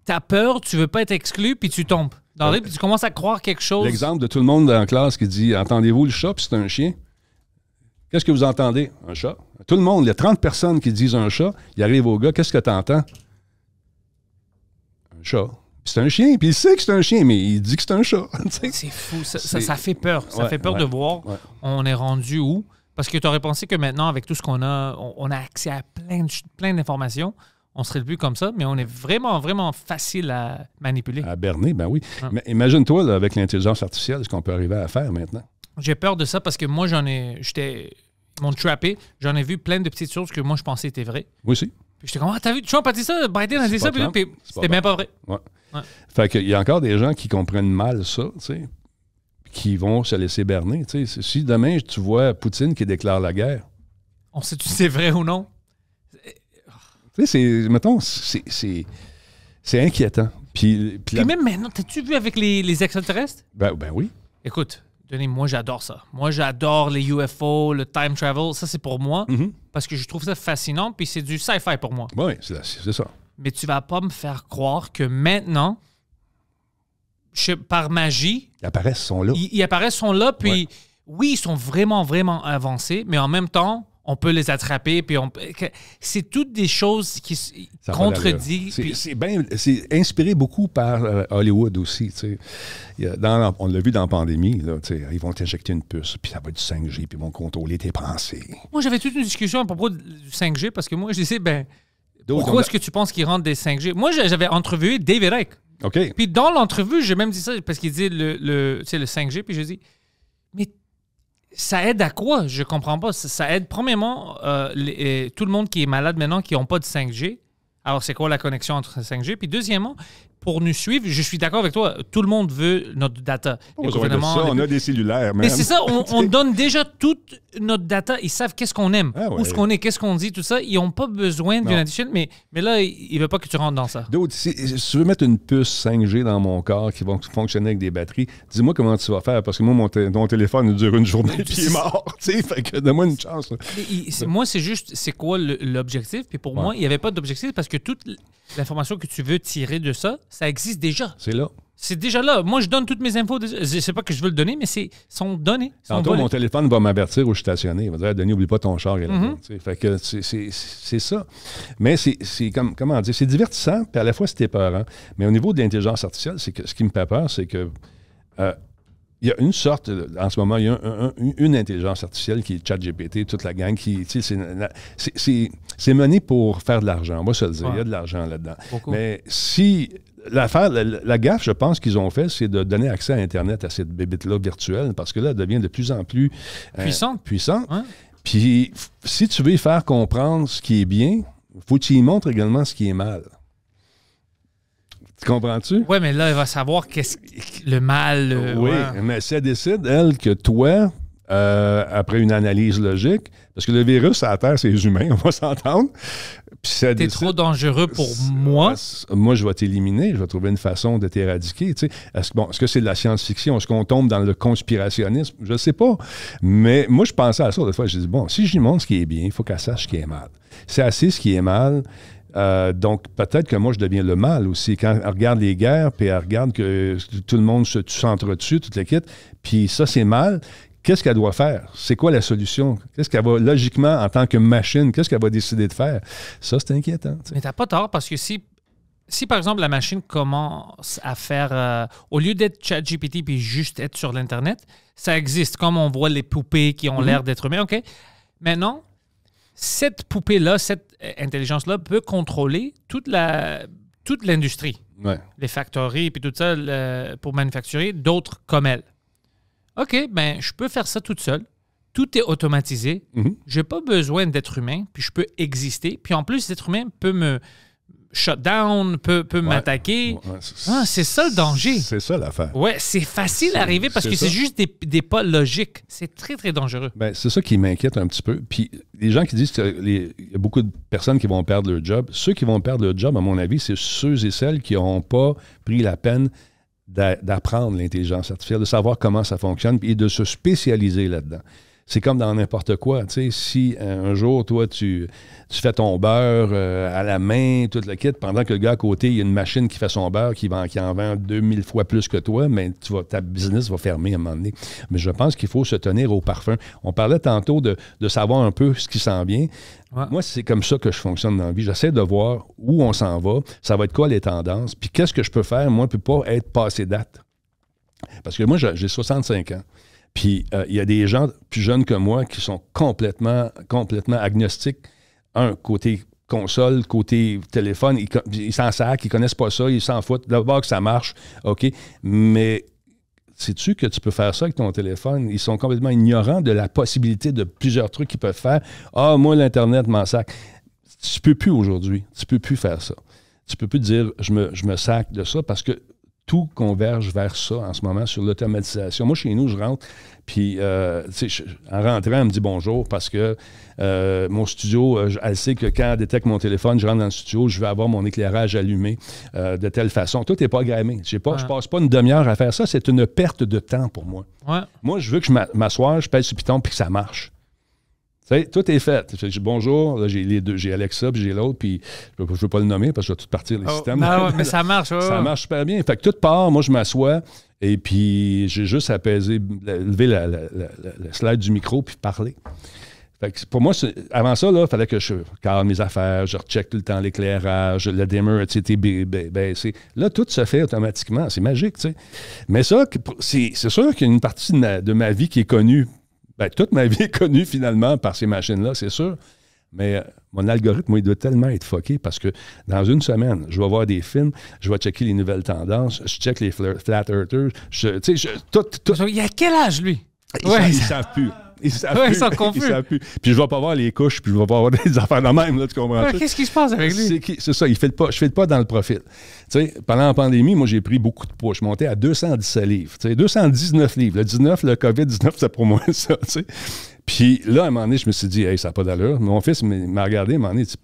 tu as peur, tu veux pas être exclu, puis tu tombes. Dans tu commences à croire quelque chose. L'exemple de tout le monde en classe qui dit, entendez-vous le chat, puis c'est un chien? Qu'est-ce que vous entendez? Un chat. Tout le monde, il y a 30 personnes qui disent un chat, il arrive au gars, qu'est-ce que tu entends? Un chat c'est un chien, puis il sait que c'est un chien, mais il dit que c'est un chat. c'est fou, ça, fait peur. Ça fait peur de voir on est rendu où. Parce que tu aurais pensé que maintenant, avec tout ce qu'on a, on, a accès à plein, plein d'informations. On serait plus comme ça, mais on est vraiment, vraiment facile à manipuler. À berner, ben oui. Ah. Mais imagine-toi, avec l'intelligence artificielle, ce qu'on peut arriver à faire maintenant. J'ai peur de ça parce que moi, j'en ai. J'étais. Mon trappé, j'en ai vu plein de petites choses que moi, je pensais étaient vraies. Oui, si. Puis j'étais comme, ah, t'as vu, a dit ça, a dit ça, c'était même pas vrai. Fait qu'il y a encore des gens qui comprennent mal ça, tu sais, qui vont se laisser berner. Tu sais. Si demain, tu vois Poutine qui déclare la guerre. On sait si c'est vrai ou non. Tu sais, c'est. Mettons, c'est. inquiétant. Puis, puis, même maintenant, t'as-tu vu avec les, extraterrestres? Ben, ben, oui. Écoute, moi j'adore ça. Moi, j'adore les UFO, le time travel. Ça, c'est pour moi. Mm-hmm. Parce que je trouve ça fascinant, puis c'est du sci-fi pour moi. Ben oui, c'est ça mais tu vas pas me faire croire que maintenant, par magie. Ils apparaissent, sont là. Ils, apparaissent, sont là, puis oui, ils sont vraiment, vraiment avancés, mais en même temps, on peut les attraper, puis on... c'est toutes des choses qui contredisent. C'est, inspiré beaucoup par euh, Hollywood aussi. on l'a vu dans la pandémie, ils vont t'injecter une puce, puis ça va être du 5G, puis ils vont contrôler tes pensées. Moi, j'avais toute une discussion à propos du 5G, parce que moi, je disais, ben, pourquoi est-ce que tu penses qu'ils rentrent des 5G? Moi, j'avais entrevu David Reich. OK. Puis dans l'entrevue, j'ai même dit ça parce qu'il dit le, le, 5G, puis j'ai dit, mais ça aide à quoi? Je comprends pas. Ça, aide, premièrement, euh, euh, tout le monde qui est malade maintenant, qui n'ont pas de 5G. Alors, c'est quoi la connexion entre 5G? Puis deuxièmement, pour nous suivre, je suis d'accord avec toi, tout le monde veut notre data. Oh, on a des cellulaires. Mais c'est ça, on, donne déjà toute notre data. Ils savent qu'est-ce qu'on aime, ah où ce qu'on est, qu'est-ce qu'on dit, tout ça. Ils n'ont pas besoin d'une addition, mais, mais là, ils ne veulent pas que tu rentres dans ça. D'autres, si, tu veux mettre une puce 5G dans mon corps qui va fonctionner avec des batteries, dis-moi comment tu vas faire, parce que moi, mon, téléphone dure une journée et il est mort. Fait que donne-moi une chance. moi, c'est juste, c'est quoi l'objectif? Puis pour moi, il n'y avait pas d'objectif parce que toute l'information que tu veux tirer de ça, ça existe déjà. C'est là. C'est déjà là. Moi, je donne toutes mes infos. Je sais pas que je veux le donner, mais c'est sont données. Tantôt, mon téléphone va m'avertir où je suis stationné. Il va dire, Denis, n'oublie pas ton char. Mhm. Fait que c'est ça. Mais c'est comme, comment dire, c'est divertissant, puis à la fois, c'est épeurant. Mais au niveau de l'intelligence artificielle, c'est que ce qui me fait peur, c'est que euh, il y a une sorte, en ce moment, il y a une intelligence artificielle qui est ChatGPT, toute la gang qui, c'est mené pour faire de l'argent, Moi va se le dire, il y a de l'argent là-dedans. Mais si l'affaire, la, gaffe, je pense qu'ils ont fait, c'est de donner accès à Internet à cette bébite-là virtuelle, parce que là, elle devient de plus en plus euh, puissante. puissante. Puis, si tu veux faire comprendre ce qui est bien, faut que tu y montres également ce qui est mal. Tu comprends-tu? Oui, mais là, elle va savoir qu'est-ce le mal. Euh, oui, mais ça décide, elle, que toi, euh, après une analyse logique, parce que le virus à la Terre, c'est les humains, on va s'entendre. T'es trop dangereux pour moi. Moi, je vais t'éliminer, je vais trouver une façon de t'éradiquer. Est-ce bon, -ce que c'est de la science-fiction? Est-ce qu'on tombe dans le conspirationnisme? Je ne sais pas. Mais moi, je pensais à ça. Des fois, je dis, bon, si lui montre ce qui est bien, il faut qu'elle sache ce qui est mal. C'est assez ce qui est mal, euh, donc, peut-être que moi, je deviens le mal aussi. Quand elle regarde les guerres, puis elle regarde que tout le monde se s'entretue, toute l'équipe, puis ça, c'est mal. Qu'est-ce qu'elle doit faire? C'est quoi la solution? Qu'est-ce qu'elle va, logiquement, en tant que machine, qu'est-ce qu'elle va décider de faire? Ça, c'est inquiétant. Mais t'as pas tort, parce que si si par exemple la machine commence à faire, euh, au lieu d'être chat GPT puis juste être sur l'Internet, ça existe, comme on voit les poupées qui ont mm-hmm. l'air d'être humaines, OK? Maintenant, cette poupée-là, cette euh, intelligence-là peut contrôler toute la toute l'industrie, les factories puis tout ça pour manufacturer d'autres comme elle. OK, ben je peux faire ça toute seule. Tout est automatisé. Mhm. Je n'ai pas besoin d'être humain, puis je peux exister. Puis en plus, l'être humain peut me, shutdown, peut, peut m'attaquer. Ah, c'est ça le danger. C'est ça l'affaire. Ouais, c'est facile à arriver parce que c'est juste des, des, pas logiques. C'est très, très dangereux. Ben, c'est ça qui m'inquiète un petit peu. Puis les gens qui disent qu'il y a beaucoup de personnes qui vont perdre leur job, ceux qui vont perdre leur job, à mon avis, c'est ceux et celles qui n'ont pas pris la peine d'apprendre l'intelligence artificielle, de savoir comment ça fonctionne et de se spécialiser là-dedans c'est comme dans n'importe quoi. si euh, un jour, toi, tu, fais ton beurre euh, à la main, tout le kit, pendant que le gars à côté, il y a une machine qui fait son beurre, qui, qui en vend 2000 fois plus que toi, mais tu vas, ta business va fermer à un moment donné. Mais je pense qu'il faut se tenir au parfum. On parlait tantôt de, savoir un peu ce qui s'en vient. Moi, c'est comme ça que je fonctionne dans la vie. J'essaie de voir où on s'en va, ça va être quoi les tendances, puis qu'est-ce que je peux faire, moi, peux pas être passé date. Parce que moi, j'ai 65 ans. Puis euh, il y a des gens plus jeunes que moi qui sont complètement, complètement agnostiques. Un, côté console, côté téléphone, ils s'en sacrent, ils connaissent pas ça, ils s'en foutent. D'abord que ça marche, OK. Mais sais-tu que tu peux faire ça avec ton téléphone? Ils sont complètement ignorants de la possibilité de plusieurs trucs qu'ils peuvent faire. Ah, moi, l'Internet m'en sac. Tu peux plus aujourd'hui. Tu peux plus faire ça. Tu peux plus dire, je me, je me sac de ça parce que tout converge vers ça en ce moment sur l'automatisation. Moi, chez nous, je rentre, puis euh, en rentrant, elle me dit bonjour parce que euh, mon studio, euh, elle sait que quand elle détecte mon téléphone, je rentre dans le studio, je vais avoir mon éclairage allumé de telle façon. Tout pas grammé. Je ne passe pas une demi-heure à faire ça. C'est une perte de temps pour moi. Moi, je veux que je m'assoie, je pèse sur le puis que ça marche tout est fait. Je dis bonjour, j'ai les deux, j'ai Alexa, puis j'ai l'autre, puis je ne veux pas le nommer parce que je vais tout partir les oh, systèmes. Non, mais ça marche. ça marche super bien. Fait que tout part, moi je m'assois et puis j'ai juste apaisé, lever la, slide du micro puis parler. Fait que pour moi, avant ça, il fallait que je calme mes affaires, je recheck tout le temps l'éclairage, le dimmer, etc. Là, tout se fait automatiquement. C'est magique, tu sais. Mais ça, c'est sûr qu'il y a une partie de ma vie qui est connue ben, toute ma vie est connue finalement par ces machines-là, c'est sûr. Mais euh, mon algorithme, moi, il doit tellement être foqué parce que dans une semaine, je vais voir des films, je vais checker les nouvelles tendances, je check les flat earthers, je, tu sais, tout, tout. Il a quel âge, lui? Ils ne savent plus. Ils s'en Puis je vais pas avoir les couches, puis je vais pas avoir des affaires de même, là, tu comprends Qu'est-ce qui se passe avec lui? C'est ça, il fait pas, je fais le pas dans le profil. Tu sais, pendant la pandémie, moi, j'ai pris beaucoup de poids. Je montais à 217 livres. Tu sais, 219 livres. Le 19, le COVID-19, c'est pour moi ça, tu sais. Puis là, à un moment donné, je me suis dit, hey, ça n'a pas d'allure. Mon fils m'a regardé, à un moment donné, il dit,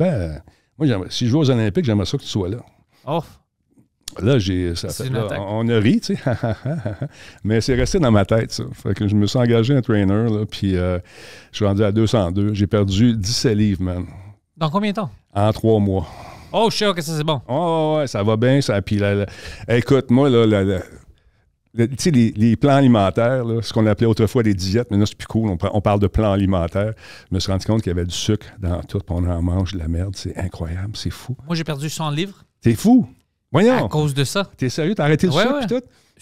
moi, si je joue aux Olympiques, j'aimerais ça que tu sois là. Oh. Là, j'ai, on a ri, tu sais, mais c'est resté dans ma tête, ça. Fait que je me suis engagé un trainer, là, puis euh, je suis rendu à 202. J'ai perdu 17 livres, man. Dans combien de temps? En trois mois. Oh, je sais que ça, c'est bon. Oh, ouais, ça va bien, ça. Puis, écoute, moi, là, là les, plans alimentaires, ce qu'on appelait autrefois des diètes, mais là, c'est plus cool, on, on, parle de plans alimentaires. Je me suis rendu compte qu'il y avait du sucre dans tout, puis on en mange de la merde. C'est incroyable, c'est fou. Moi, j'ai perdu 100 livres. C'est fou. À cause de ça. T'es sérieux? T'as arrêté le sucre tout?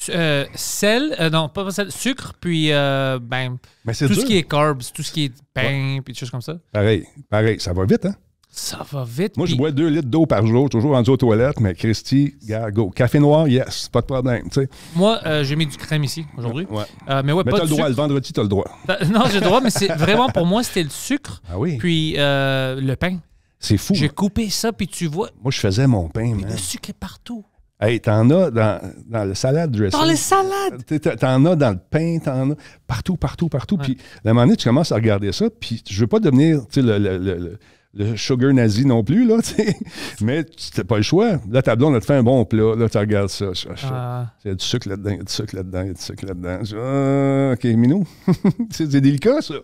Euh, sel, euh, non, pas, sel, sucre, puis euh, ben, tout ce qui est carbs, tout ce qui est pain, puis des choses comme ça. Pareil, pareil, ça va vite, hein? Ça va vite. Moi, je bois 2 litres d'eau par jour, toujours rendu aux toilettes, mais Christy, yeah, go. Café noir, yes, pas de problème. sais. Moi, euh, j'ai mis du crème ici aujourd'hui. Ouais. mais ouais, mais t'as le droit, le vendredi, t'as le droit. Ben, non, j'ai le droit, mais c'est vraiment pour moi, c'était le sucre. Ah puis euh, le pain. C'est fou. J'ai hein. coupé ça, puis tu vois. Moi, je faisais mon pain, mais. Le sucre est partout. Hey, t'en as dans, dans, le salade dressing. Dans le salade! T'en as dans le pain, t'en as partout, partout, partout. Puis, à un moment donné, tu commences à regarder ça, puis je veux pas devenir, tu sais, le le sugar nazi non plus, là, t'sais. mais c'était pas le choix. Là, ta on elle te fait un bon plat. Là, tu regardes ça. Ah. Il y a du sucre là-dedans, il y a du sucre là-dedans, il y a du sucre là-dedans. Ah, OK, minou. c'est délicat, ça.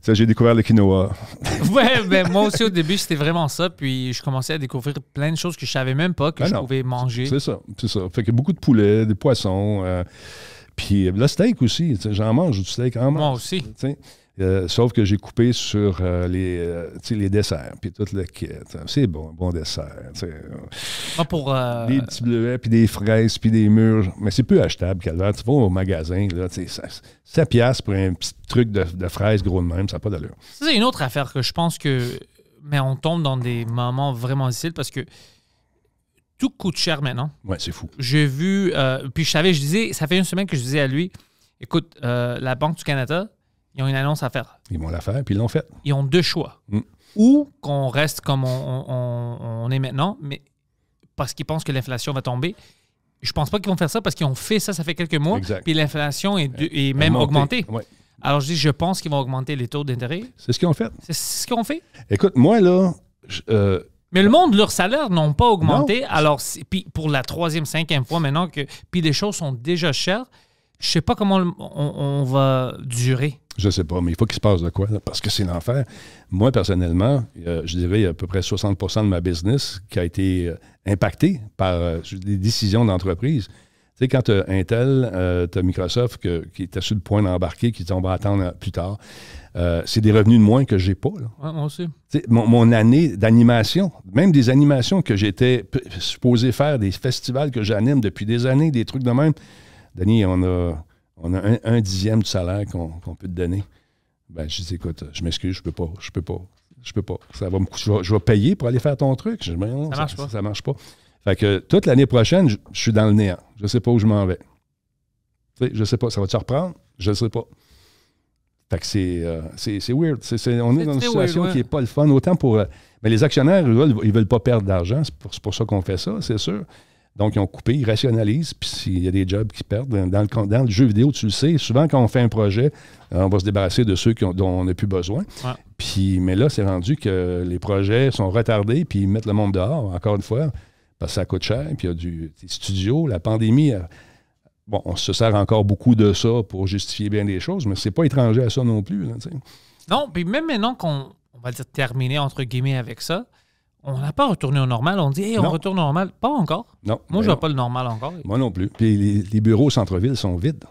ça j'ai découvert le quinoa. ouais, ben, moi aussi, au début, c'était vraiment ça. Puis je commençais à découvrir plein de choses que je savais même pas que ah je pouvais manger. C'est ça, c'est ça. Fait que beaucoup de poulet, des poissons. Euh, puis euh, le steak aussi. J'en mange du steak en Moi aussi. sais. Euh, sauf que j'ai coupé sur euh, euh, les, desserts, puis tout le kit. Hein. C'est bon, bon dessert. Ah, pour. Des petits bleuets, puis des fraises, puis des murs. Mais c'est peu achetable, Calvert. Tu vas au magasin, là, ça, ça pour un petit truc de, de fraises gros de même, ça n'a pas d'allure. C'est une autre affaire que je pense que. Mais on tombe dans des moments vraiment difficiles parce que tout coûte cher maintenant. Ouais, c'est fou. J'ai vu. puis je savais, je disais, ça fait une semaine que je disais à lui écoute, la Banque du Canada ils ont une annonce à faire. Ils vont la faire, puis ils l'ont faite. Ils ont deux choix. Mm. Ou qu'on reste comme on, est maintenant, mais parce qu'ils pensent que l'inflation va tomber. Je pense pas qu'ils vont faire ça parce qu'ils ont fait ça, ça fait quelques mois, puis l'inflation est, même augmentée. Alors, je dis, je pense qu'ils vont augmenter les taux d'intérêt. C'est ce qu'ils ont fait. C'est ce qu'ils ont fait. Écoute, moi, là. Euh, mais le monde, leurs salaires n'ont pas augmenté. Alors, puis pour la troisième, cinquième fois maintenant que. Puis les choses sont déjà chères je sais pas comment on, va durer. Je sais pas, mais il faut qu'il se passe de quoi, parce que c'est l'enfer. Moi, personnellement, euh, je dirais à peu près 60 de ma business qui a été euh, impacté par euh, des décisions d'entreprise. Tu sais, quand tu as Intel, tu as Microsoft qui est sur le point d'embarquer, qui dit on va attendre plus tard, c'est des revenus de moins que j'ai pas. moi mon année d'animation, même des animations que j'étais supposé faire, des festivals que j'anime depuis des années, des trucs de même Denis, on a, on a un, dixième du salaire qu'on peut te donner. Ben, je dis, écoute, je m'excuse, je peux pas, je peux pas, je peux pas. Ça va je vais, payer pour aller faire ton truc. Je ben ça, marche pas. Ça, marche pas. Fait que toute l'année prochaine, je, suis dans le néant. Je sais pas où je m'en vais. Je je sais pas, ça va te reprendre? Je sais pas. Fait que c'est euh, weird. on est, dans une situation qui n'est pas le fun. Autant pour. Euh, mais les actionnaires, ils ne veulent pas perdre d'argent. C'est pour, pour, ça qu'on fait ça, c'est sûr. Donc, ils ont coupé, ils rationalisent, puis s'il y a des jobs qui perdent. Dans le, jeu vidéo, tu le sais, souvent quand on fait un projet, euh, on va se débarrasser de ceux dont on n'a plus besoin. Puis, mais là, c'est rendu que les projets sont retardés, puis ils mettent le monde dehors, encore une fois, parce que ça coûte cher, puis il y a du des studios, la pandémie. Euh, bon, on se sert encore beaucoup de ça pour justifier bien des choses, mais c'est pas étranger à ça non plus. non, puis même maintenant qu'on va dire terminer entre guillemets avec ça, on n'a pas retourné au normal. On dit, on retourne au normal. Pas encore. Non. Moi, ben je vois pas le normal encore. Moi non plus. Puis les, bureaux au centre-ville sont vides.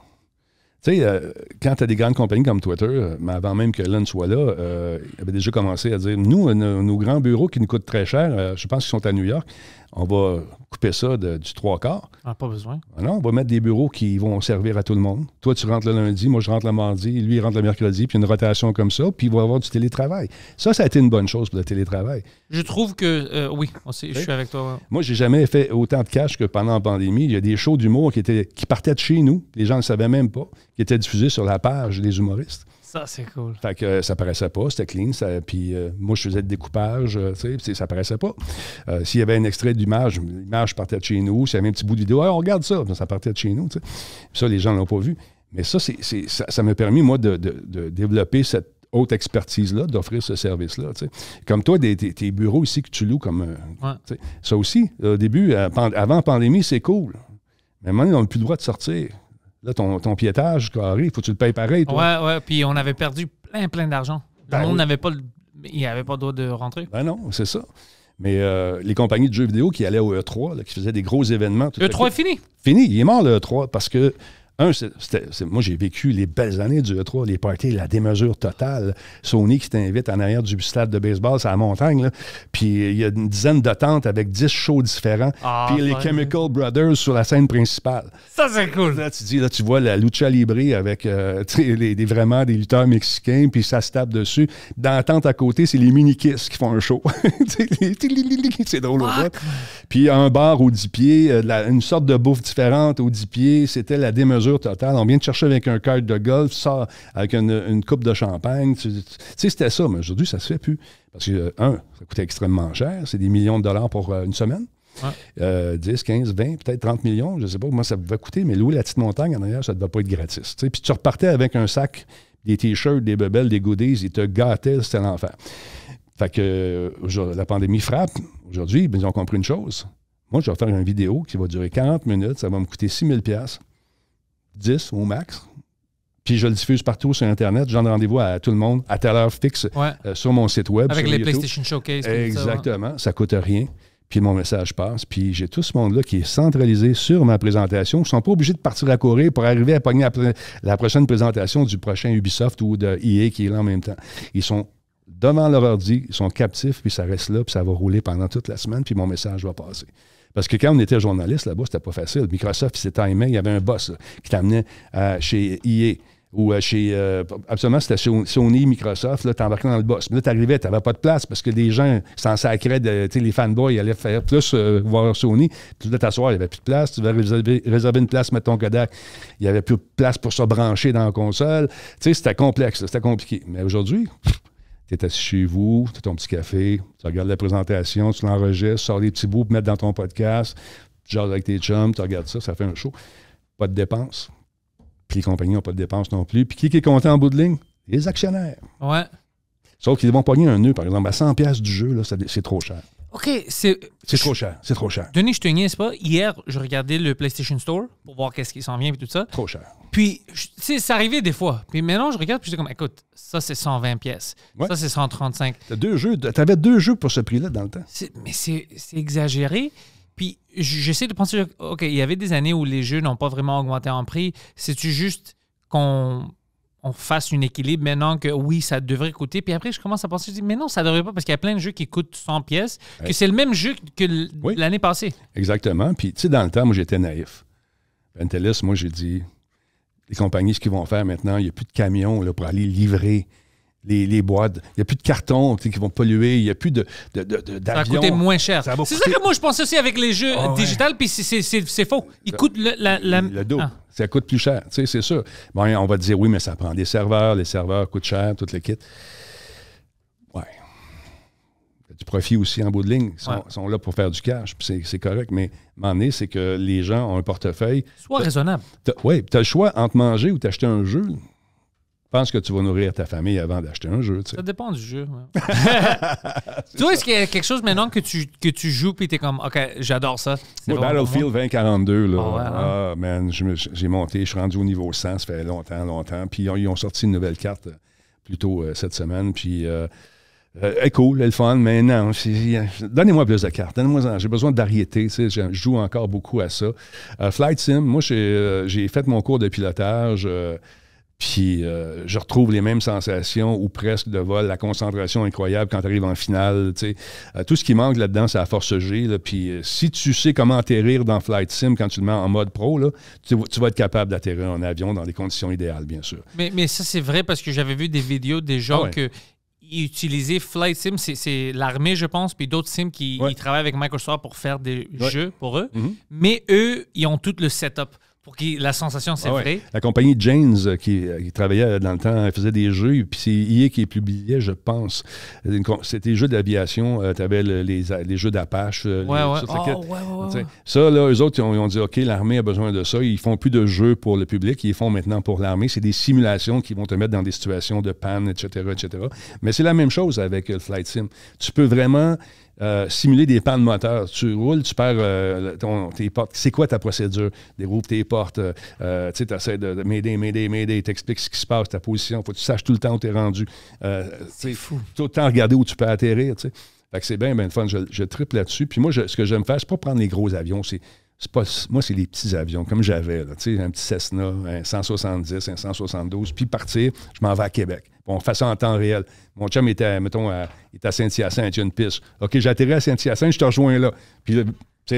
Tu sais, euh, quand tu as des grandes compagnies comme Twitter, euh, mais avant même que l'un soit là, euh, il avait déjà commencé à dire nous, nos, nos grands bureaux qui nous coûtent très cher, je pense qu'ils sont à New York, on va couper ça du trois quarts. Ah, pas besoin. Ah non, on va mettre des bureaux qui vont servir à tout le monde. Toi, tu rentres le lundi, moi, je rentre le mardi, lui, il rentre le mercredi, puis une rotation comme ça, puis il va avoir du télétravail. Ça, ça a été une bonne chose pour le télétravail. Je trouve que, euh, oui, je suis avec toi. Moi, Moi, j'ai jamais fait autant de cash que pendant la pandémie. Il y a des shows d'humour qui, qui partaient de chez nous, les gens ne le savaient même pas, qui étaient diffusés sur la page des humoristes. Ça, c'est cool. Fait que euh, ça paraissait pas, c'était clean. Ça, puis euh, moi, je faisais le découpage, euh, tu ça paraissait pas. S'il y avait un extrait d'image, l'image partait de chez nous. S'il y avait un petit bout de vidéo, on regarde ça, ça partait de chez nous, tu Ça, les gens l'ont pas vu. Mais ça, ça, m'a permis, moi, de, développer cette haute expertise-là, d'offrir ce service-là. Comme toi, tes, bureaux ici que tu loues comme. Ça aussi, au début, avant la pandémie, c'est cool. Mais maintenant, ils n'ont plus le droit de sortir. Là, ton, ton piétage, carré, il faut tu le payes pareil. Toi. Ouais, ouais. Puis on avait perdu plein, plein d'argent. le ben monde n'avait pas le, avait pas droit de rentrer. Ben non, c'est ça. Mais euh, les compagnies de jeux vidéo qui allaient au E3, qui faisaient des gros événements. Tout E3 est fini. Fini, il est mort le E3 parce que moi, j'ai vécu les belles années du E3, les parties, la démesure totale. Sony qui t'invite en arrière du stade de baseball, c'est à la montagne. Puis il y a une dizaine de tentes avec dix shows différents. Ah, puis les Chemical Brothers sur la scène principale. Ça, c'est cool. Là, tu dis, là, tu vois la lucha libre avec euh, vraiment des lutteurs mexicains, puis ça se tape dessus. Dans la tente à côté, c'est les mini qui font un show. c'est drôle au Puis un bar aux 10 pieds, euh, une sorte de bouffe différente aux 10 pieds, c'était la démesure total On vient de chercher avec un cœur de golf, ça, avec une, coupe de champagne. Tu, sais, c'était ça, mais aujourd'hui, ça se fait plus. Parce que, euh, un, ça coûtait extrêmement cher. C'est des millions de dollars pour euh, une semaine. 10, 15, 20, peut-être 30 millions, je ne sais pas moi ça va coûter, mais louer la petite montagne en arrière, ça ne va pas être gratis. Puis tu repartais avec un sac, des t-shirts, des bebelles, des goodies, ils te gâtaient, c'était l'enfer. Fait que euh, la pandémie frappe. Aujourd'hui, ils ont compris une chose. Moi, je vais faire une vidéo qui va durer 40 minutes, ça va me coûter 6000 pièces 10 au max. Puis je le diffuse partout sur Internet. J'en rendez-vous à tout le monde à telle heure fixe euh, sur mon site web. Avec les PlayStation Showcase. Exactement. Ça, ça coûte rien puis mon message passe. Puis j'ai tout ce monde-là qui est centralisé sur ma présentation. Ils ne sont pas obligés de partir à courir pour arriver à pogner la, prochaine présentation du prochain Ubisoft ou de EA qui est là en même temps. Ils sont devant leur ordi, ils sont captifs, puis ça reste là, puis ça va rouler pendant toute la semaine, puis mon message va passer. Parce que quand on était journaliste là-bas, c'était pas facile. Microsoft, c'était aimé, Il y avait un boss qui t'amenait euh, chez IE ou euh, chez. Euh, absolument, c'était Sony, Microsoft, là, t'embarquais dans le boss. Mais là, t'arrivais, t'avais pas de place parce que les gens s'en sacraient, de, les fanboys ils allaient faire plus voir Sony. Tu devais t'asseoir, il n'y avait plus de place. Tu devais réserver, une place, mettre ton Kodak. Il n'y avait plus de place pour se brancher dans la console. Tu sais, c'était complexe, c'était compliqué. Mais aujourd'hui, tu es assis chez vous, tu as ton petit café, tu regardes la présentation, tu l'enregistres, tu sors des petits bouts pour mettre dans ton podcast, tu jases avec tes chums, tu regardes ça, ça fait un show. Pas de dépenses. Puis les compagnies n'ont pas de dépenses non plus. Puis qui, est content en bout de ligne? Les actionnaires. Ouais. Sauf qu'ils vont pogner un nœud, par exemple. À 100$ du jeu, là, c'est trop cher. OK, c'est. C'est trop cher. C'est trop cher. Denis, je te niaise pas. Hier, je regardais le PlayStation Store pour voir qu'est-ce qui s'en vient et tout ça. Trop cher. Puis, tu sais, ça arrivait des fois. Puis maintenant, je regarde puis je dis comme, écoute, ça, c'est 120 pièces. Ça, c'est 135. deux jeux. T'avais deux jeux pour ce prix-là dans le temps. Mais c'est exagéré. Puis, j'essaie de penser, OK, il y avait des années où les jeux n'ont pas vraiment augmenté en prix. C'est-tu juste qu'on on fasse un équilibre maintenant que oui, ça devrait coûter. Puis après, je commence à penser, je dis, mais non, ça devrait pas, parce qu'il y a plein de jeux qui coûtent 100 pièces, que c'est le même jeu que l'année passée. Exactement. Puis, tu sais, dans le temps, moi, j'étais naïf. Pentelis, moi, j'ai dit, les compagnies, ce qu'ils vont faire maintenant, il n'y a plus de camions là, pour aller livrer les, boîtes. Il n'y a plus de carton qui vont polluer. Il n'y a plus de, Ça va coûter moins cher. C'est ça que moi, je pense aussi avec les jeux ah digitales, puis c'est faux. Ils coûtent le, la, le dos. Ah. Ça coûte plus cher, c'est sûr. on va dire, oui, mais ça prend des serveurs. Les serveurs coûtent cher, tout le kit. Ouais. Du profit aussi en bout de ligne. Ils sont, là pour faire du cash, puis c'est correct. Mais à un moment c'est que les gens ont un portefeuille. Soit raisonnable. Oui, tu as le choix entre manger ou t'acheter un jeu pense que tu vas nourrir ta famille avant d'acheter un jeu. Ça dépend du jeu. tu vois, est-ce qu'il y a quelque chose maintenant que tu, que tu joues puis t'es comme, OK, j'adore ça? Le Battlefield 2042, là. ah, hein? ah man, j'ai monté, je suis rendu au niveau 100, ça fait longtemps, longtemps. Puis ils ont sorti une nouvelle carte euh, plutôt euh, cette semaine. Puis. Euh, cool, elle est fun, mais non. Donnez-moi plus de cartes. j'ai besoin de je joue encore beaucoup à ça. Flight Sim, moi, j'ai fait mon cours de pilotage. Puis euh, je retrouve les mêmes sensations ou presque de vol, la concentration incroyable quand tu arrives en finale. Euh, tout ce qui manque là-dedans, c'est la force G. puis euh, si tu sais comment atterrir dans Flight Sim quand tu le mets en mode pro, là, tu, vas être capable d'atterrir en avion dans des conditions idéales, bien sûr. Mais, ça, c'est vrai parce que j'avais vu des vidéos des gens ah qui utilisaient Flight Sim, c'est l'armée, je pense, puis d'autres sims qui travaillent avec Microsoft pour faire des jeux pour eux. Mhm. Mais eux, ils ont tout le setup la sensation, c'est ah La compagnie James, euh, euh, qui, travaillait dans le temps, faisait des jeux, puis c'est I.E. qui est publié, je pense. Euh, C'était des jeux d'aviation, tu avais les, jeux d'Apache. Ouais, ah, ouais. ça, là, eux autres, ils ont, dit, OK, l'armée a besoin de ça. Ils font plus de jeux pour le public, ils font maintenant pour l'armée. C'est des simulations qui vont te mettre dans des situations de panne, etc., etc. Mais c'est la même chose avec le Flight Sim. Tu peux vraiment euh, simuler des pannes moteurs. Tu roules, tu perds euh, tes portes. C'est quoi ta procédure? Dérouvre tes portes. Euh, tu essaies de, de m'aider, m'aider, m'aider. t'expliques ce qui se passe, ta position. Faut que tu saches tout le temps où tu es rendu. c'est fou. Tout le temps regarder où tu peux atterrir. Fait que c'est bien, bien fun. Je, je triple là-dessus. Puis moi, ce que j'aime faire, c'est pas prendre les gros avions. C'est moi, c'est les petits avions, comme j'avais, un petit Cessna, un 170, un 172, puis partir, je m'en vais à Québec. On fait ça en temps réel. Mon chum était, mettons, à, hyacinthe à Saint-Hyacinthe, une piste. OK, j'atterris à Saint-Hyacinthe, je te rejoins là. Puis,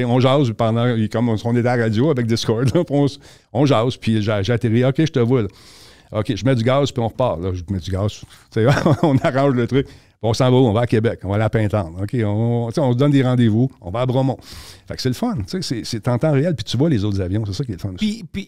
on jase pendant, comme on est à la radio avec Discord, on, jase, puis j'atterris, OK, je te vois OK, je mets du gaz, puis on repart. Là, je mets du gaz. on arrange le truc on s'en va On va à Québec, on va à la Pintante. OK, on, se donne des rendez-vous, on va à Bromont. Fait que c'est le fun, c'est en temps réel, puis tu vois les autres avions, c'est ça qui est le fun. Puis, puis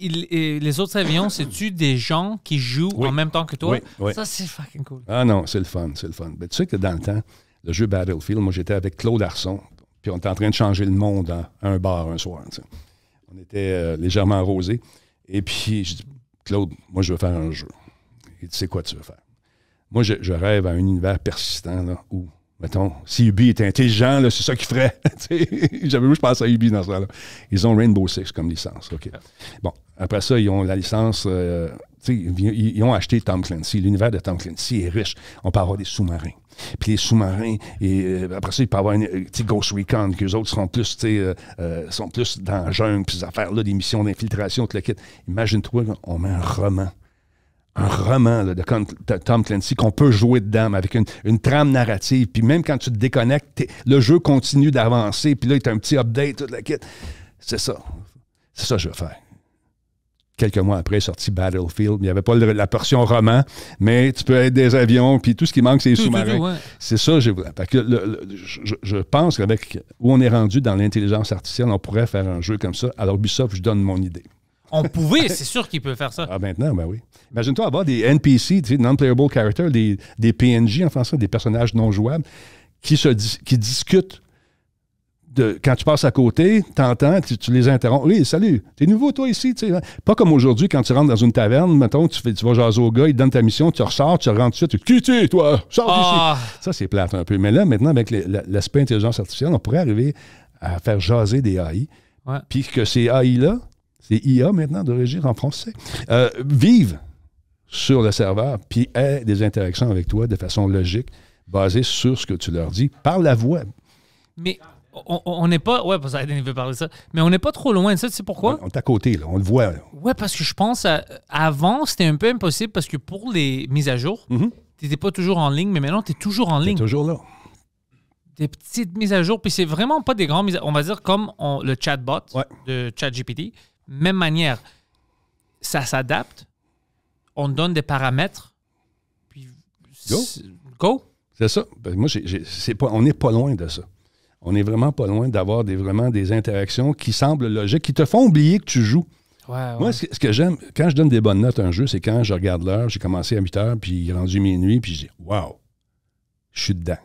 les autres avions, c'est-tu des gens qui jouent en même temps que toi? Ça, c'est fucking cool. Ah non, c'est le fun, c'est le fun. Mais ben, tu sais que dans le temps, le jeu Battlefield, moi j'étais avec Claude Arson, puis on était en train de changer le monde à un bar un soir. On était euh, légèrement rosé Et puis, je dis, Claude, moi je veux faire un jeu. Il sais quoi tu veux faire? Moi, je, rêve à un univers persistant là, où, mettons, si Ubi était intelligent, c'est ça qu'il ferait. J'avais vu, je pense à Ubi dans ce là Ils ont Rainbow Six comme licence. OK. Bon, après ça, ils ont la licence. Euh, ils, ils ont acheté Tom Clancy. L'univers de Tom Clancy est riche. On peut avoir des sous-marins. Puis les sous-marins, et euh, après ça, ils peuvent avoir une Ghost Recon, que les autres seront plus, euh, sont plus dans jungle, puis ces affaires-là, des missions d'infiltration, tout le kit. Imagine-toi, on met un roman un roman de Tom Clancy qu'on peut jouer dedans, avec une, trame narrative. Puis même quand tu te déconnectes, le jeu continue d'avancer. Puis là, il y a un petit update, toute la quête. C'est ça. C'est ça que je veux faire. Quelques mois après, sorti Battlefield. Il n'y avait pas la portion roman, mais tu peux être des avions, puis tout ce qui manque, c'est les sous-marins. C'est ça, j'ai que je, je, pense qu'avec où on est rendu dans l'intelligence artificielle, on pourrait faire un jeu comme ça. Alors, Ubisoft, je donne mon idée. On pouvait, c'est sûr qu'il peut faire ça. Ah, maintenant, ben oui. Imagine-toi avoir des NPC, tu non-playable characters, des, PNJ en français, des personnages non jouables, qui, se qui discutent. De, quand tu passes à côté, t'entends, tu, tu les interromps. Oui, salut, t'es nouveau toi ici. Hein. Pas comme aujourd'hui, quand tu rentres dans une taverne, mettons, tu, fais, tu vas jaser au gars, il te donne ta mission, tu ressors, tu rentres tout de suite, tu toi, sors ah. Ça, c'est plate un peu. Mais là, maintenant, avec l'aspect intelligence artificielle, on pourrait arriver à faire jaser des AI. Puis que ces AI-là c'est IA maintenant de régir en français, euh, sur le serveur, puis aient des interactions avec toi de façon logique, basée sur ce que tu leur dis par la voix. Mais on n'est pas. Ouais, veut parler ça. Mais on n'est pas trop loin de ça. Tu sais pourquoi? On est à côté, On le voit. Oui, Ouais, parce que je pense. avant, c'était un peu impossible parce que pour les mises à jour, mhm. tu n'étais pas toujours en ligne, mais maintenant, tu es toujours en ligne. toujours là. Des petites mises à jour. Puis c'est vraiment pas des grandes mises à On va dire comme le chatbot de ChatGPT. Même manière, ça s'adapte, on donne des paramètres, puis go. C'est ça. Ben, moi, pas, on n'est pas loin de ça. On n'est vraiment pas loin d'avoir vraiment des interactions qui semblent logiques, qui te font oublier que tu joues. Moi, ce que, j'aime, quand je donne des bonnes notes à un jeu, c'est quand je regarde l'heure, j'ai commencé à 8 heures, puis il est rendu minuit, puis je dis Waouh, je suis dedans.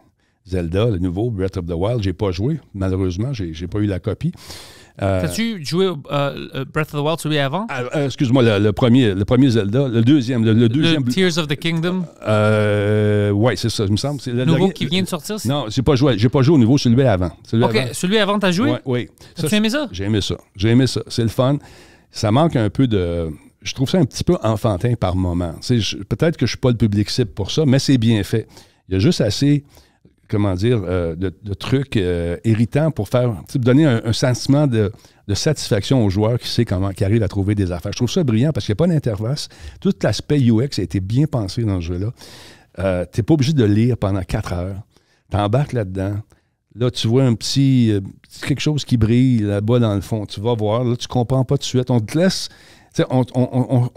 Zelda, le nouveau Breath of the Wild. J'ai pas joué, malheureusement, j'ai pas eu la copie. Euh, As-tu joué euh, euh, Breath of the Wild celui avant Excuse-moi, le, premier, le premier Zelda, le deuxième, le, deuxième. Tears of the Kingdom. oui, c'est ça, il me semble. le nouveau qui vient de sortir. Non, j'ai pas joué, pas joué au nouveau celui avant. Celui ok, avant. celui avant t'as joué Oui. Tu As-tu aimé ça J'ai aimé ça, j'ai aimé ça. C'est le fun. Ça manque un peu de, je trouve ça un petit peu enfantin par moment. Peut-être que je ne suis pas le public cible pour ça, mais c'est bien fait. Il y a juste assez comment dire, euh, de, trucs euh, irritants pour faire, donner un, sentiment de, satisfaction aux joueurs qui sait comment, qui arrive à trouver des affaires. Je trouve ça brillant parce qu'il n'y a pas d'interface. Tout l'aspect UX a été bien pensé dans ce jeu-là. Euh, t'es tu n'es pas obligé de lire pendant quatre heures. Tu embarques là-dedans. Là, tu vois un petit. quelque chose qui brille là-bas dans le fond. Tu vas voir. Là, tu ne comprends pas tout de suite. On te laisse on, on,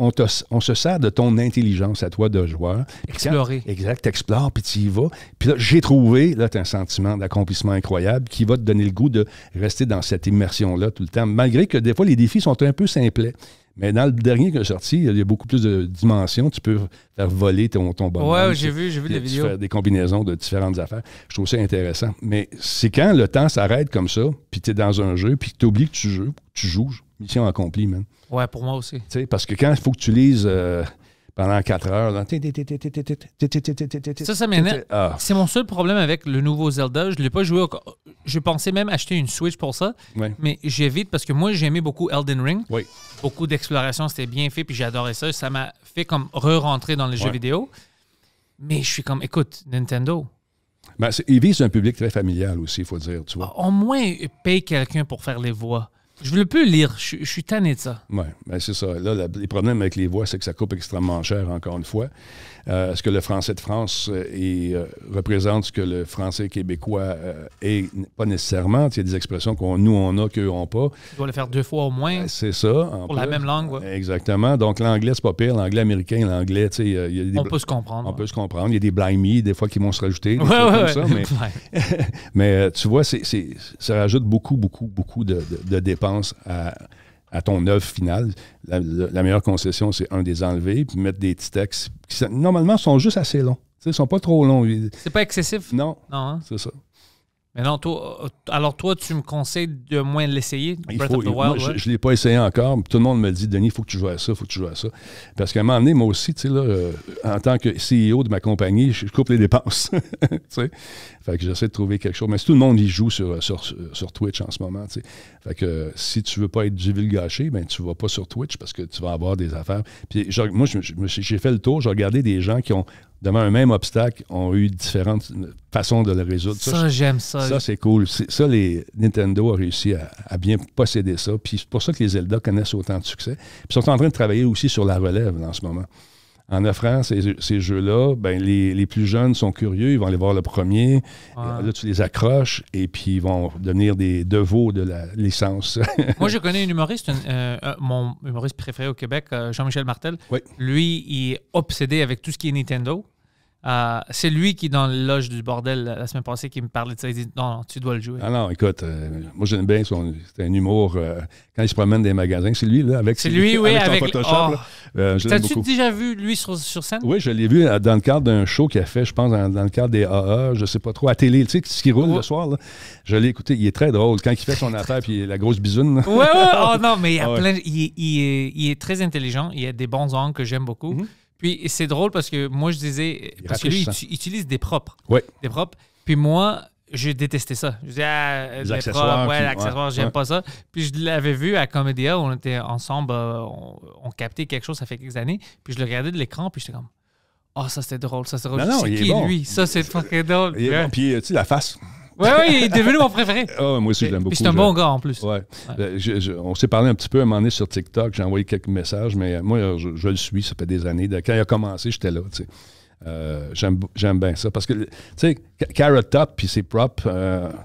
on, se sert de ton intelligence à toi de joueur. Explorer. exact, explore puis tu y vas. Puis là, j'ai trouvé, là, as un sentiment d'accomplissement incroyable qui va te donner le goût de rester dans cette immersion-là tout le temps, malgré que des fois, les défis sont un peu simplets. Mais dans le dernier qui est sorti, il y a beaucoup plus de dimensions. Tu peux faire voler ton, ton bonhomme. Ouais, j'ai vu, j'ai vu les vidéos. Faire des combinaisons de différentes affaires. Je trouve ça intéressant. Mais c'est quand le temps s'arrête comme ça, puis tu es dans un jeu, puis tu oublies que tu joues, tu joues, mission accomplie, man. Ouais, pour moi aussi. Tu parce que quand il faut que tu lises euh, pendant quatre heures, ça, ça m'énerve. Ah. C'est mon seul problème avec le nouveau Zelda. Je ne l'ai pas joué. Je pensais même acheter une Switch pour ça, mais j'évite parce que moi, j'aimais beaucoup Elden Ring. Oui. Beaucoup d'exploration, c'était bien fait, puis j'adorais ça. Ça m'a fait comme re-rentrer dans les jeux vidéo. Mais je suis comme, écoute, Nintendo, ben, ils visent un public très familial aussi, il faut dire, tu vois. Au moins, paye quelqu'un pour faire les voix. Je le plus lire. Je, suis tanné de ça. Oui, ben, c'est ça. Là, les problèmes avec les voix, c'est que ça coupe extrêmement cher, encore une fois est euh, ce que le français de France euh, euh, représente ce que le français québécois est, pas nécessairement. Il y a des expressions qu'on nous, on a, qu'eux n'ont pas. Tu dois le faire deux fois au moins. C'est ça. pour la même langue. Exactement. Donc, l'anglais, c'est pas pire. L'anglais américain, l'anglais, tu sais. On peut se comprendre. On peut se comprendre. Il y a des blimey, des fois, qui vont se rajouter. Des ouais, comme ça, mais... tu vois, ça rajoute beaucoup, beaucoup, beaucoup de dépenses à à ton œuvre finale. La, meilleure concession, c'est un des enlevés, puis mettre des petits textes qui, normalement, sont juste assez longs. ils ne sont pas trop longs. C'est pas excessif? Non. Non. Hein? C'est ça. Mais non, toi, euh, alors toi, tu me conseilles de moins l'essayer, Je ne l'ai pas essayé encore. Tout le monde me dit, Denis, il faut que tu joues à ça, il faut que tu joues à ça. Parce qu'à un moment donné, moi aussi, euh, en tant que CEO de ma compagnie, je coupe les dépenses. Fait que j'essaie de trouver quelque chose. Mais tout le monde y joue sur, sur, Twitch en ce moment, Fait que euh, si tu veux pas être du gâché, ben tu vas pas sur Twitch parce que tu vas avoir des affaires. Puis moi, j'ai fait le tour, j'ai regardé des gens qui ont devant un même obstacle, ont eu différentes euh, façons de le résoudre. Ça, j'aime ça. Ça, c'est cool. Ça, les Nintendo a réussi à, bien posséder ça. Puis c'est pour ça que les Zelda connaissent autant de succès. Puis ils sont en train de travailler aussi sur la relève en ce moment en offrant ces, jeux-là, ben les, plus jeunes sont curieux, ils vont aller voir le premier. Là, tu les accroches et puis ils vont devenir des devots de la licence. Moi, je connais un humoriste, euh, euh, mon humoriste préféré au Québec, euh, Jean-Michel Martel. Lui, il est obsédé avec tout ce qui est Nintendo. Euh, c'est lui qui, dans le loge du bordel la semaine passée, qui me parlait de ça. Il dit Non, tu dois le jouer. Ah non, écoute, euh, moi j'aime bien son. humour. Euh, quand il se promène des magasins, c'est lui, là, avec C'est lui, oui, Photoshop, oh. T'as-tu déjà vu lui sur, scène Oui, je l'ai vu dans le cadre d'un show qu'il a fait, je pense, dans, le cadre des AA, je sais pas trop, à télé, tu sais, ce qui roule le soir. Je l'ai écouté, il est très drôle. Quand il fait son affaire, puis la grosse bisoune. Oui, oui, oh non, mais il, y il, est, très intelligent, il a des bons angles que j'aime beaucoup. Mhm. Puis c'est drôle parce que moi, je disais, parce que lui, il utilise des propres. Oui. Des propres. Puis moi, j'ai détesté ça. Je disais, ah, les propres, ouais, l'accessoire, j'aime pas ça. Puis je l'avais vu à Comédia, on était ensemble, euh, on, captait quelque chose, ça fait quelques années. Puis je le regardais de l'écran, puis j'étais comme, oh, ça c'était drôle, ça c'est drôle. Non, non, c'est qui lui? Ça c'est fucking drôle. Puis euh, tu sais, la face, oui, oui, il est devenu mon préféré. Oh, moi aussi, je l'aime beaucoup. c'est un bon gars en plus. Ouais. Ben, on s'est parlé un petit peu à un moment donné sur TikTok. J'ai envoyé quelques messages, mais euh, moi, euh, je, le suis. Ça fait des années. Quand il a commencé, j'étais là. Euh, j'aime bien ça. Parce que, tu sais, Carrot Top puis ses propres.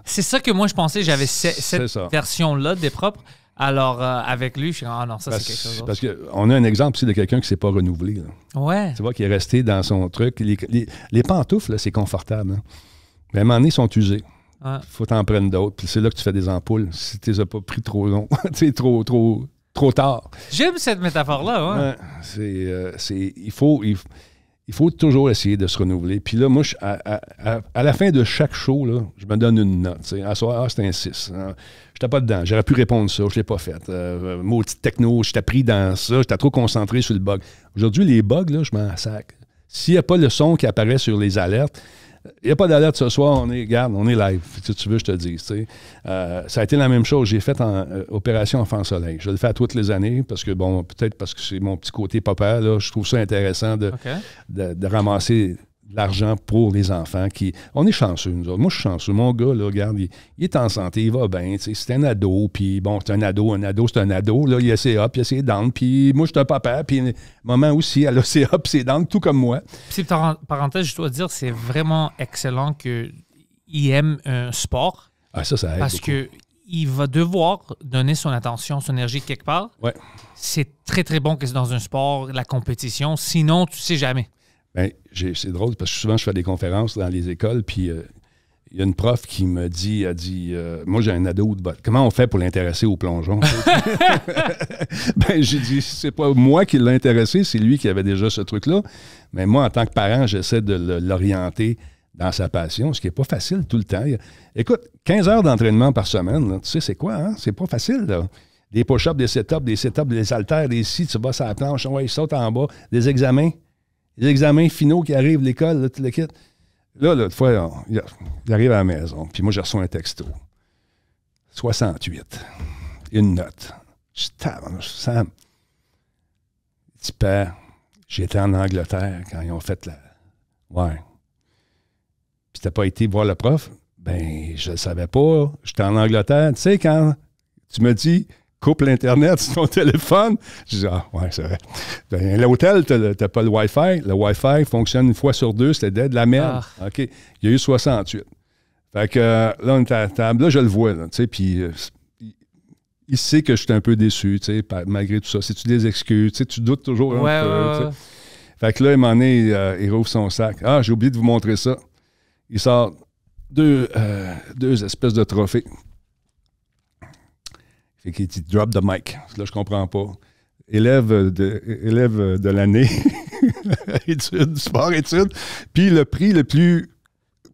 c'est ça que moi, je pensais. J'avais cette version-là des propres. Alors, avec lui, je suis ah non, ça, c'est quelque chose. Parce qu'on a un exemple aussi de quelqu'un qui ne s'est pas renouvelé. Ouais. Tu vois, qui est resté dans son truc. Les, pantoufles là pantoufles, c'est confortable. Hein. Mais à un moment donné, ils sont usés. Faut t'en prendre d'autres. Puis c'est là que tu fais des ampoules. Si tu les as pas pris trop long, tu trop, trop, trop tard. J'aime cette métaphore-là. c'est, euh, c'est, il, faut, il, faut toujours essayer de se renouveler. Puis là, moi, à, la fin de chaque show, je me donne une note. T'sais. À soir, ah, ah c'était un 6. Je hein. J'étais pas dedans. J'aurais pu répondre ça. Je l'ai pas fait. Euh, euh, maudit techno, j'étais pris dans ça. J'étais trop concentré sur le bug. Aujourd'hui, les bugs, là, je m'en sac. S'il n'y a pas le son qui apparaît sur les alertes, il n'y a pas d'alerte ce soir, on est, regarde, on est live, si tu veux, je te le dis. Euh, ça a été la même chose. J'ai fait en, euh, Opération Enfant Soleil. Je le fais à toutes les années parce que, bon, peut-être parce que c'est mon petit côté papa, je trouve ça intéressant de, de ramasser l'argent pour les enfants. Qui, on est chanceux, nous autres. Moi, je suis chanceux. Mon gars, là, regarde, il, est en santé, il va bien. C'est un ado, puis bon, c'est un ado, un ado, c'est un ado. Là, il a ses up, il a ses puis moi, je suis un papa, puis maman aussi, elle a ses c'est ses tout comme moi. Puis, parenthèse, je dois dire, c'est vraiment excellent qu'il aime un sport. Ah, ça, ça aide Parce qu'il que il va devoir donner son attention, son énergie quelque part. Ouais. C'est très, très bon que c'est dans un sport, la compétition. Sinon, tu sais jamais. Ben, c'est drôle parce que souvent, je fais des conférences dans les écoles, puis euh, il y a une prof qui me dit, elle dit, euh, moi j'ai un ado de botte. Comment on fait pour l'intéresser au plongeon? ben j'ai dit, c'est pas moi qui l'ai intéressé, c'est lui qui avait déjà ce truc-là. Mais moi, en tant que parent, j'essaie de l'orienter dans sa passion, ce qui n'est pas facile tout le temps. Écoute, 15 heures d'entraînement par semaine, tu sais, c'est quoi, hein? C'est pas facile, Des push-ups, des set-ups, des set-ups, des haltères, des si, tu vas sur la planche, il saute en bas, des examens les examens finaux qui arrivent, l'école, là, tout le quittes. Là, l'autre fois, il arrive à la maison, puis moi, je reçois un texto. 68. Une note. Je Sam, tu père, J'étais en Angleterre quand ils ont fait la. Ouais. Puis t'as pas été voir le prof? Ben, je le savais pas. J'étais en Angleterre. Tu sais, quand tu me dis coupe l'Internet sur ton téléphone. Je dis, ah, ouais, c'est vrai. l'hôtel, ben, tu pas le Wi-Fi. Le Wi-Fi fonctionne une fois sur deux, c'était de la merde. Ah. OK. Il y a eu 68. Fait que là, on est à table. Là, je le vois, puis euh, il sait que je suis un peu déçu, tu malgré tout ça. Si tu les excuses, tu, tu doutes toujours un peu. Fait que là, il m'en est, il, rouvre son sac. Ah, j'ai oublié de vous montrer ça. Il sort deux, euh, deux espèces de trophées. Et qui dit drop the mic. Là, je comprends pas. Élève de, élève de l'année, études, sport études. Puis le prix le plus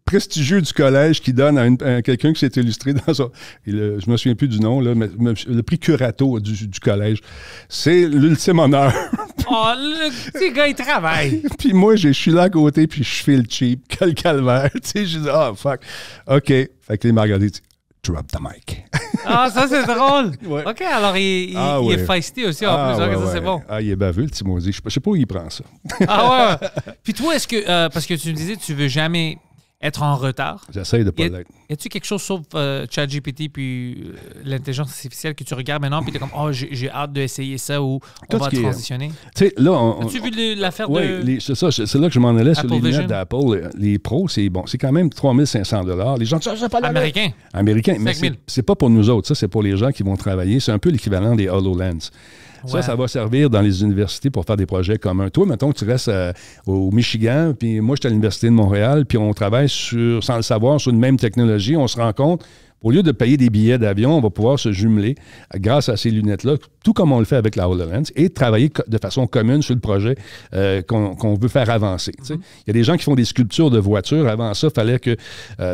prestigieux du collège qui donne à, quelqu'un qui s'est illustré dans ça. je me souviens plus du nom, mais le prix Curato du, collège. C'est l'ultime honneur. oh, le petit gars, il travaille. puis moi, je suis là à côté, puis je fais le cheap. Quel calvaire. Tu sais, je dis, oh, fuck. OK. Fait que les m'a Drop the mic. ah, ça, c'est drôle. OK, alors il, il, ah, est feisty aussi, en ah, plus. ça, c'est bon. Ah, il est bavé le petit Je sais pas où il prend ça. ah ouais. Puis toi, est-ce que... Euh, parce que tu me disais, tu veux jamais être en retard. J'essaie de pas l'être. Y a-tu quelque chose sauf euh, ChatGPT puis euh, l'intelligence artificielle que tu regardes maintenant puis t'es comme oh j'ai hâte d'essayer ça ou on va transitionner. Tu sais là on, As-tu vu l'affaire ouais, de c'est ça c'est là que je m'en allais Apple sur les lunettes d'Apple les pros c'est bon c'est quand même 3500 dollars les gens ça ah, pas américain. Américain mais c'est pas pour nous autres ça c'est pour les gens qui vont travailler c'est un peu l'équivalent des HoloLens. Ça, ça va servir dans les universités pour faire des projets communs. Toi, mettons que tu restes euh, au Michigan, puis moi, suis à l'Université de Montréal, puis on travaille sur, sans le savoir sur une même technologie, on se rend compte, au lieu de payer des billets d'avion, on va pouvoir se jumeler euh, grâce à ces lunettes-là, tout comme on le fait avec la HoloLens, et travailler de façon commune sur le projet euh, qu'on veut faire avancer. Mm-hmm. Il y a des gens qui font des sculptures de voitures. Avant ça, il fallait que,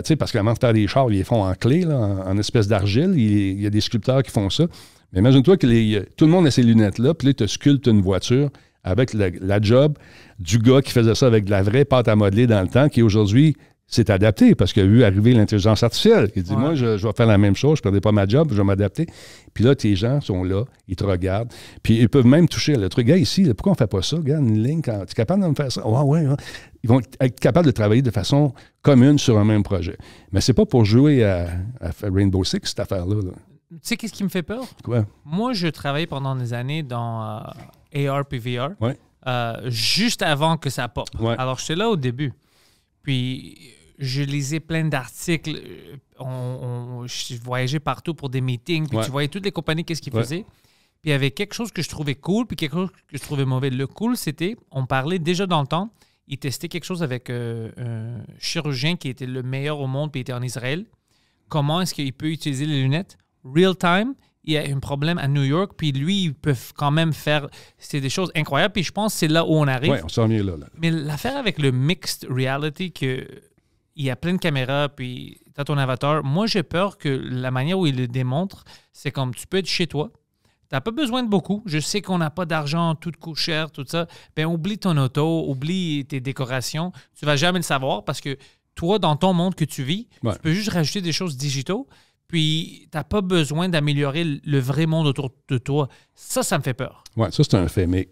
sais, parce qu'avant de faire des chars, ils les font en clé, en, espèce d'argile. Il y a des sculpteurs qui font ça. Mais imagine-toi que euh, tout le monde a ces lunettes-là, puis là, tu sculptes une voiture avec la, job du gars qui faisait ça avec de la vraie pâte à modeler dans le temps, qui aujourd'hui s'est adapté parce qu'il a vu arriver l'intelligence artificielle. Il dit Moi, je, vais faire la même chose, je ne perdais pas ma job, je vais m'adapter. Puis là, tes gens sont là, ils te regardent, puis ils peuvent même toucher le truc. Gars, ici, pourquoi on ne fait pas ça Regarde une ligne, tu es capable de me faire ça Ouais, ouais, Ils vont être capables de travailler de façon commune sur un même projet. Mais c'est pas pour jouer à, Rainbow Six, cette affaire-là. là tu sais, qu'est-ce qui me fait peur? Quoi? Moi, je travaillais pendant des années dans ARPVR AR VR, juste avant que ça pop. Ouais. Alors, j'étais là au début. Puis, je lisais plein d'articles. Euh, on, je voyageais partout pour des meetings. Puis, tu voyais toutes les compagnies, qu'est-ce qu'ils faisaient. Puis, il y avait quelque chose que je trouvais cool, puis quelque chose que je trouvais mauvais. Le cool, c'était, on parlait déjà dans le temps, ils testaient quelque chose avec euh, un chirurgien qui était le meilleur au monde, puis il était en Israël. Comment est-ce qu'il peut utiliser les lunettes real time. Il y a un problème à New York, puis lui, ils peuvent quand même faire. C'est des choses incroyables, puis je pense que c'est là où on arrive. Oui, on s'en vient là, Mais l'affaire avec le mixed reality, que il y a plein de caméras, puis tu as ton avatar. Moi, j'ai peur que la manière où il le démontre, c'est comme tu peux être chez toi, T'as pas besoin de beaucoup. Je sais qu'on n'a pas d'argent, tout coûte cher, tout ça. Ben oublie ton auto, oublie tes décorations. Tu vas jamais le savoir parce que toi, dans ton monde que tu vis, tu peux juste rajouter des choses digitaux puis tu n'as pas besoin d'améliorer le vrai monde autour de toi. Ça, ça me fait peur. Oui, ça, c'est un fait. Mais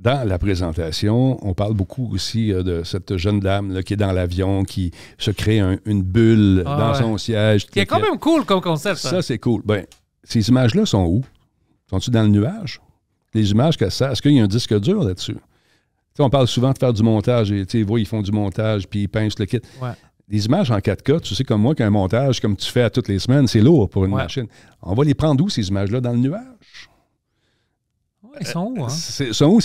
dans la présentation, on parle beaucoup aussi euh, de cette jeune dame qui est dans l'avion, qui se crée une bulle ah, dans son siège. C'est quand même cool comme concept. Hein. Ça, c'est cool. Ben, ces images-là sont où? Sont-ils dans le nuage? Les images que ça, est-ce qu'il y a un disque dur là-dessus? on parle souvent de faire du montage. Et, vois, ils font du montage, puis ils pincent le kit. Les images en 4K, tu sais comme moi qu'un montage comme tu fais à toutes les semaines, c'est lourd pour une machine. On va les prendre où, ces images-là? Dans le nuage? Ouais, sont où? Hein? Euh, sont où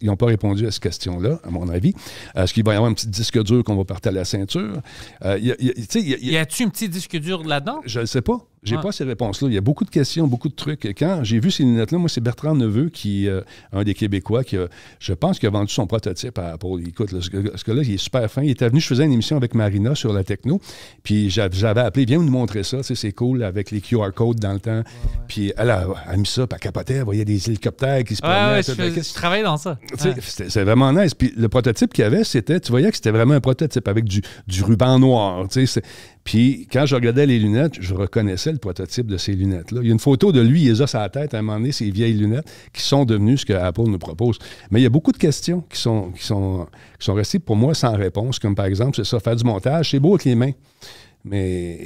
ils n'ont pas répondu à cette question-là, à mon avis. Euh, est-ce qu'il va y avoir un petit disque dur qu'on va porter à la ceinture? y a, y a-t-il un petit disque dur là-dedans? Je ne sais pas. J'ai pas ces réponses-là. Il y a beaucoup de questions, beaucoup de trucs. quand j'ai vu ces lunettes-là, moi, c'est Bertrand Neveu, qui euh, un des Québécois, qui a, je pense qui a vendu son prototype à Paul. Écoute, ce, là il est super fin. Il était venu, je faisais une émission avec Marina sur la techno, puis j'avais appelé, viens nous montrer ça, tu sais, c'est cool, avec les QR codes dans le temps. Puis elle a, mis ça, puis elle capotait, y voyait des hélicoptères qui se promenaient. je, fais, je travaille dans ça. C'est vraiment nice. Puis le prototype qu'il y avait, c'était, tu voyais que c'était vraiment un prototype avec du, du ruban noir, tu sais, puis quand je regardais les lunettes, je reconnaissais le prototype de ces lunettes-là. Il y a une photo de lui, il a sa tête à un moment donné, ces vieilles lunettes qui sont devenues ce que Apple nous propose. Mais il y a beaucoup de questions qui sont, qui sont restées pour moi sans réponse, comme par exemple, c'est ça, faire du montage, c'est beau avec les mains. Mais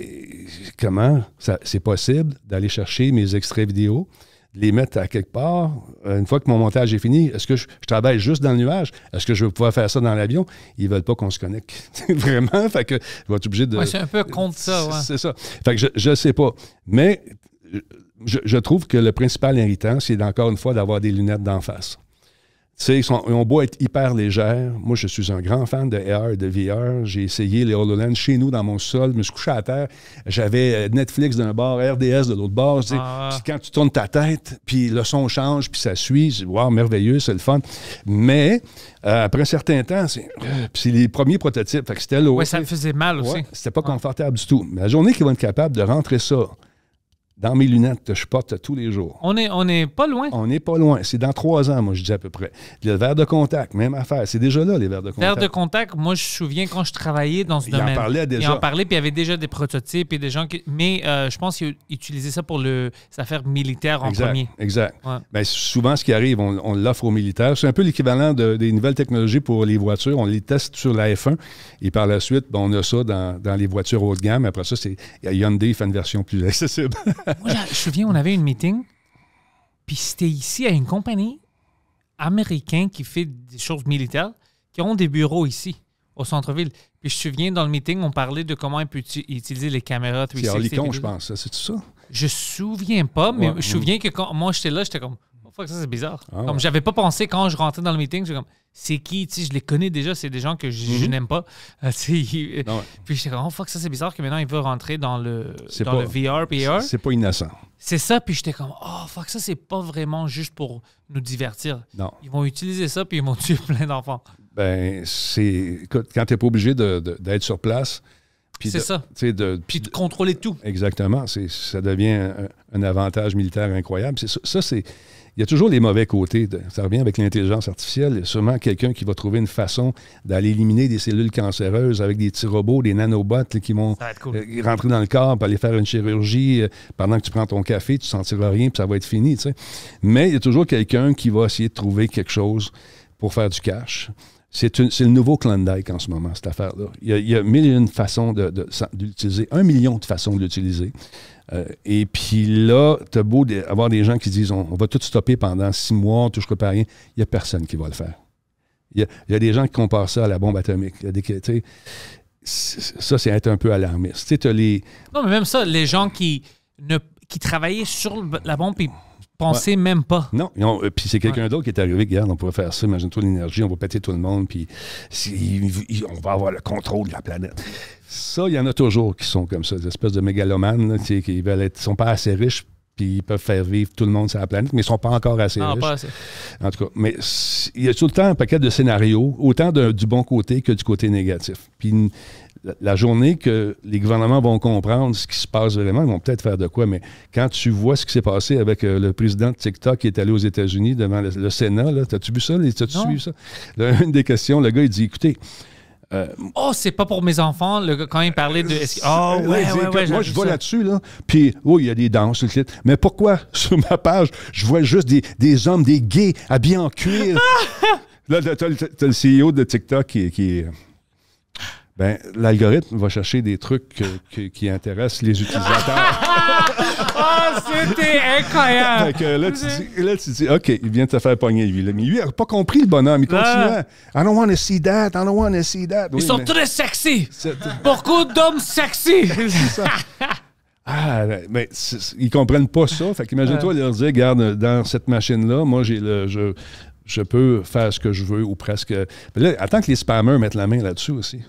comment c'est possible d'aller chercher mes extraits vidéo, les mettre à quelque part. Euh, une fois que mon montage est fini, est-ce que je, travaille juste dans le nuage? Est-ce que je vais pouvoir faire ça dans l'avion? Ils veulent pas qu'on se connecte. Vraiment, fait que je être obligé de. Moi, je un peu contre ça. C'est ça. je ne sais pas. Mais je, je, trouve que le principal irritant, c'est encore une fois d'avoir des lunettes d'en face sais, ils ont beau être hyper légères. Moi, je suis un grand fan de AR et de VR. J'ai essayé les HoloLens chez nous, dans mon sol. Je me suis couché à terre. J'avais euh, Netflix d'un bord, RDS de l'autre bord. Ah. quand tu tournes ta tête, puis le son change, puis ça suit. Wow, merveilleux, c'est le fun. Mais euh, après un certain temps, c'est euh, les premiers prototypes. c'était Oui, ça me faisait mal aussi. C'était pas ah. confortable du tout. Mais la journée qui vont être capables de rentrer ça dans mes lunettes que je porte tous les jours. On n'est on est pas loin. On n'est pas loin. C'est dans trois ans, moi, je dis à peu près. Le verre de contact, même affaire. C'est déjà là, les verres de contact. Verre de contact, moi, je me souviens quand je travaillais dans ce domaine. Il en parlait déjà. Il en parlait, puis il y avait déjà des prototypes et des gens qui. Mais euh, je pense qu'ils utilisaient ça pour le... les affaires militaires en premier. Exact. Ben, souvent, ce qui arrive, on, l'offre aux militaires. C'est un peu l'équivalent des nouvelles technologies pour les voitures. On les teste sur la F1 et par la suite, ben, on a ça dans, les voitures haut de gamme. Après ça, c'est Hyundai fait une version plus accessible. Moi, je me souviens, on avait une meeting, puis c'était ici à une compagnie américaine qui fait des choses militaires, qui ont des bureaux ici, au centre-ville. Puis je me souviens, dans le meeting, on parlait de comment ils peut utiliser les caméras C'est je pense. C'est tout ça? Je me souviens pas, mais je me souviens que quand moi, j'étais là, j'étais comme, oh, fuck, ça, c'est bizarre. Ah comme, j'avais pas pensé quand je rentrais dans le meeting, j'étais comme, c'est qui, je les connais déjà, c'est des gens que je, mhm. n'aime pas. Ah, ah puis j'étais comme, oh, fuck, ça c'est bizarre que maintenant il veut rentrer dans le, dans VR, PR. C'est pas innocent. C'est ça, puis j'étais comme, oh fuck, ça c'est pas vraiment juste pour nous divertir. Non. Ils vont utiliser ça, puis ils vont tuer plein d'enfants. Ben, c'est. quand t'es pas obligé d'être sur place, puis de, ça. De, puis de contrôler tout. Exactement. Ça devient un, avantage militaire incroyable. ça c'est il y a toujours les mauvais côtés. De, ça revient avec l'intelligence artificielle. Il y a sûrement quelqu'un qui va trouver une façon d'aller éliminer des cellules cancéreuses avec des petits robots, des nanobots qui vont euh, rentrer dans le corps, aller faire une chirurgie. Euh, pendant que tu prends ton café, tu ne sentiras rien, puis ça va être fini. Mais il y a toujours quelqu'un qui va essayer de trouver quelque chose pour faire du cash. C'est le nouveau clandestin en ce moment, cette affaire-là. Il, y a mille et une façons d'utiliser, un million de façons de l'utiliser. Euh, et puis là, t'as beau avoir des gens qui disent on, va tout stopper pendant six mois, on ne touchera pas rien. Il n'y a personne qui va le faire. Il y, a des gens qui comparent ça à la bombe atomique. ça, c'est être un peu alarmiste. Non, mais même ça, les gens qui, ne, qui travaillaient sur la bombe et pensaient même pas. Non, non euh, puis c'est quelqu'un d'autre qui est arrivé, regarde, on pourrait faire ça, imagine-toi l'énergie, on va péter tout le monde, puis on va avoir le contrôle de la planète. Ça, il y en a toujours qui sont comme ça, des espèces de mégalomanes qui ne sont pas assez riches puis ils peuvent faire vivre tout le monde sur la planète, mais ils ne sont pas encore assez riches. En tout cas, mais il y a tout le temps un paquet de scénarios, autant du bon côté que du côté négatif. Puis la, journée que les gouvernements vont comprendre ce qui se passe vraiment, ils vont peut-être faire de quoi, mais quand tu vois ce qui s'est passé avec euh, le président de TikTok qui est allé aux États-Unis devant le, Sénat, t'as-tu vu ça? T'as-tu suivi ça? une des questions, le gars, il dit, écoutez, euh, oh, c'est pas pour mes enfants, le, quand il parlait de. Oh, ouais, ouais, ouais, Moi, je vois là-dessus, là. Puis, oui, il y a des danses, Mais pourquoi, sur ma page, je vois juste des, des hommes, des gays habillés en cuir? là, t'as le CEO de TikTok qui, qui, ben, l'algorithme va chercher des trucs qui intéressent les utilisateurs. Ah, oh, c'était incroyable! là, tu dis, OK, il vient de te faire pogner, lui. Mais lui, il n'a pas compris le bonhomme. Il ah. continue. I don't want to see that, I don't want to see that. Ils sont très sexy! Beaucoup d'hommes sexy! Ah, ben, mais ils comprennent pas ça. Fait qu'imagine-toi leur dire, regarde, dans cette machine-là, moi, j'ai le, je, je peux faire ce que je veux ou presque. Mais attends que les spammers mettent la main là-dessus aussi.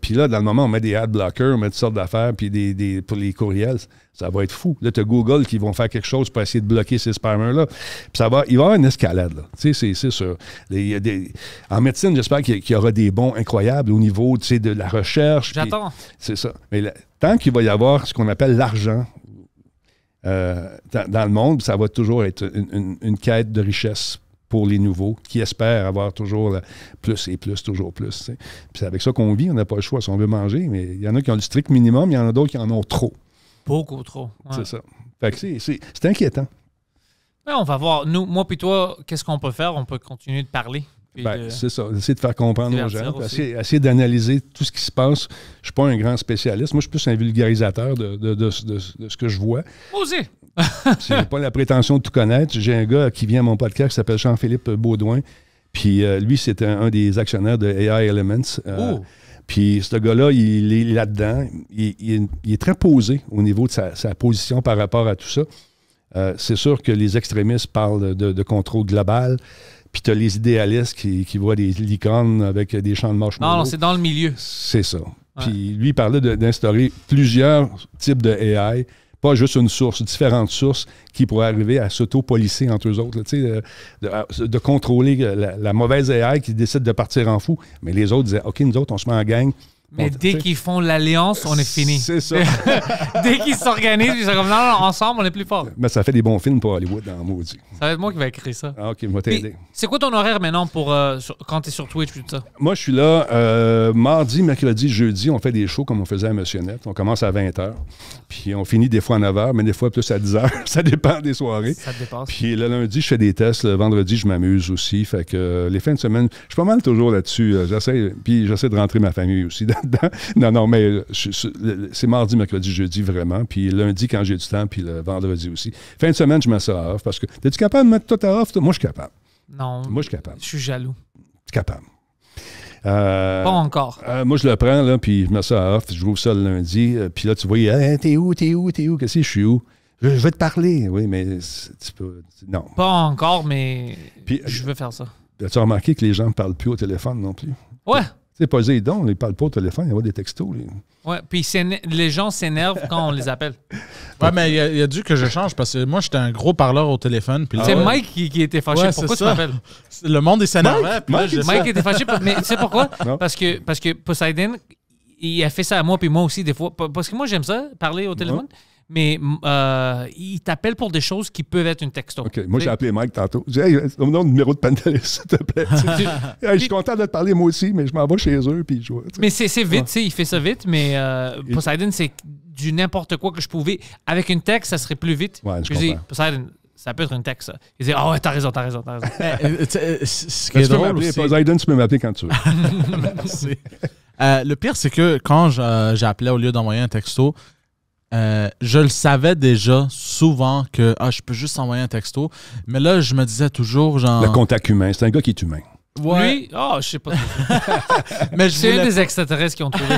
puis là, dans le moment, on met des ad blockers, on met toutes sortes d'affaires, puis des, pour les courriels, ça va être fou. Là, tu as Google qui vont faire quelque chose pour essayer de bloquer ces spammers-là. Puis ça va, il va y avoir une escalade, là. Tu sais, c'est sûr. en médecine, j'espère qu'il y, aura des bons incroyables au niveau, de la recherche. J'attends. C'est ça. Mais tant qu'il va y avoir ce qu'on appelle l'argent euh, dans, le monde, ça va toujours être une, quête de richesse pour les nouveaux qui espèrent avoir toujours plus et plus, toujours plus. Puis c'est avec ça qu'on vit, on n'a pas le choix si on veut manger, mais il y en a qui ont le strict minimum, il y en a d'autres qui en ont trop. Beaucoup trop. C'est ça. Fait que c'est inquiétant. Ben, on va voir, nous, moi puis toi, qu'est-ce qu'on peut faire? On peut continuer de parler ben, c'est ça, essayer de faire comprendre aux gens, essayer, d'analyser tout ce qui se passe. Je ne suis pas un grand spécialiste, moi je suis plus un vulgarisateur de, ce que je vois. Posé. je n'ai pas la prétention de tout connaître. J'ai un gars qui vient à mon podcast qui s'appelle Jean-Philippe Baudouin, puis euh, lui c'est un, des actionnaires de AI Elements. Euh, puis ce gars-là, il, est là-dedans, il, est très posé au niveau de sa, position par rapport à tout ça. Euh, c'est sûr que les extrémistes parlent de, de contrôle global. Puis tu as les idéalistes qui, voient des licornes avec des champs de marche. Non, non c'est dans le milieu. C'est ça. Puis lui, il parlait d'instaurer plusieurs types de AI pas juste une source, différentes sources qui pourraient arriver à s'auto-policer entre eux autres, euh, euh, de, contrôler la, la, mauvaise AI qui décide de partir en fou. Mais les autres disaient, OK, nous autres, on se met en gang, mais dès qu'ils font l'alliance, on est fini. C'est ça. dès qu'ils s'organisent, ils sont comme non, ensemble, on est plus fort. Mais ça fait des bons films pour Hollywood, dans hein, maudit. Ça va être moi qui vais écrire ça. Ah, ok, je vais t'aider. C'est quoi ton horaire maintenant pour euh, quand tu es sur Twitch et tout ça? Moi, je suis là euh, mardi, mercredi, jeudi. On fait des shows comme on faisait à Monsieur Net. On commence à 20h. Puis on finit des fois à 9h, mais des fois plus à 10h. ça dépend des soirées. Ça dépend. Puis le lundi, je fais des tests. Le vendredi, je m'amuse aussi. Fait que euh, les fins de semaine, je suis pas mal toujours là-dessus. J'essaie, puis j'essaie de rentrer ma famille aussi Non, non, mais euh, c'est mardi, mercredi, jeudi, vraiment. Puis lundi, quand j'ai du temps, puis le vendredi aussi. Fin de semaine, je mets ça à off parce que. Es-tu capable de mettre tout à off? Moi, je suis capable. Non. Moi, je suis capable. Je suis jaloux. tu capable. Euh, pas encore. Euh, moi, je le prends, là, puis je mets ça à off, je joue ça le lundi. puis là, tu vois, t'es où, t'es où, t'es où, qu'est-ce que je suis où? Je, veux te parler, oui, mais tu peux. Non. Pas encore, mais je veux faire ça. as remarqué que les gens ne parlent plus au téléphone non plus? Ouais. C'est dons, ils ne parle pas au téléphone, il y a des textos. Oui, puis les gens s'énervent quand on les appelle. ouais, mais il y, a dû que je change parce que moi, j'étais un gros parleur au téléphone. c'est Mike qui, était fâché. pourquoi tu m'appelles Le monde est s'énerve. Mike, était fâché, mais tu sais pourquoi Parce que, parce que Poseidon, il a fait ça à moi, puis moi aussi, des fois. Parce que moi, j'aime ça, parler au téléphone mais euh, il t'appelle pour des choses qui peuvent être une texto. OK. Moi, j'ai appelé Mike tantôt. J'ai dit, hey, donne nom un numéro de pantaliste, s'il te plaît. je suis content de te parler, moi aussi, mais je m'en vais chez eux. Puis je vois, mais c'est vite, ouais. il fait ça vite, mais euh, Poseidon, c'est du n'importe quoi que je pouvais. Avec une texte, ça serait plus vite. Ouais, je, dis, Poseidon, ça peut être une texte. Il dit Ah oh, ouais, t'as raison, t'as raison, t'as raison. Euh, euh, ce qui est drôle. Peux Poseidon, tu peux m'appeler quand tu veux. le pire, c'est que quand j'appelais au lieu d'envoyer un texto, euh, je le savais déjà souvent que ah, je peux juste envoyer un texto. Mais là, je me disais toujours genre. Le contact humain, c'est un gars qui est humain. Lui, ah, oh, je sais pas. c'est un des extraterrestres qui ont trouvé.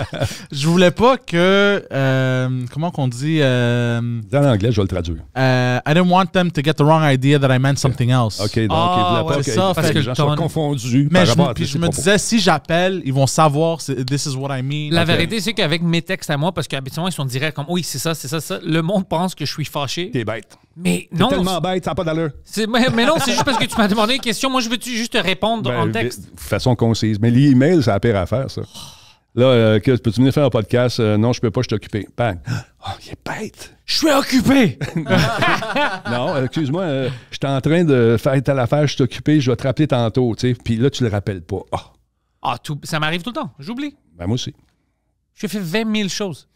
je voulais pas que. Euh, comment qu'on dit euh, Dans l'anglais, je vais le traduire. Euh, I didn't want them to get the wrong idea that I meant something else. OK, donc ah, c'est pas ça, parce que, je les gens ton... Mais je, je me disais, si j'appelle, ils vont savoir this is what I mean. La vérité, c'est qu'avec mes textes à moi, parce qu'habituellement, ils sont directs comme oui, c'est ça, c'est ça, ça, le monde pense que je suis fâché. T'es bête. Mais non. tellement bête, ça n'a pas d'allure. Mais, mais, non, c'est juste parce que tu m'as demandé une question. Moi, je veux juste te répondre ben, en texte. De façon concise. Mais l'email, c'est la pire affaire, ça. Là, euh, peux-tu venir faire un podcast? Euh, non, je peux pas, je suis occupé. Bang. Oh, il est bête. Je suis occupé. non, excuse-moi, euh, je suis en train de faire telle affaire, je suis occupé, je vais te rappeler tantôt, tu sais. Puis là, tu le rappelles pas. Ah, ah ça m'arrive tout le temps. J'oublie. Ben, moi aussi. J'ai fait 20 000 choses.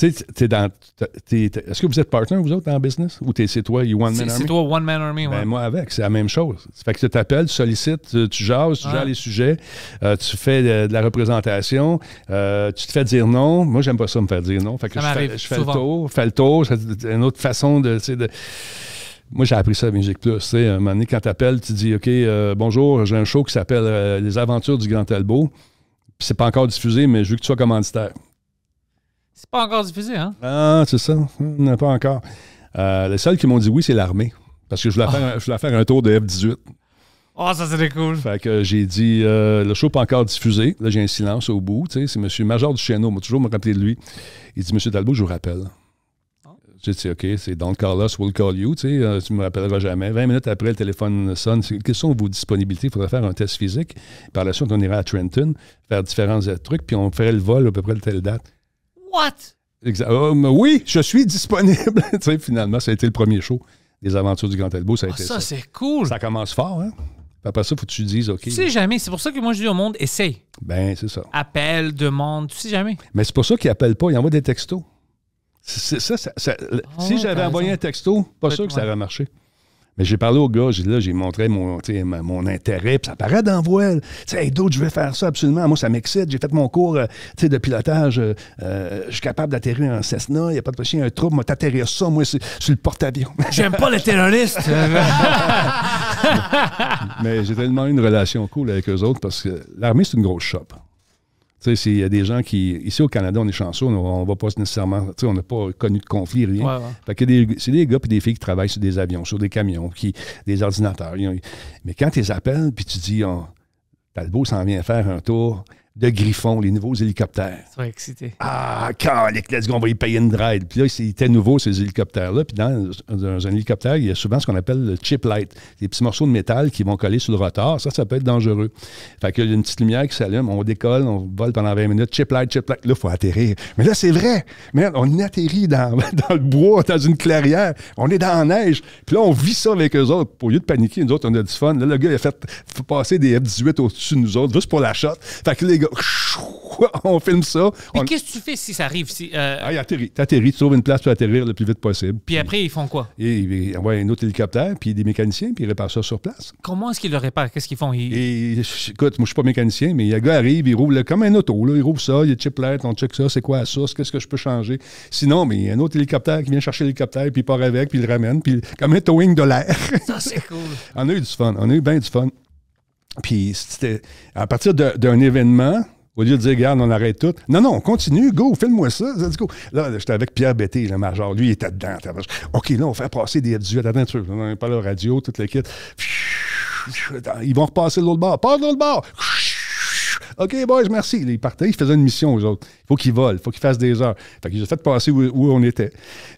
Est-ce que vous êtes partner, vous autres, dans le business? Ou c'est toi, You One Man Army? C'est toi, One Man Army, ben, moi avec, c'est la même chose. Fait que tu t'appelles, tu sollicites, euh, tu, tu gères les sujets, euh, tu fais euh, de, la représentation, tu te fais dire non. Moi, j'aime pas ça me faire dire non. je, fais, fais le tour, c'est une autre façon de. Moi, j'ai appris ça à Musique Plus. Tu un moment donné, quand t'appelles, tu dis OK, bonjour, j'ai un show qui s'appelle Les Aventures du Grand Talbot. c'est pas encore diffusé, mais je veux que tu sois commanditaire. C'est pas encore diffusé, hein? Ah, c'est ça. Hmm, pas encore. Euh, les seuls qui m'ont dit oui, c'est l'armée. Parce que je voulais, ah. faire, un tour de F-18. Oh, ça serait cool. Fait que j'ai dit, euh, le show pas encore diffusé. Là, j'ai un silence au bout. C'est M. Major du Chêneau. m'a toujours me rappelé de lui. Il dit, M. Talbot, je vous rappelle. Ah. J'ai dit, OK, c'est Don Carlos we'll call you. tu sais. Euh, tu me rappelleras jamais. 20 minutes après, le téléphone sonne. Quelles sont vos disponibilités? Il faudrait faire un test physique. Par la suite, on ira à Trenton, faire différents trucs, puis on ferait le vol à peu près de telle date. What? Euh, oui, je suis disponible. tu sais, finalement, ça a été le premier show des Aventures du Grand Elbow. Ça, ah, c'est cool. Ça commence fort, hein? Après ça, faut que tu dises, OK. Tu sais jamais. C'est pour ça que moi, je dis au monde, essaye. Ben, c'est ça. Appelle, demande, tu sais jamais. Mais c'est pour ça qu'ils appellent pas. Ils envoient des textos. Ah si j'avais envoyé un texto, pas sûr que ça aurait marché. Mais j'ai parlé au gars, j'ai là, j'ai montré mon, mon intérêt, puis ça paraît dans voile. Hey, d'autres, je vais faire ça absolument. Moi, ça m'excite. J'ai fait mon cours euh, de pilotage. Euh, euh, je suis capable d'atterrir un Cessna. Il n'y a pas de problème. un trouble. Moi, à ça, moi, sur, le porte-avions. J'aime pas les terroristes. mais, j'ai tellement eu une relation cool avec eux autres parce que l'armée, c'est une grosse chope. Tu sais, il y a des gens qui. Ici au Canada, on est chanceux, on, ne va pas nécessairement. on n'a pas connu de conflit, rien. que c'est des gars et des filles qui travaillent sur des avions, sur des camions, qui, des ordinateurs. mais quand tu les appelles, puis tu dis, ah, on, ça s'en vient faire un tour, de Griffon, les nouveaux hélicoptères. Ils sont excités. Ah, quand on va y payer une drive. Puis là, c'était nouveau, ces hélicoptères-là. Puis dans, un hélicoptère, il y a souvent ce qu'on appelle le chip light, des petits morceaux de métal qui vont coller sur le rotor. Ça, ça peut être dangereux. Fait qu'il y a une petite lumière qui s'allume, on décolle, on vole pendant 20 minutes, chip light, chip light. Là, il faut atterrir. Mais là, c'est vrai. Mais on atterrit dans, dans, le bois, dans une clairière. On est dans la neige. Puis là, on vit ça avec eux autres. Au lieu de paniquer, nous autres, on a du fun. Là, le gars, il a fait passer des F-18 au-dessus de nous autres, juste pour la shot. Fait que les on filme ça. qu'est-ce que tu fais si ça arrive? Si, euh... Ah, il atterrit. tu trouves une place pour atterrir le plus vite possible. Puis, après, ils font quoi? ils envoient un autre hélicoptère, puis des mécaniciens, puis ils réparent ça sur place. Comment est-ce qu'ils le réparent? Qu'est-ce qu'ils font? écoute, moi, je suis pas mécanicien, mais le gars arrive, il roule comme un auto. il roule ça, il y a chip light, on check ça, c'est quoi la source, qu'est-ce que je peux changer? Sinon, mais il y a un autre hélicoptère qui vient chercher l'hélicoptère, puis il part avec, puis il le ramène, puis comme un towing de l'air. Ça, c'est cool. on a eu du fun. On a eu bien du fun. Puis c'était à partir d'un événement, au lieu de dire, regarde, on arrête tout. Non, non, on continue, go, filme-moi ça. Là, j'étais avec Pierre Bété, le major. Lui, il était dedans. OK, là, on fait passer des f à On n'a pas la radio, toute l'équipe. Ils vont repasser l'autre bord. Passe l'autre bord. OK, boys, merci. Ils partaient, ils faisaient une mission aux autres. Il faut qu'ils volent, il faut qu'ils fassent des heures. Fait qu'ils ont fait passer où, on était.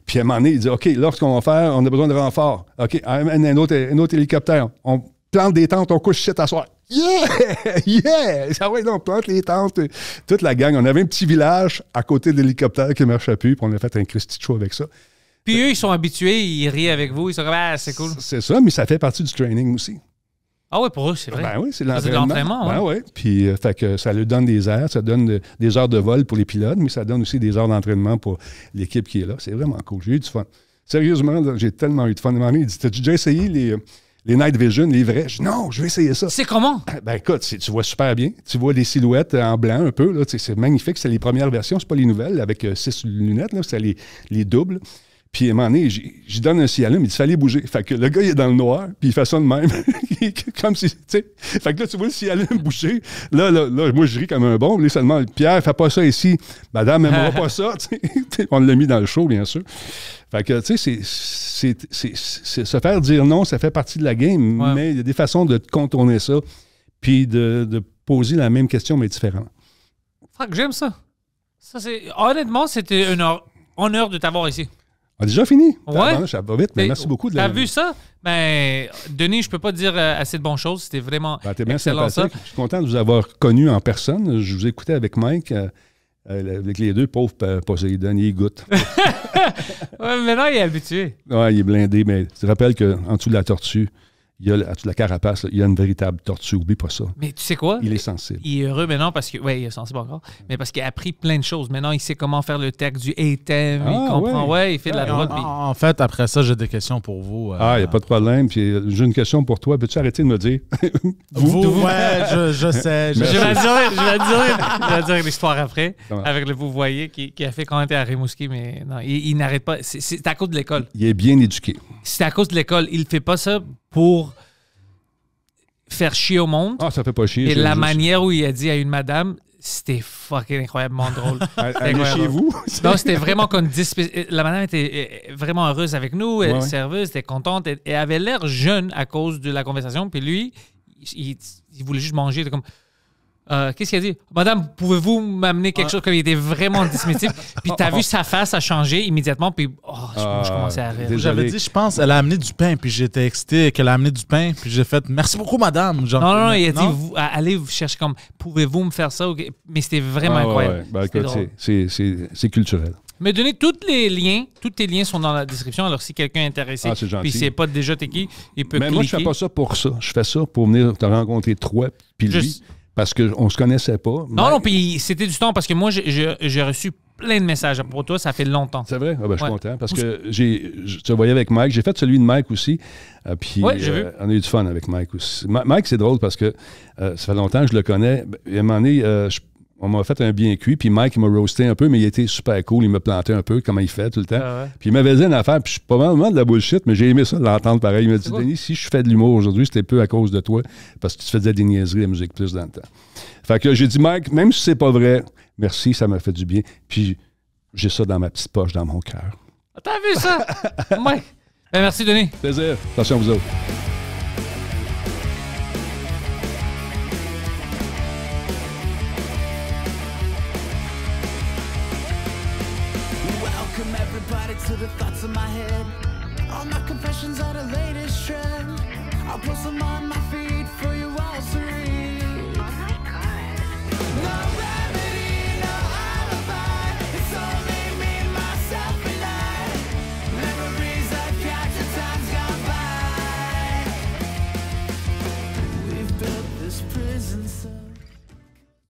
Puis à un moment donné, ils OK, là, ce qu'on va faire, on a besoin de renfort. OK, un autre, un autre hélicoptère plante des tentes, on couche shit à soir. Yeah! Yeah! Ah ouais, non, plante les tentes. Toute la gang. On avait un petit village à côté de l'hélicoptère qui marchait plus, puis on a fait un Christy show avec ça. Puis eux, ils sont habitués, ils rient avec vous, ils sont comme, ah, c'est cool. C'est ça, mais ça fait partie du training aussi. Ah oui, pour eux, c'est vrai. Ben oui, c'est l'entraînement. Ben oui. Puis euh, fait que ça leur donne des airs, ça donne des heures de vol pour les pilotes, mais ça donne aussi des heures d'entraînement pour l'équipe qui est là. C'est vraiment cool. J'ai eu du fun. Sérieusement, j'ai tellement eu de fun. Il dit T'as déjà essayé les, euh, les night vision, les vrais. non, je vais essayer ça. C'est comment? Ah, ben écoute, tu vois super bien. Tu vois des silhouettes en blanc un peu. Là, c'est magnifique. C'est les premières versions, c'est pas les nouvelles, avec euh, six lunettes, c'est les, doubles. Puis à un moment donné, j'y donne un ciel il fallait bouger. Fait que le gars, il est dans le noir, puis il fait ça de même. comme si, tu sais. Fait que là, tu vois le signal bouger. Là, là, là, moi, je ris comme un bon. Là, seulement, Pierre, fais pas ça ici. Madame, voit pas ça. on l'a mis dans le show, bien sûr. Fait que, tu sais, c'est se faire dire non, ça fait partie de la game, mais il y a des façons de contourner ça, puis de, poser la même question, mais différemment. que j'aime ça. ça honnêtement, c'était un honneur, de t'avoir ici. On a déjà fini. Ouais. Ça va vite, mais merci beaucoup. de T'as vu ça? ben Denis, je peux pas dire euh, assez de bonnes choses. C'était vraiment ben, bien ça. Je suis content de vous avoir connu en personne. Je vous écoutais avec Mike. Euh, euh, avec les deux pauvres Poséidon, il goûte. ouais, mais non, il est habitué. Ouais, il est blindé, mais tu te rappelle qu'en dessous de la tortue, il y a la carapace, il y a une véritable tortue, oublie pas ça. Mais tu sais quoi? Il est sensible. Il est heureux maintenant parce que, il est sensible encore, mais parce qu'il a appris plein de choses. Maintenant, il sait comment faire le texte du et ah, il comprend, oui, il fait de la ah, drogue. En, fait, après ça, j'ai des questions pour vous. Euh. Ah, il n'y a pas de problème. Puis euh, j'ai une question pour toi. Peux-tu arrêter de me dire? vous, je, sais. Je, vais dire, je vais dire, dire l'histoire après, avec le vous voyez qui, a fait quand était à Rimouski, mais non, il, n'arrête pas. C'est à cause de l'école. Il est bien éduqué. C'est à cause de l'école. Il ne fait pas ça pour faire chier au monde. Ah, ça fait pas chier. Et la manière où il a dit à une madame, c'était fucking incroyablement drôle. Allez chez vous. non, c'était vraiment comme La madame était euh, vraiment heureuse avec nous, elle ouais, serveuse, était contente, et, elle avait l'air jeune à cause de la conversation. Puis lui, il, il voulait juste manger. comme euh, qu'est-ce qu'il a dit? Madame, pouvez-vous m'amener quelque ah. chose? Comme il était vraiment dismissif puis t'as vu sa face a changé immédiatement, puis oh, je, ah, commence à rire. J'avais dit, je pense, elle a amené du pain, puis j'étais excité qu'elle a amené du pain, puis j'ai fait merci beaucoup, madame. non, non, non, il a dit, allez vous chercher comme pouvez-vous me faire ça? Mais c'était vraiment incroyable. C'est culturel. Mais donnez tous les liens. Tous tes liens sont dans la description. Alors, si quelqu'un est intéressé, ah, puis c'est pas déjà t'es qui, il peut Mais moi, je fais pas ça pour ça. Je fais ça pour venir te rencontrer trois puis lui parce qu'on ne se connaissait pas. Non, non, puis c'était du temps parce que moi, j'ai reçu plein de messages pour toi, ça fait longtemps. C'est vrai? Ah ben, je suis content parce que j'ai, je te voyais avec Mike, j'ai fait celui de Mike aussi. Euh, puis ouais, euh, on a eu du fun avec Mike aussi. Mike, c'est drôle parce que euh, ça fait longtemps que je le connais. À ben, un moment donné, euh, on m'a fait un bien cuit, puis Mike, il m'a roasté un peu, mais il était super cool. Il m'a planté un peu, comment il fait tout le temps. Ah puis il m'avait dit une affaire, puis je suis pas vraiment de la bullshit, mais j'ai aimé ça de l'entendre pareil. Il m'a dit, Denis, si je fais de l'humour aujourd'hui, c'était peu à cause de toi, parce que tu faisais des niaiseries de musique plus dans le temps. Fait que j'ai dit, Mike, même si c'est pas vrai, merci, ça m'a fait du bien. Puis j'ai ça dans ma petite poche, dans mon cœur. T'as vu ça? Mike! Ben, merci, Denis. Plaisir. Attention, à vous autres. Fashion's are the latest trend. I put some on my